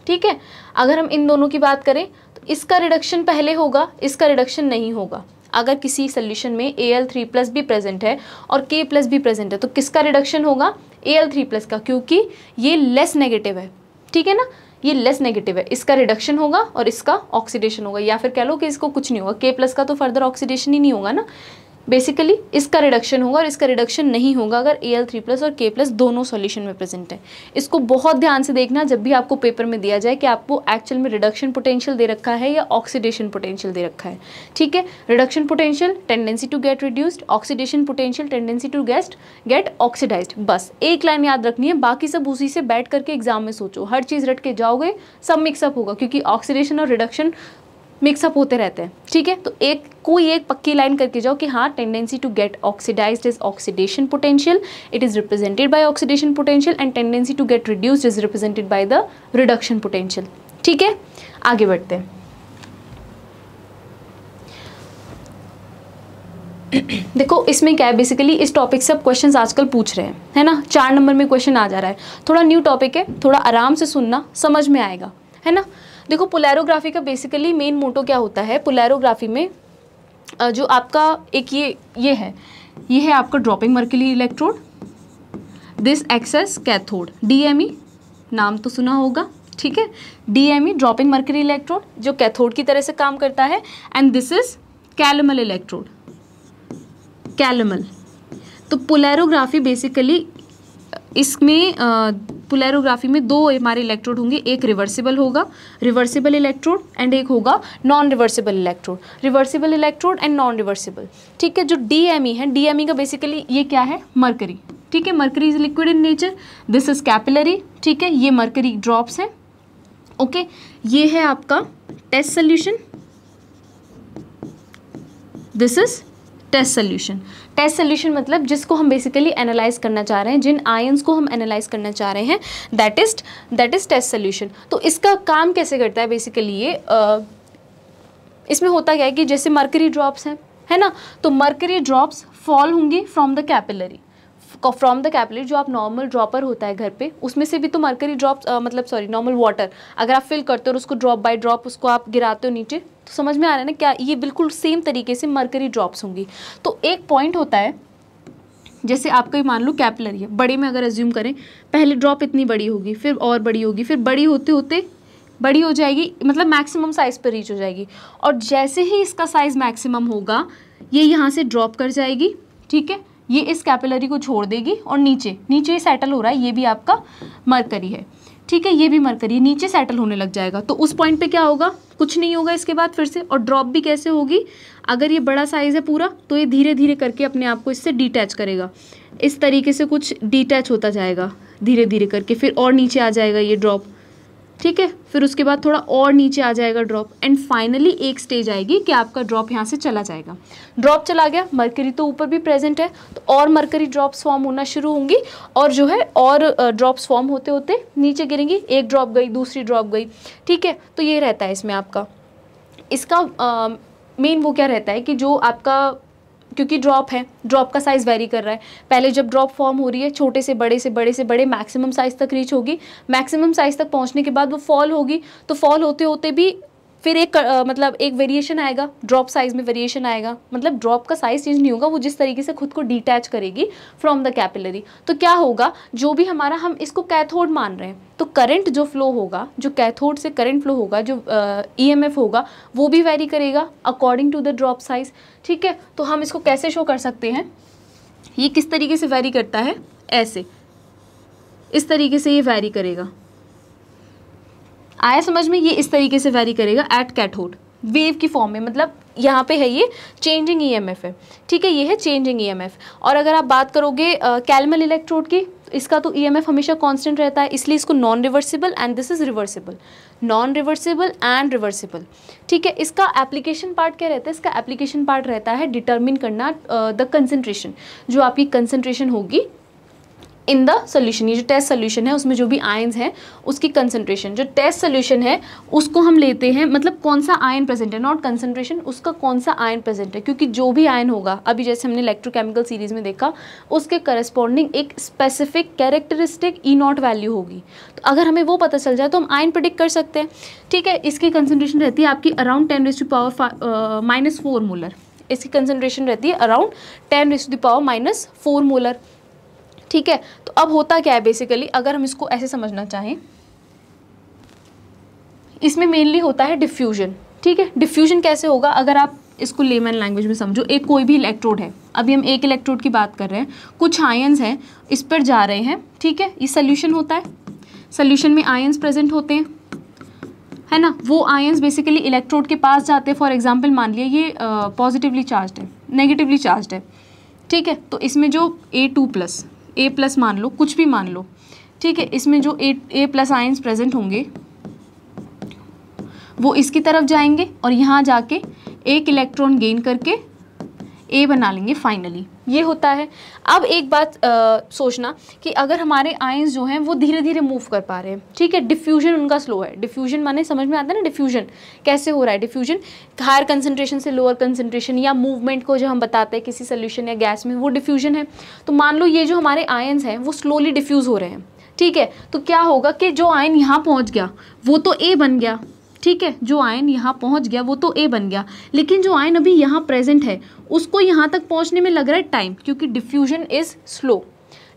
ठीक है अगर हम इन दोनों की बात करें तो इसका रिडक्शन पहले होगा इसका रिडक्शन नहीं होगा अगर किसी सोल्यूशन में ए एल थ्री प्लस भी प्रेजेंट है और के प्लस भी प्रेजेंट है तो किसका रिडक्शन होगा ए एल थ्री प्लस का क्योंकि ये लेस नेगेटिव है ठीक है ना ये लेस नेगेटिव है इसका रिडक्शन होगा और इसका ऑक्सीडेशन होगा या फिर कह लो कि इसको कुछ नहीं होगा के प्लस का तो फर्दर ऑक्सीडेशन ही नहीं होगा ना बेसिकली इसका रिडक्शन होगा और इसका रिडक्शन नहीं होगा अगर ए एल थ्री प्लस और के प्लस दोनों सॉल्यूशन में प्रेजेंट है इसको बहुत ध्यान से देखना जब भी आपको पेपर में दिया जाए कि आपको एक्चुअल में रिडक्शन पोटेंशियल दे रखा है या ऑक्सीडेशन पोटेंशियल दे रखा है ठीक है reduction potential tendency to get reduced oxidation potential tendency to guest get oxidise बस एक लाइन याद रखनी है बाकी सब उसी से बैठ करके एग्जाम में सोचो हर चीज़ रट के जाओगे सब मिक्सअप होगा क्योंकि ऑक्सीडेशन और रिडक्शन मिक्सअप होते रहते हैं ठीक है तो एक कोई एक पक्की लाइन करके जाओ कि हाँ tendency to get oxidise is oxidation potential it is represented by oxidation potential and tendency to get reduced is represented by the reduction potential ठीक है आगे बढ़ते हैं देखो इसमें क्या है बेसिकली इस टॉपिक से अब क्वेश्चंस आजकल पूछ रहे हैं है ना चार नंबर में क्वेश्चन आ जा रहा है थोड़ा न्यू टॉपिक है थोड़ा आराम से सुनना समझ में आएगा है ना देखो पोलैरोग्राफी का बेसिकली मेन मोटो क्या होता है पोलैरोग्राफी में जो आपका एक ये ये है ये है आपका dropping mercury electrode this acts as cathode DME नाम तो सुना होगा ठीक है डीएमई ड्रॉपिंग मर्करी इलेक्ट्रोड जो कैथोड की तरह से काम करता है and this is calomel electrode calomel तो पोलैरोग्राफी बेसिकली इसमें पुलैरोग्राफी में दो हमारे इलेक्ट्रोड होंगे एक रिवर्सिबल होगा रिवर्सिबल इलेक्ट्रोड एंड एक होगा non reversible electrode reversible electrode and non reversible ठीक है जो डीएमई e है डीएमई e का बेसिकली ये क्या है मरकरी ठीक है mercury is liquid in nature this is capillary ठीक है ये मरकरी ड्रॉप्स है ओके ये है आपका test solution this is test solution test solution मतलब जिसको हम बेसिकली एनालाइज करना चाह रहे हैं जिन आयन्स को हम एनालाइज करना चाह रहे हैं that is that is test solution तो इसका काम कैसे करता है बेसिकली ये इसमें होता क्या है कि जैसे मर्करी ड्रॉप्स हैं है ना तो मर्करी ड्रॉप्स फॉल होंगे from the capillary from the capillary जो आप नॉर्मल ड्रॉपर होता है घर पे उसमें से भी तो मरकरी ड्रॉप मतलब सॉरी नॉर्मल वाटर अगर आप फिल करते हो और उसको ड्रॉप बाय ड्रॉप उसको आप गिराते हो नीचे तो समझ में आ रहा है ना क्या ये बिल्कुल सेम तरीके से मरकरी ड्रॉप्स होंगी तो एक पॉइंट होता है जैसे आप ये मान लो कैपिलरी है बड़े में अगर एज्यूम करें पहले ड्रॉप इतनी बड़ी होगी फिर और बड़ी होगी फिर बड़ी होते होते बड़ी हो जाएगी मतलब मैक्सिमम साइज़ पर रीच हो जाएगी और जैसे ही इसका साइज़ मैक्सिमम होगा ये यहाँ से ड्रॉप कर जाएगी ठीक है ये इस कैपिलरी को छोड़ देगी और नीचे नीचे सेटल हो रहा है ये भी आपका मरकरी है ठीक है ये भी मरकरी नीचे सेटल होने लग जाएगा तो उस पॉइंट पे क्या होगा कुछ नहीं होगा इसके बाद फिर से और ड्रॉप भी कैसे होगी अगर ये बड़ा साइज़ है पूरा तो ये धीरे धीरे करके अपने आप को इससे डिटैच करेगा इस तरीके से कुछ डिटैच होता जाएगा धीरे धीरे करके फिर और नीचे आ जाएगा ये ड्रॉप ठीक है फिर उसके बाद थोड़ा और नीचे आ जाएगा ड्रॉप एंड फाइनली एक स्टेज आएगी कि आपका ड्रॉप यहाँ से चला जाएगा ड्रॉप चला गया मरकरी तो ऊपर भी प्रेजेंट है तो और मरकरी ड्रॉप्स फॉर्म होना शुरू होंगी और जो है और ड्रॉप्स फॉर्म होते होते नीचे गिरेंगी एक ड्रॉप गई दूसरी ड्रॉप गई ठीक है तो ये रहता है इसमें आपका इसका मेन वो क्या रहता है कि जो आपका क्योंकि ड्रॉप है ड्रॉप का साइज़ वेरी कर रहा है पहले जब ड्रॉप फॉर्म हो रही है छोटे से बड़े से बड़े से बड़े मैक्सिमम साइज़ तक रीच होगी मैक्सिमम साइज़ तक पहुँचने के बाद वो फॉल होगी तो फॉल होते होते भी फिर एक आ, मतलब एक वेरिएशन आएगा ड्रॉप साइज में वेरिएशन आएगा मतलब ड्रॉप का साइज चेंज नहीं होगा वो जिस तरीके से खुद को डिटैच करेगी फ्रॉम द कैपिलरी तो क्या होगा जो भी हमारा हम इसको कैथोड मान रहे हैं तो करंट जो फ्लो होगा जो कैथोड से करंट फ्लो होगा जो ई e होगा वो भी वेरी करेगा according to the drop size ठीक है तो हम इसको कैसे शो कर सकते हैं ये किस तरीके से वैरी करता है ऐसे इस तरीके से ये वैरी करेगा आया समझ में ये इस तरीके से वैरी करेगा एट कैटोड वेव की फॉर्म में मतलब यहाँ पे है ये चेंजिंग ईएमएफ e है ठीक है ये है चेंजिंग ईएमएफ e और अगर आप बात करोगे कैलमल इलेक्ट्रोड की तो इसका तो ईएमएफ e हमेशा कांस्टेंट रहता है इसलिए इसको non reversible and this is reversible non reversible and reversible ठीक है इसका एप्लीकेशन पार्ट क्या रहता है इसका एप्लीकेशन पार्ट रहता है डिटर्मिन करना द uh, कंसनट्रेशन जो आपकी कंसनट्रेशन होगी इन द सोल्यूशन ये जो टेस्ट सोल्यूशन है उसमें जो भी आयन्स हैं उसकी कंसनट्रेशन जो टेस्ट सोल्यूशन है उसको हम लेते हैं मतलब कौन सा आयन प्रेजेंट है नॉट कंसनट्रेशन उसका कौन सा आयन प्रेजेंट है क्योंकि जो भी आयन होगा अभी जैसे हमने इलेक्ट्रोकेमिकल सीरीज में देखा उसके करस्पॉन्डिंग एक specific characteristic E naught value होगी तो अगर हमें वो पता चल जाए तो हम आयन प्रिडिक्ट कर सकते हैं ठीक है इसकी कंसनट्रेशन रहती है आपकी around ten raise to power minus four molar इसकी कंसनट्रेशन रहती है around ten raise to power minus four molar ठीक है तो अब होता क्या है बेसिकली अगर हम इसको ऐसे समझना चाहें इसमें मेनली होता है डिफ्यूजन ठीक है डिफ्यूजन कैसे होगा अगर आप इसको लेमन लैंग्वेज में समझो एक कोई भी इलेक्ट्रोड है अभी हम एक इलेक्ट्रोड की बात कर रहे हैं कुछ आयन्स हैं इस पर जा रहे हैं ठीक है ये सोल्यूशन होता है सोल्यूशन में आयन्स प्रेजेंट होते हैं है ना वो आयन्स बेसिकली इलेक्ट्रोड के पास जाते हैं फॉर एग्जांपल मान लिया ये पॉजिटिवली चार्ज है नेगेटिवली चार्ज है ठीक है तो इसमें जो A two plus A plus मान लो कुछ भी मान लो ठीक है इसमें जो A A plus ions present होंगे वो इसकी तरफ जाएंगे और यहाँ जाके एक इलेक्ट्रॉन गेन करके ए बना लेंगे फाइनली ये होता है अब एक बात आ, सोचना कि अगर हमारे आयंस जो हैं वो धीरे धीरे मूव कर पा रहे हैं ठीक है डिफ्यूजन उनका स्लो है डिफ्यूजन माने समझ में आता है ना डिफ्यूजन कैसे हो रहा है डिफ्यूजन हायर कंसनट्रेशन से लोअर कंसनट्रेशन या मूवमेंट को जो हम बताते हैं किसी सोल्यूशन या गैस में वो डिफ्यूजन है तो मान लो ये जो हमारे आयन्स हैं वो स्लोली डिफ्यूज़ हो रहे हैं ठीक है तो क्या होगा कि जो आयन यहाँ पहुँच गया वो तो ए बन गया ठीक है जो आयन यहाँ पहुँच गया वो तो ए बन गया लेकिन जो आयन अभी यहाँ प्रेजेंट है उसको यहाँ तक पहुँचने में लग रहा है टाइम क्योंकि diffusion is slow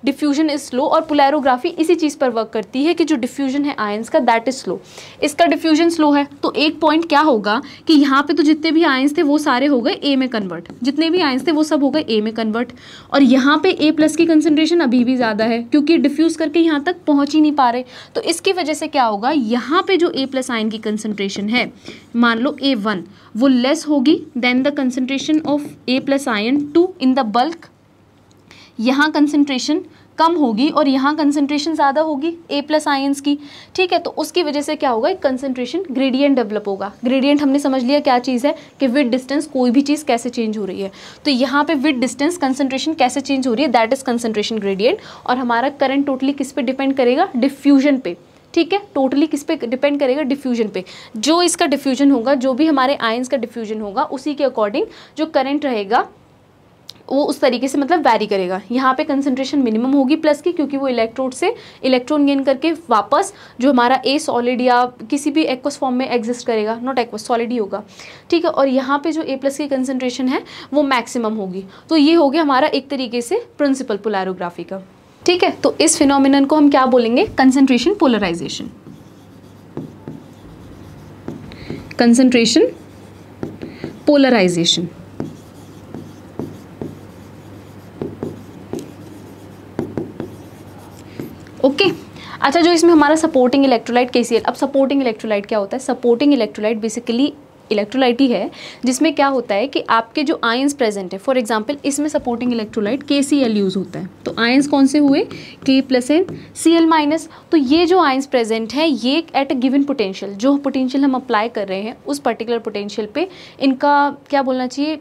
diffusion is slow और पुलैरोग्राफी इसी चीज़ पर वर्क करती है कि जो डिफ्यूजन है आयंस का दैट इज स्लो इसका डिफ्यूजन स्लो है तो एक पॉइंट क्या होगा कि यहाँ पे तो जितने भी आयंस थे वो सारे हो गए ए में कन्वर्ट जितने भी आयंस थे वो सब हो गए ए में कन्वर्ट और यहाँ पे ए प्लस की कंसनट्रेशन अभी भी ज़्यादा है क्योंकि डिफ्यूज़ करके यहाँ तक पहुँच ही नहीं पा रहे तो इसकी वजह से क्या होगा यहाँ पे जो ए प्लस आयन की कंसनट्रेशन है मान लो ए वन वो लेस होगी than the concentration of A plus ion two in the bulk यहाँ कंसनट्रेशन कम होगी और यहाँ कंसनट्रेशन ज़्यादा होगी ए प्लस आयंस की ठीक है तो उसकी वजह से क्या होगा एक कंसनट्रेशन ग्रेडियंट डेवलप होगा ग्रेडियंट हमने समझ लिया क्या चीज़ है कि विद डिस्टेंस कोई भी चीज़ कैसे चेंज हो रही है तो यहाँ पे विद डिस्टेंस कंसनट्रेशन कैसे चेंज हो रही है दैट इज़ कंसनट्रेशन ग्रेडियंट और हमारा करंट टोटली किस पे डिपेंड करेगा डिफ्यूजन पे ठीक है टोटली किस पे डिपेंड करेगा डिफ्यूजन पे जो इसका डिफ्यूजन होगा जो भी हमारे आयंस का डिफ्यूजन होगा उसी के अकॉर्डिंग जो करंट रहेगा वो उस तरीके से मतलब वैरी करेगा यहाँ पे कंसनट्रेशन मिनिमम होगी प्लस की क्योंकि वो इलेक्ट्रोड से इलेक्ट्रॉन गेन करके वापस जो हमारा ए सॉलिड या किसी भी एक्वस फॉर्म में एग्जिस्ट करेगा नॉट एक्वस सॉलिड ही होगा ठीक है और यहाँ पे जो ए प्लस की कंसनट्रेशन है वो मैक्सिमम होगी तो ये हो गया हमारा एक तरीके से प्रिंसिपल पोलारोग्राफी का ठीक है तो इस फिनोमिन को हम क्या बोलेंगे concentration polarisation concentration polarisation okay अच्छा जो इसमें हमारा सपोर्टिंग इलेक्ट्रोलाइट के अब सपोर्टिंग इलेक्ट्रोलाइट क्या होता है सपोर्टिंग इलेक्ट्रोलाइट बेसिकली इलेक्ट्रोलाइट ही है जिसमें क्या होता है कि आपके जो आयंस प्रेजेंट है फॉर एग्जांपल इसमें supporting electrolyte K C L use होता है तो आयंस कौन से हुए K plus N C L minus तो ये जो आयंस प्रेजेंट है ये एट अ गिवन पोटेंशियल जो पोटेंशियल हम अप्लाई कर रहे हैं उस पर्टिकुलर पोटेंशियल पे इनका क्या बोलना चाहिए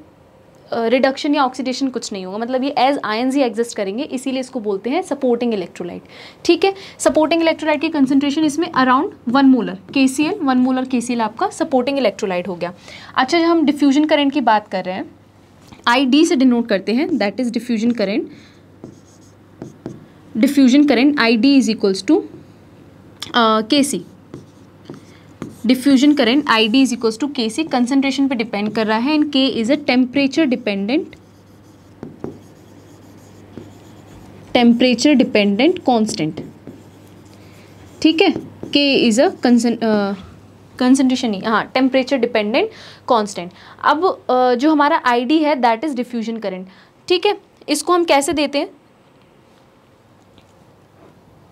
रिडक्शन या ऑक्सीडेशन कुछ नहीं होगा मतलब ये एज आयन्स ही एग्जिस्ट करेंगे इसीलिए इसको बोलते हैं सपोर्टिंग इलेक्ट्रोलाइट ठीक है सपोर्टिंग इलेक्ट्रोलाइट की कंसेंट्रेशन इसमें around one molar K C L one molar K C L आपका सपोर्टिंग इलेक्ट्रोलाइट हो गया अच्छा जब हम डिफ्यूजन करेंट की बात कर रहे हैं आई डी से डिनोट करते हैं that is diffusion current diffusion current I D is equals to K C diffusion current I D is equals to K C concentration पर डिपेंड कर रहा है and K is a temperature dependent temperature dependent constant ठीक है K is a concentration ही हाँ temperature dependent constant अब uh, जो हमारा आई डी है दैट इज डिफ्यूजन करेंट ठीक है इसको हम कैसे देते हैं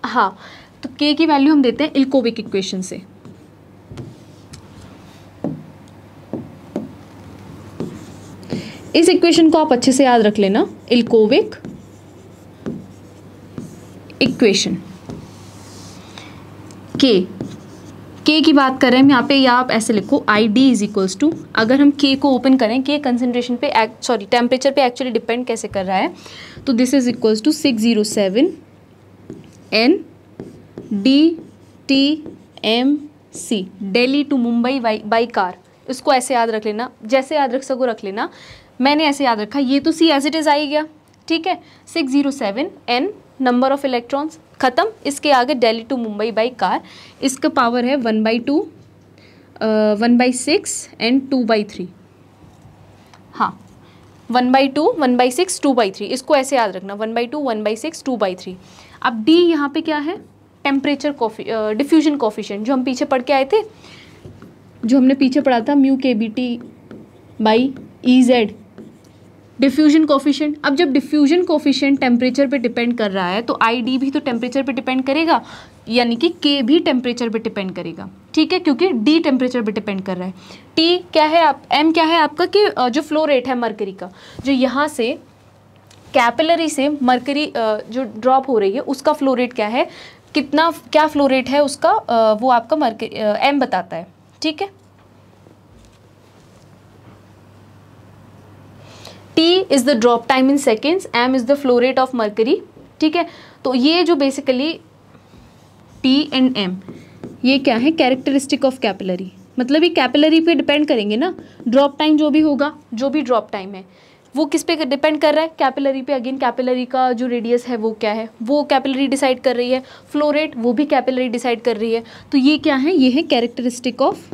हाँ तो के की वैल्यू हम देते हैं इल्कोविक इक्वेशन से इस इक्वेशन को आप अच्छे से याद रख लेना इल्कोविक इक्वेशन के के की बात हैं यहाँ पे या आप ऐसे लिखो I D is equals to अगर हम के को ओपन करें के कंसनट्रेशन पे सॉरी टेम्परेचर पे एक्चुअली डिपेंड कैसे कर रहा है तो this is equals to six zero seven N D T M C Delhi to Mumbai by car इसको ऐसे याद रख लेना जैसे याद रख सको रख लेना मैंने ऐसे याद रखा ये तो सी एज इट इज़ आई गया ठीक है six zero seven N number of electrons ख़त्म इसके आगे daily to Mumbai by car इसका पावर है one by two one by six and two by three हाँ one by two one by six two by three इसको ऐसे याद रखना one by two one by six two by three अब D यहाँ पे क्या है टेम्परेचर कॉफी डिफ्यूजन कॉफिशेंट जो हम पीछे पढ़ के आए थे जो हमने पीछे पढ़ा था mu K B T by E Z diffusion coefficient अब जब डिफ्यूजन कोफिशेंट टेम्परेचर पे डिपेंड कर रहा है तो आई डी भी तो टेम्परेचर पे डिपेंड करेगा यानी कि के भी टेम्परेचर पे डिपेंड करेगा ठीक है क्योंकि डी टेम्परेचर पे डिपेंड कर रहा है टी क्या है आप एम क्या है आपका कि जो फ्लो रेट है मरकरी का जो यहाँ से कैपिलरी से मरकरी जो ड्रॉप हो रही है उसका फ्लो रेट क्या है कितना क्या फ्लो रेट है उसका वो आपका मरकरी एम बताता है ठीक है T is the drop time in seconds M is the flow rate of mercury ठीक है तो ये जो बेसिकली टी एंड एम ये क्या है कैरेक्टरिस्टिक ऑफ कैपिलरी मतलब ये कैपिलरी पे डिपेंड करेंगे ना ड्रॉप टाइम जो भी होगा जो भी ड्रॉप टाइम है वो किस पे डिपेंड कर रहा है कैपिलरी पे अगेन कैपिलरी का जो रेडियस है वो क्या है वो कैपिलरी डिसाइड कर रही है फ्लोरेट वो भी कैपिलरी डिसाइड कर रही है तो ये क्या है ये है characteristic of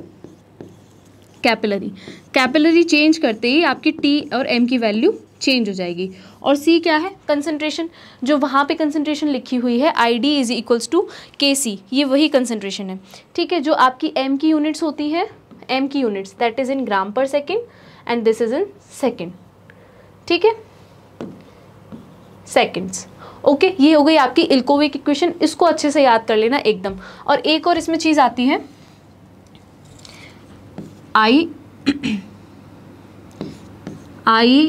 capillary capillary change करते ही आपकी टी और एम की वैल्यू चेंज हो जाएगी और सी क्या है कंसनट्रेशन जो वहाँ पे कंसनट्रेशन लिखी हुई है I D is equals to K C ये वही कंसनट्रेशन है ठीक है जो आपकी एम की यूनिट्स होती है एम की units that is in gram per second and this is in second ठीक है सेकेंड्स ओके ये हो गई आपकी इल्कोविक इक्वेशन इसको अच्छे से याद कर लेना एकदम और एक और इसमें चीज़ आती है I I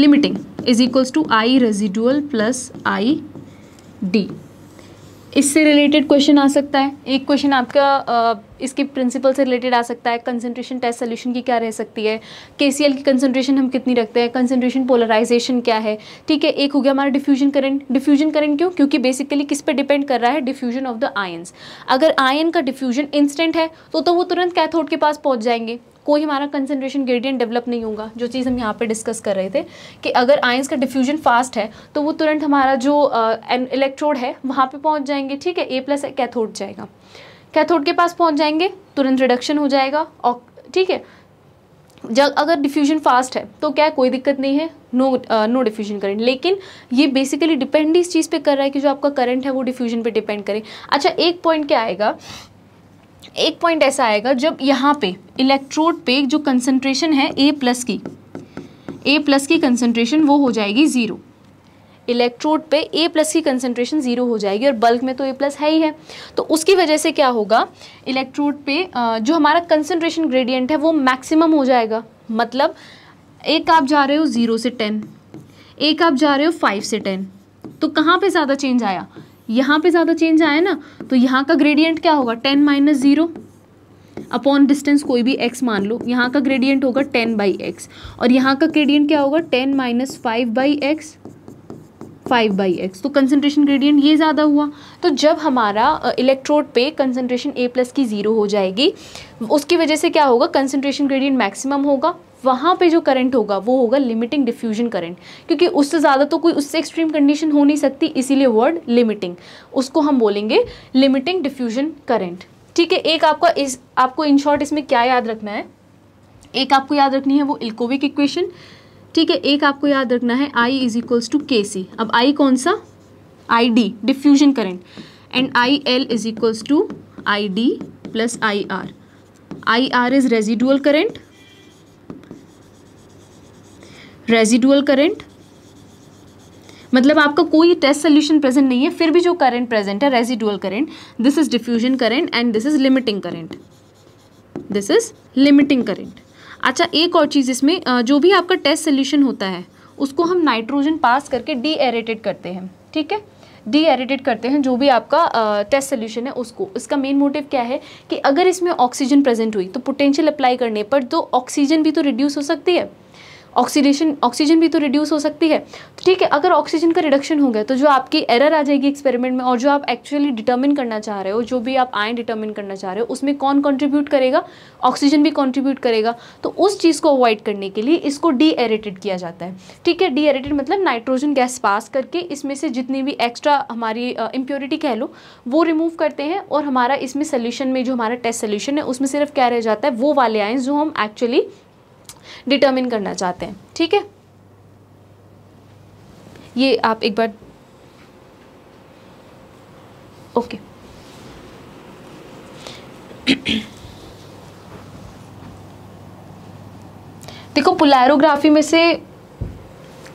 limiting is equals to I residual plus I D इससे रिलेटेड क्वेश्चन आ सकता है एक क्वेश्चन आपका इसके प्रिंसिपल से रिलेटेड आ सकता है कंसंट्रेशन टेस्ट सोल्यूशन की क्या रह सकती है के की कंसंट्रेशन हम कितनी रखते हैं कंसंट्रेशन पोलराइजेशन क्या है ठीक है एक हो गया हमारा डिफ्यूजन करंट डिफ्यूजन करंट क्यों क्योंकि बेसिकली किस पर डिपेंड कर रहा है डिफ्यूजन ऑफ द आयन्स अगर आयन का डिफ्यूजन इंस्टेंट है तो तो वो तुरंत कैथोड के पास पहुँच जाएंगे कोई हमारा कंसनट्रेशन ग्रेडियंट डेवलप नहीं होगा जो चीज़ हम यहाँ पर डिस्कस कर रहे थे कि अगर आयंस का डिफ्यूजन फास्ट है तो वो तुरंत हमारा जो इलेक्ट्रोड है वहाँ पर पहुँच जाएंगे ठीक है ए प्लस कैथोड जाएगा कैथोड के पास पहुँच जाएंगे तुरंत रिडक्शन हो जाएगा और ठीक है जब अगर डिफ्यूजन फास्ट है तो क्या कोई दिक्कत नहीं है नो नो डिफ्यूजन करेंट लेकिन ये बेसिकली डिपेंड इस चीज़ पे कर रहा है कि जो आपका करंट है वो डिफ्यूजन पे डिपेंड करे अच्छा एक पॉइंट क्या आएगा एक पॉइंट ऐसा आएगा जब यहाँ पे इलेक्ट्रोड पे जो कंसनट्रेशन है ए प्लस की ए प्लस की कंसनट्रेशन वो हो जाएगी ज़ीरो इलेक्ट्रोड पे ए प्लस की कंसनट्रेशन ज़ीरो हो जाएगी और बल्क में तो ए प्लस है ही है तो उसकी वजह से क्या होगा इलेक्ट्रोड पे जो हमारा कंसनट्रेशन ग्रेडियंट है वो मैक्सिमम हो जाएगा मतलब एक आप जा रहे हो ज़ीरो से टेन एक आप जा रहे हो फाइव से टेन तो कहाँ पे ज़्यादा चेंज आया यहाँ पे ज़्यादा चेंज आया ना तो यहाँ का ग्रेडियंट क्या होगा ten minus zero upon distance कोई भी एक्स मान लो यहाँ का ग्रेडियंट होगा टेन बाई एक्स और यहाँ का ग्रेडियंट क्या होगा ten minus five by X five by X तो कंसनट्रेशन ग्रेडियंट ये ज़्यादा हुआ तो जब हमारा इलेक्ट्रोड पे कंसनट्रेशन ए प्लस की ज़ीरो हो जाएगी उसकी वजह से क्या होगा कंसनट्रेशन ग्रेडियंट मैक्सिमम होगा वहाँ पे जो करंट होगा वो होगा लिमिटिंग डिफ्यूजन करंट क्योंकि उससे ज़्यादा तो कोई उससे एक्सट्रीम कंडीशन हो नहीं सकती इसीलिए वर्ड लिमिटिंग उसको हम बोलेंगे लिमिटिंग डिफ्यूजन करंट ठीक है एक आपका इस आपको इन शॉर्ट इसमें क्या याद रखना है एक आपको याद रखनी है वो इल्कोविक इक्वेशन ठीक है एक आपको याद रखना है आई इज इक्वल्स टू के सी अब आई कौन सा I D diffusion current and I L is equals to I D plus I R I R is residual current residual current मतलब आपका कोई टेस्ट सोल्यूशन प्रेजेंट नहीं है फिर भी जो करंट प्रेजेंट है residual current this is diffusion current and this is limiting current this is limiting current अच्छा एक और चीज़ इसमें जो भी आपका टेस्ट सोल्यूशन होता है उसको हम नाइट्रोजन पास करके डी करते हैं ठीक है डी एरेटेड करते हैं जो भी आपका टेस्ट सोल्यूशन है उसको इसका मेन मोटिव क्या है कि अगर इसमें ऑक्सीजन प्रेजेंट हुई तो पोटेंशियल अप्लाई करने पर तो ऑक्सीजन भी तो रिड्यूस हो सकती है ऑक्सीडेशन ऑक्सीजन भी तो रिड्यूस हो सकती है तो ठीक है अगर ऑक्सीजन का रिडक्शन हो गया तो जो आपकी एरर आ जाएगी एक्सपेरिमेंट में और जो आप एक्चुअली डिटर्मिन करना चाह रहे हो जो भी आप आयन डिटर्मिन करना चाह रहे हो उसमें कौन कॉन्ट्रीब्यूट करेगा ऑक्सीजन भी कॉन्ट्रीब्यूट करेगा तो उस चीज़ को अवॉइड करने के लिए इसको डी किया जाता है ठीक है डी मतलब नाइट्रोजन गैस पास करके इसमें से जितनी भी एक्स्ट्रा हमारी इम्प्योरिटी कह लो वो रिमूव करते हैं और हमारा इसमें सोल्यूशन में जो हमारा टेस्ट सोल्यूशन है उसमें सिर्फ क्या रह जाता है वो वाले आइंस जो हम एक्चुअली डिटर्मिन करना चाहते हैं ठीक है ये आप एक बार ओके देखो पुलैरोग्राफी में से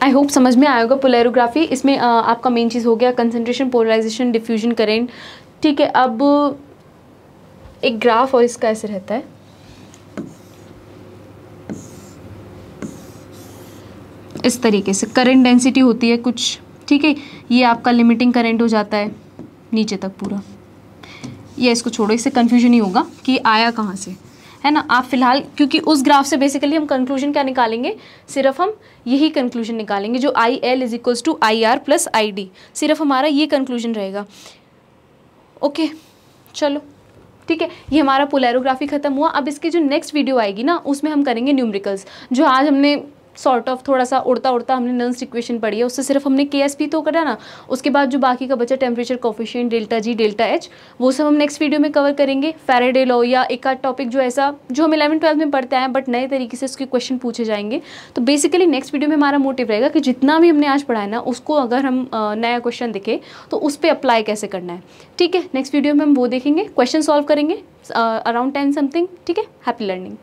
आई होप समझ में आएगा पुलैरोग्राफी इसमें आ, आपका मेन चीज़ हो गया कंसंट्रेशन पोलराइजेशन डिफ्यूजन करेंट ठीक है अब एक ग्राफ और इसका ऐसे रहता है इस तरीके से करंट डेंसिटी होती है कुछ ठीक है ये आपका लिमिटिंग करंट हो जाता है नीचे तक पूरा ये इसको छोड़ो इससे कन्फ्यूजन ही होगा कि आया कहाँ से है ना आप फिलहाल क्योंकि उस ग्राफ से बेसिकली हम कंक्लूजन क्या निकालेंगे सिर्फ हम यही कंक्लूजन निकालेंगे जो I L is equals to I R plus I D सिर्फ हमारा ये कंक्लूजन रहेगा ओके चलो ठीक है ये हमारा पोलैरोग्राफी खत्म हुआ अब इसकी जो नेक्स्ट वीडियो आएगी ना उसमें हम करेंगे न्यूमरिकल्स जो आज हमने सॉर्ट ऑफ थोड़ा सा उड़ता उड़ता हमने नर्स इक्वेशन पढ़ी है उससे सिर्फ हमने के एस पी तो करा ना उसके बाद जो बाकी का बचा टेम्परेचर कॉफिशियन डेल्टा जी डेल्टा एच वो सब हम नेक्स्ट वीडियो में कवर करेंगे फेराडे लॉ या एक आध टॉपिक जो ऐसा जो हम इलेवन ट्वेल्थ में पढ़ते हैं बट नए तरीके से उसके क्वेश्चन पूछे जाएंगे तो बेसिकली नेक्स्ट वीडियो में हमारा मोटिव रहेगा कि जितना भी हमने आज पढ़ा है ना उसको अगर हम नया क्वेश्चन दिखे तो उस पर अप्लाई कैसे करना है ठीक है नेक्स्ट वीडियो में हम वो देखेंगे क्वेश्चन सॉल्व करेंगे अराउंड टेन समथिंग ठीक है हैप्पी लर्निंग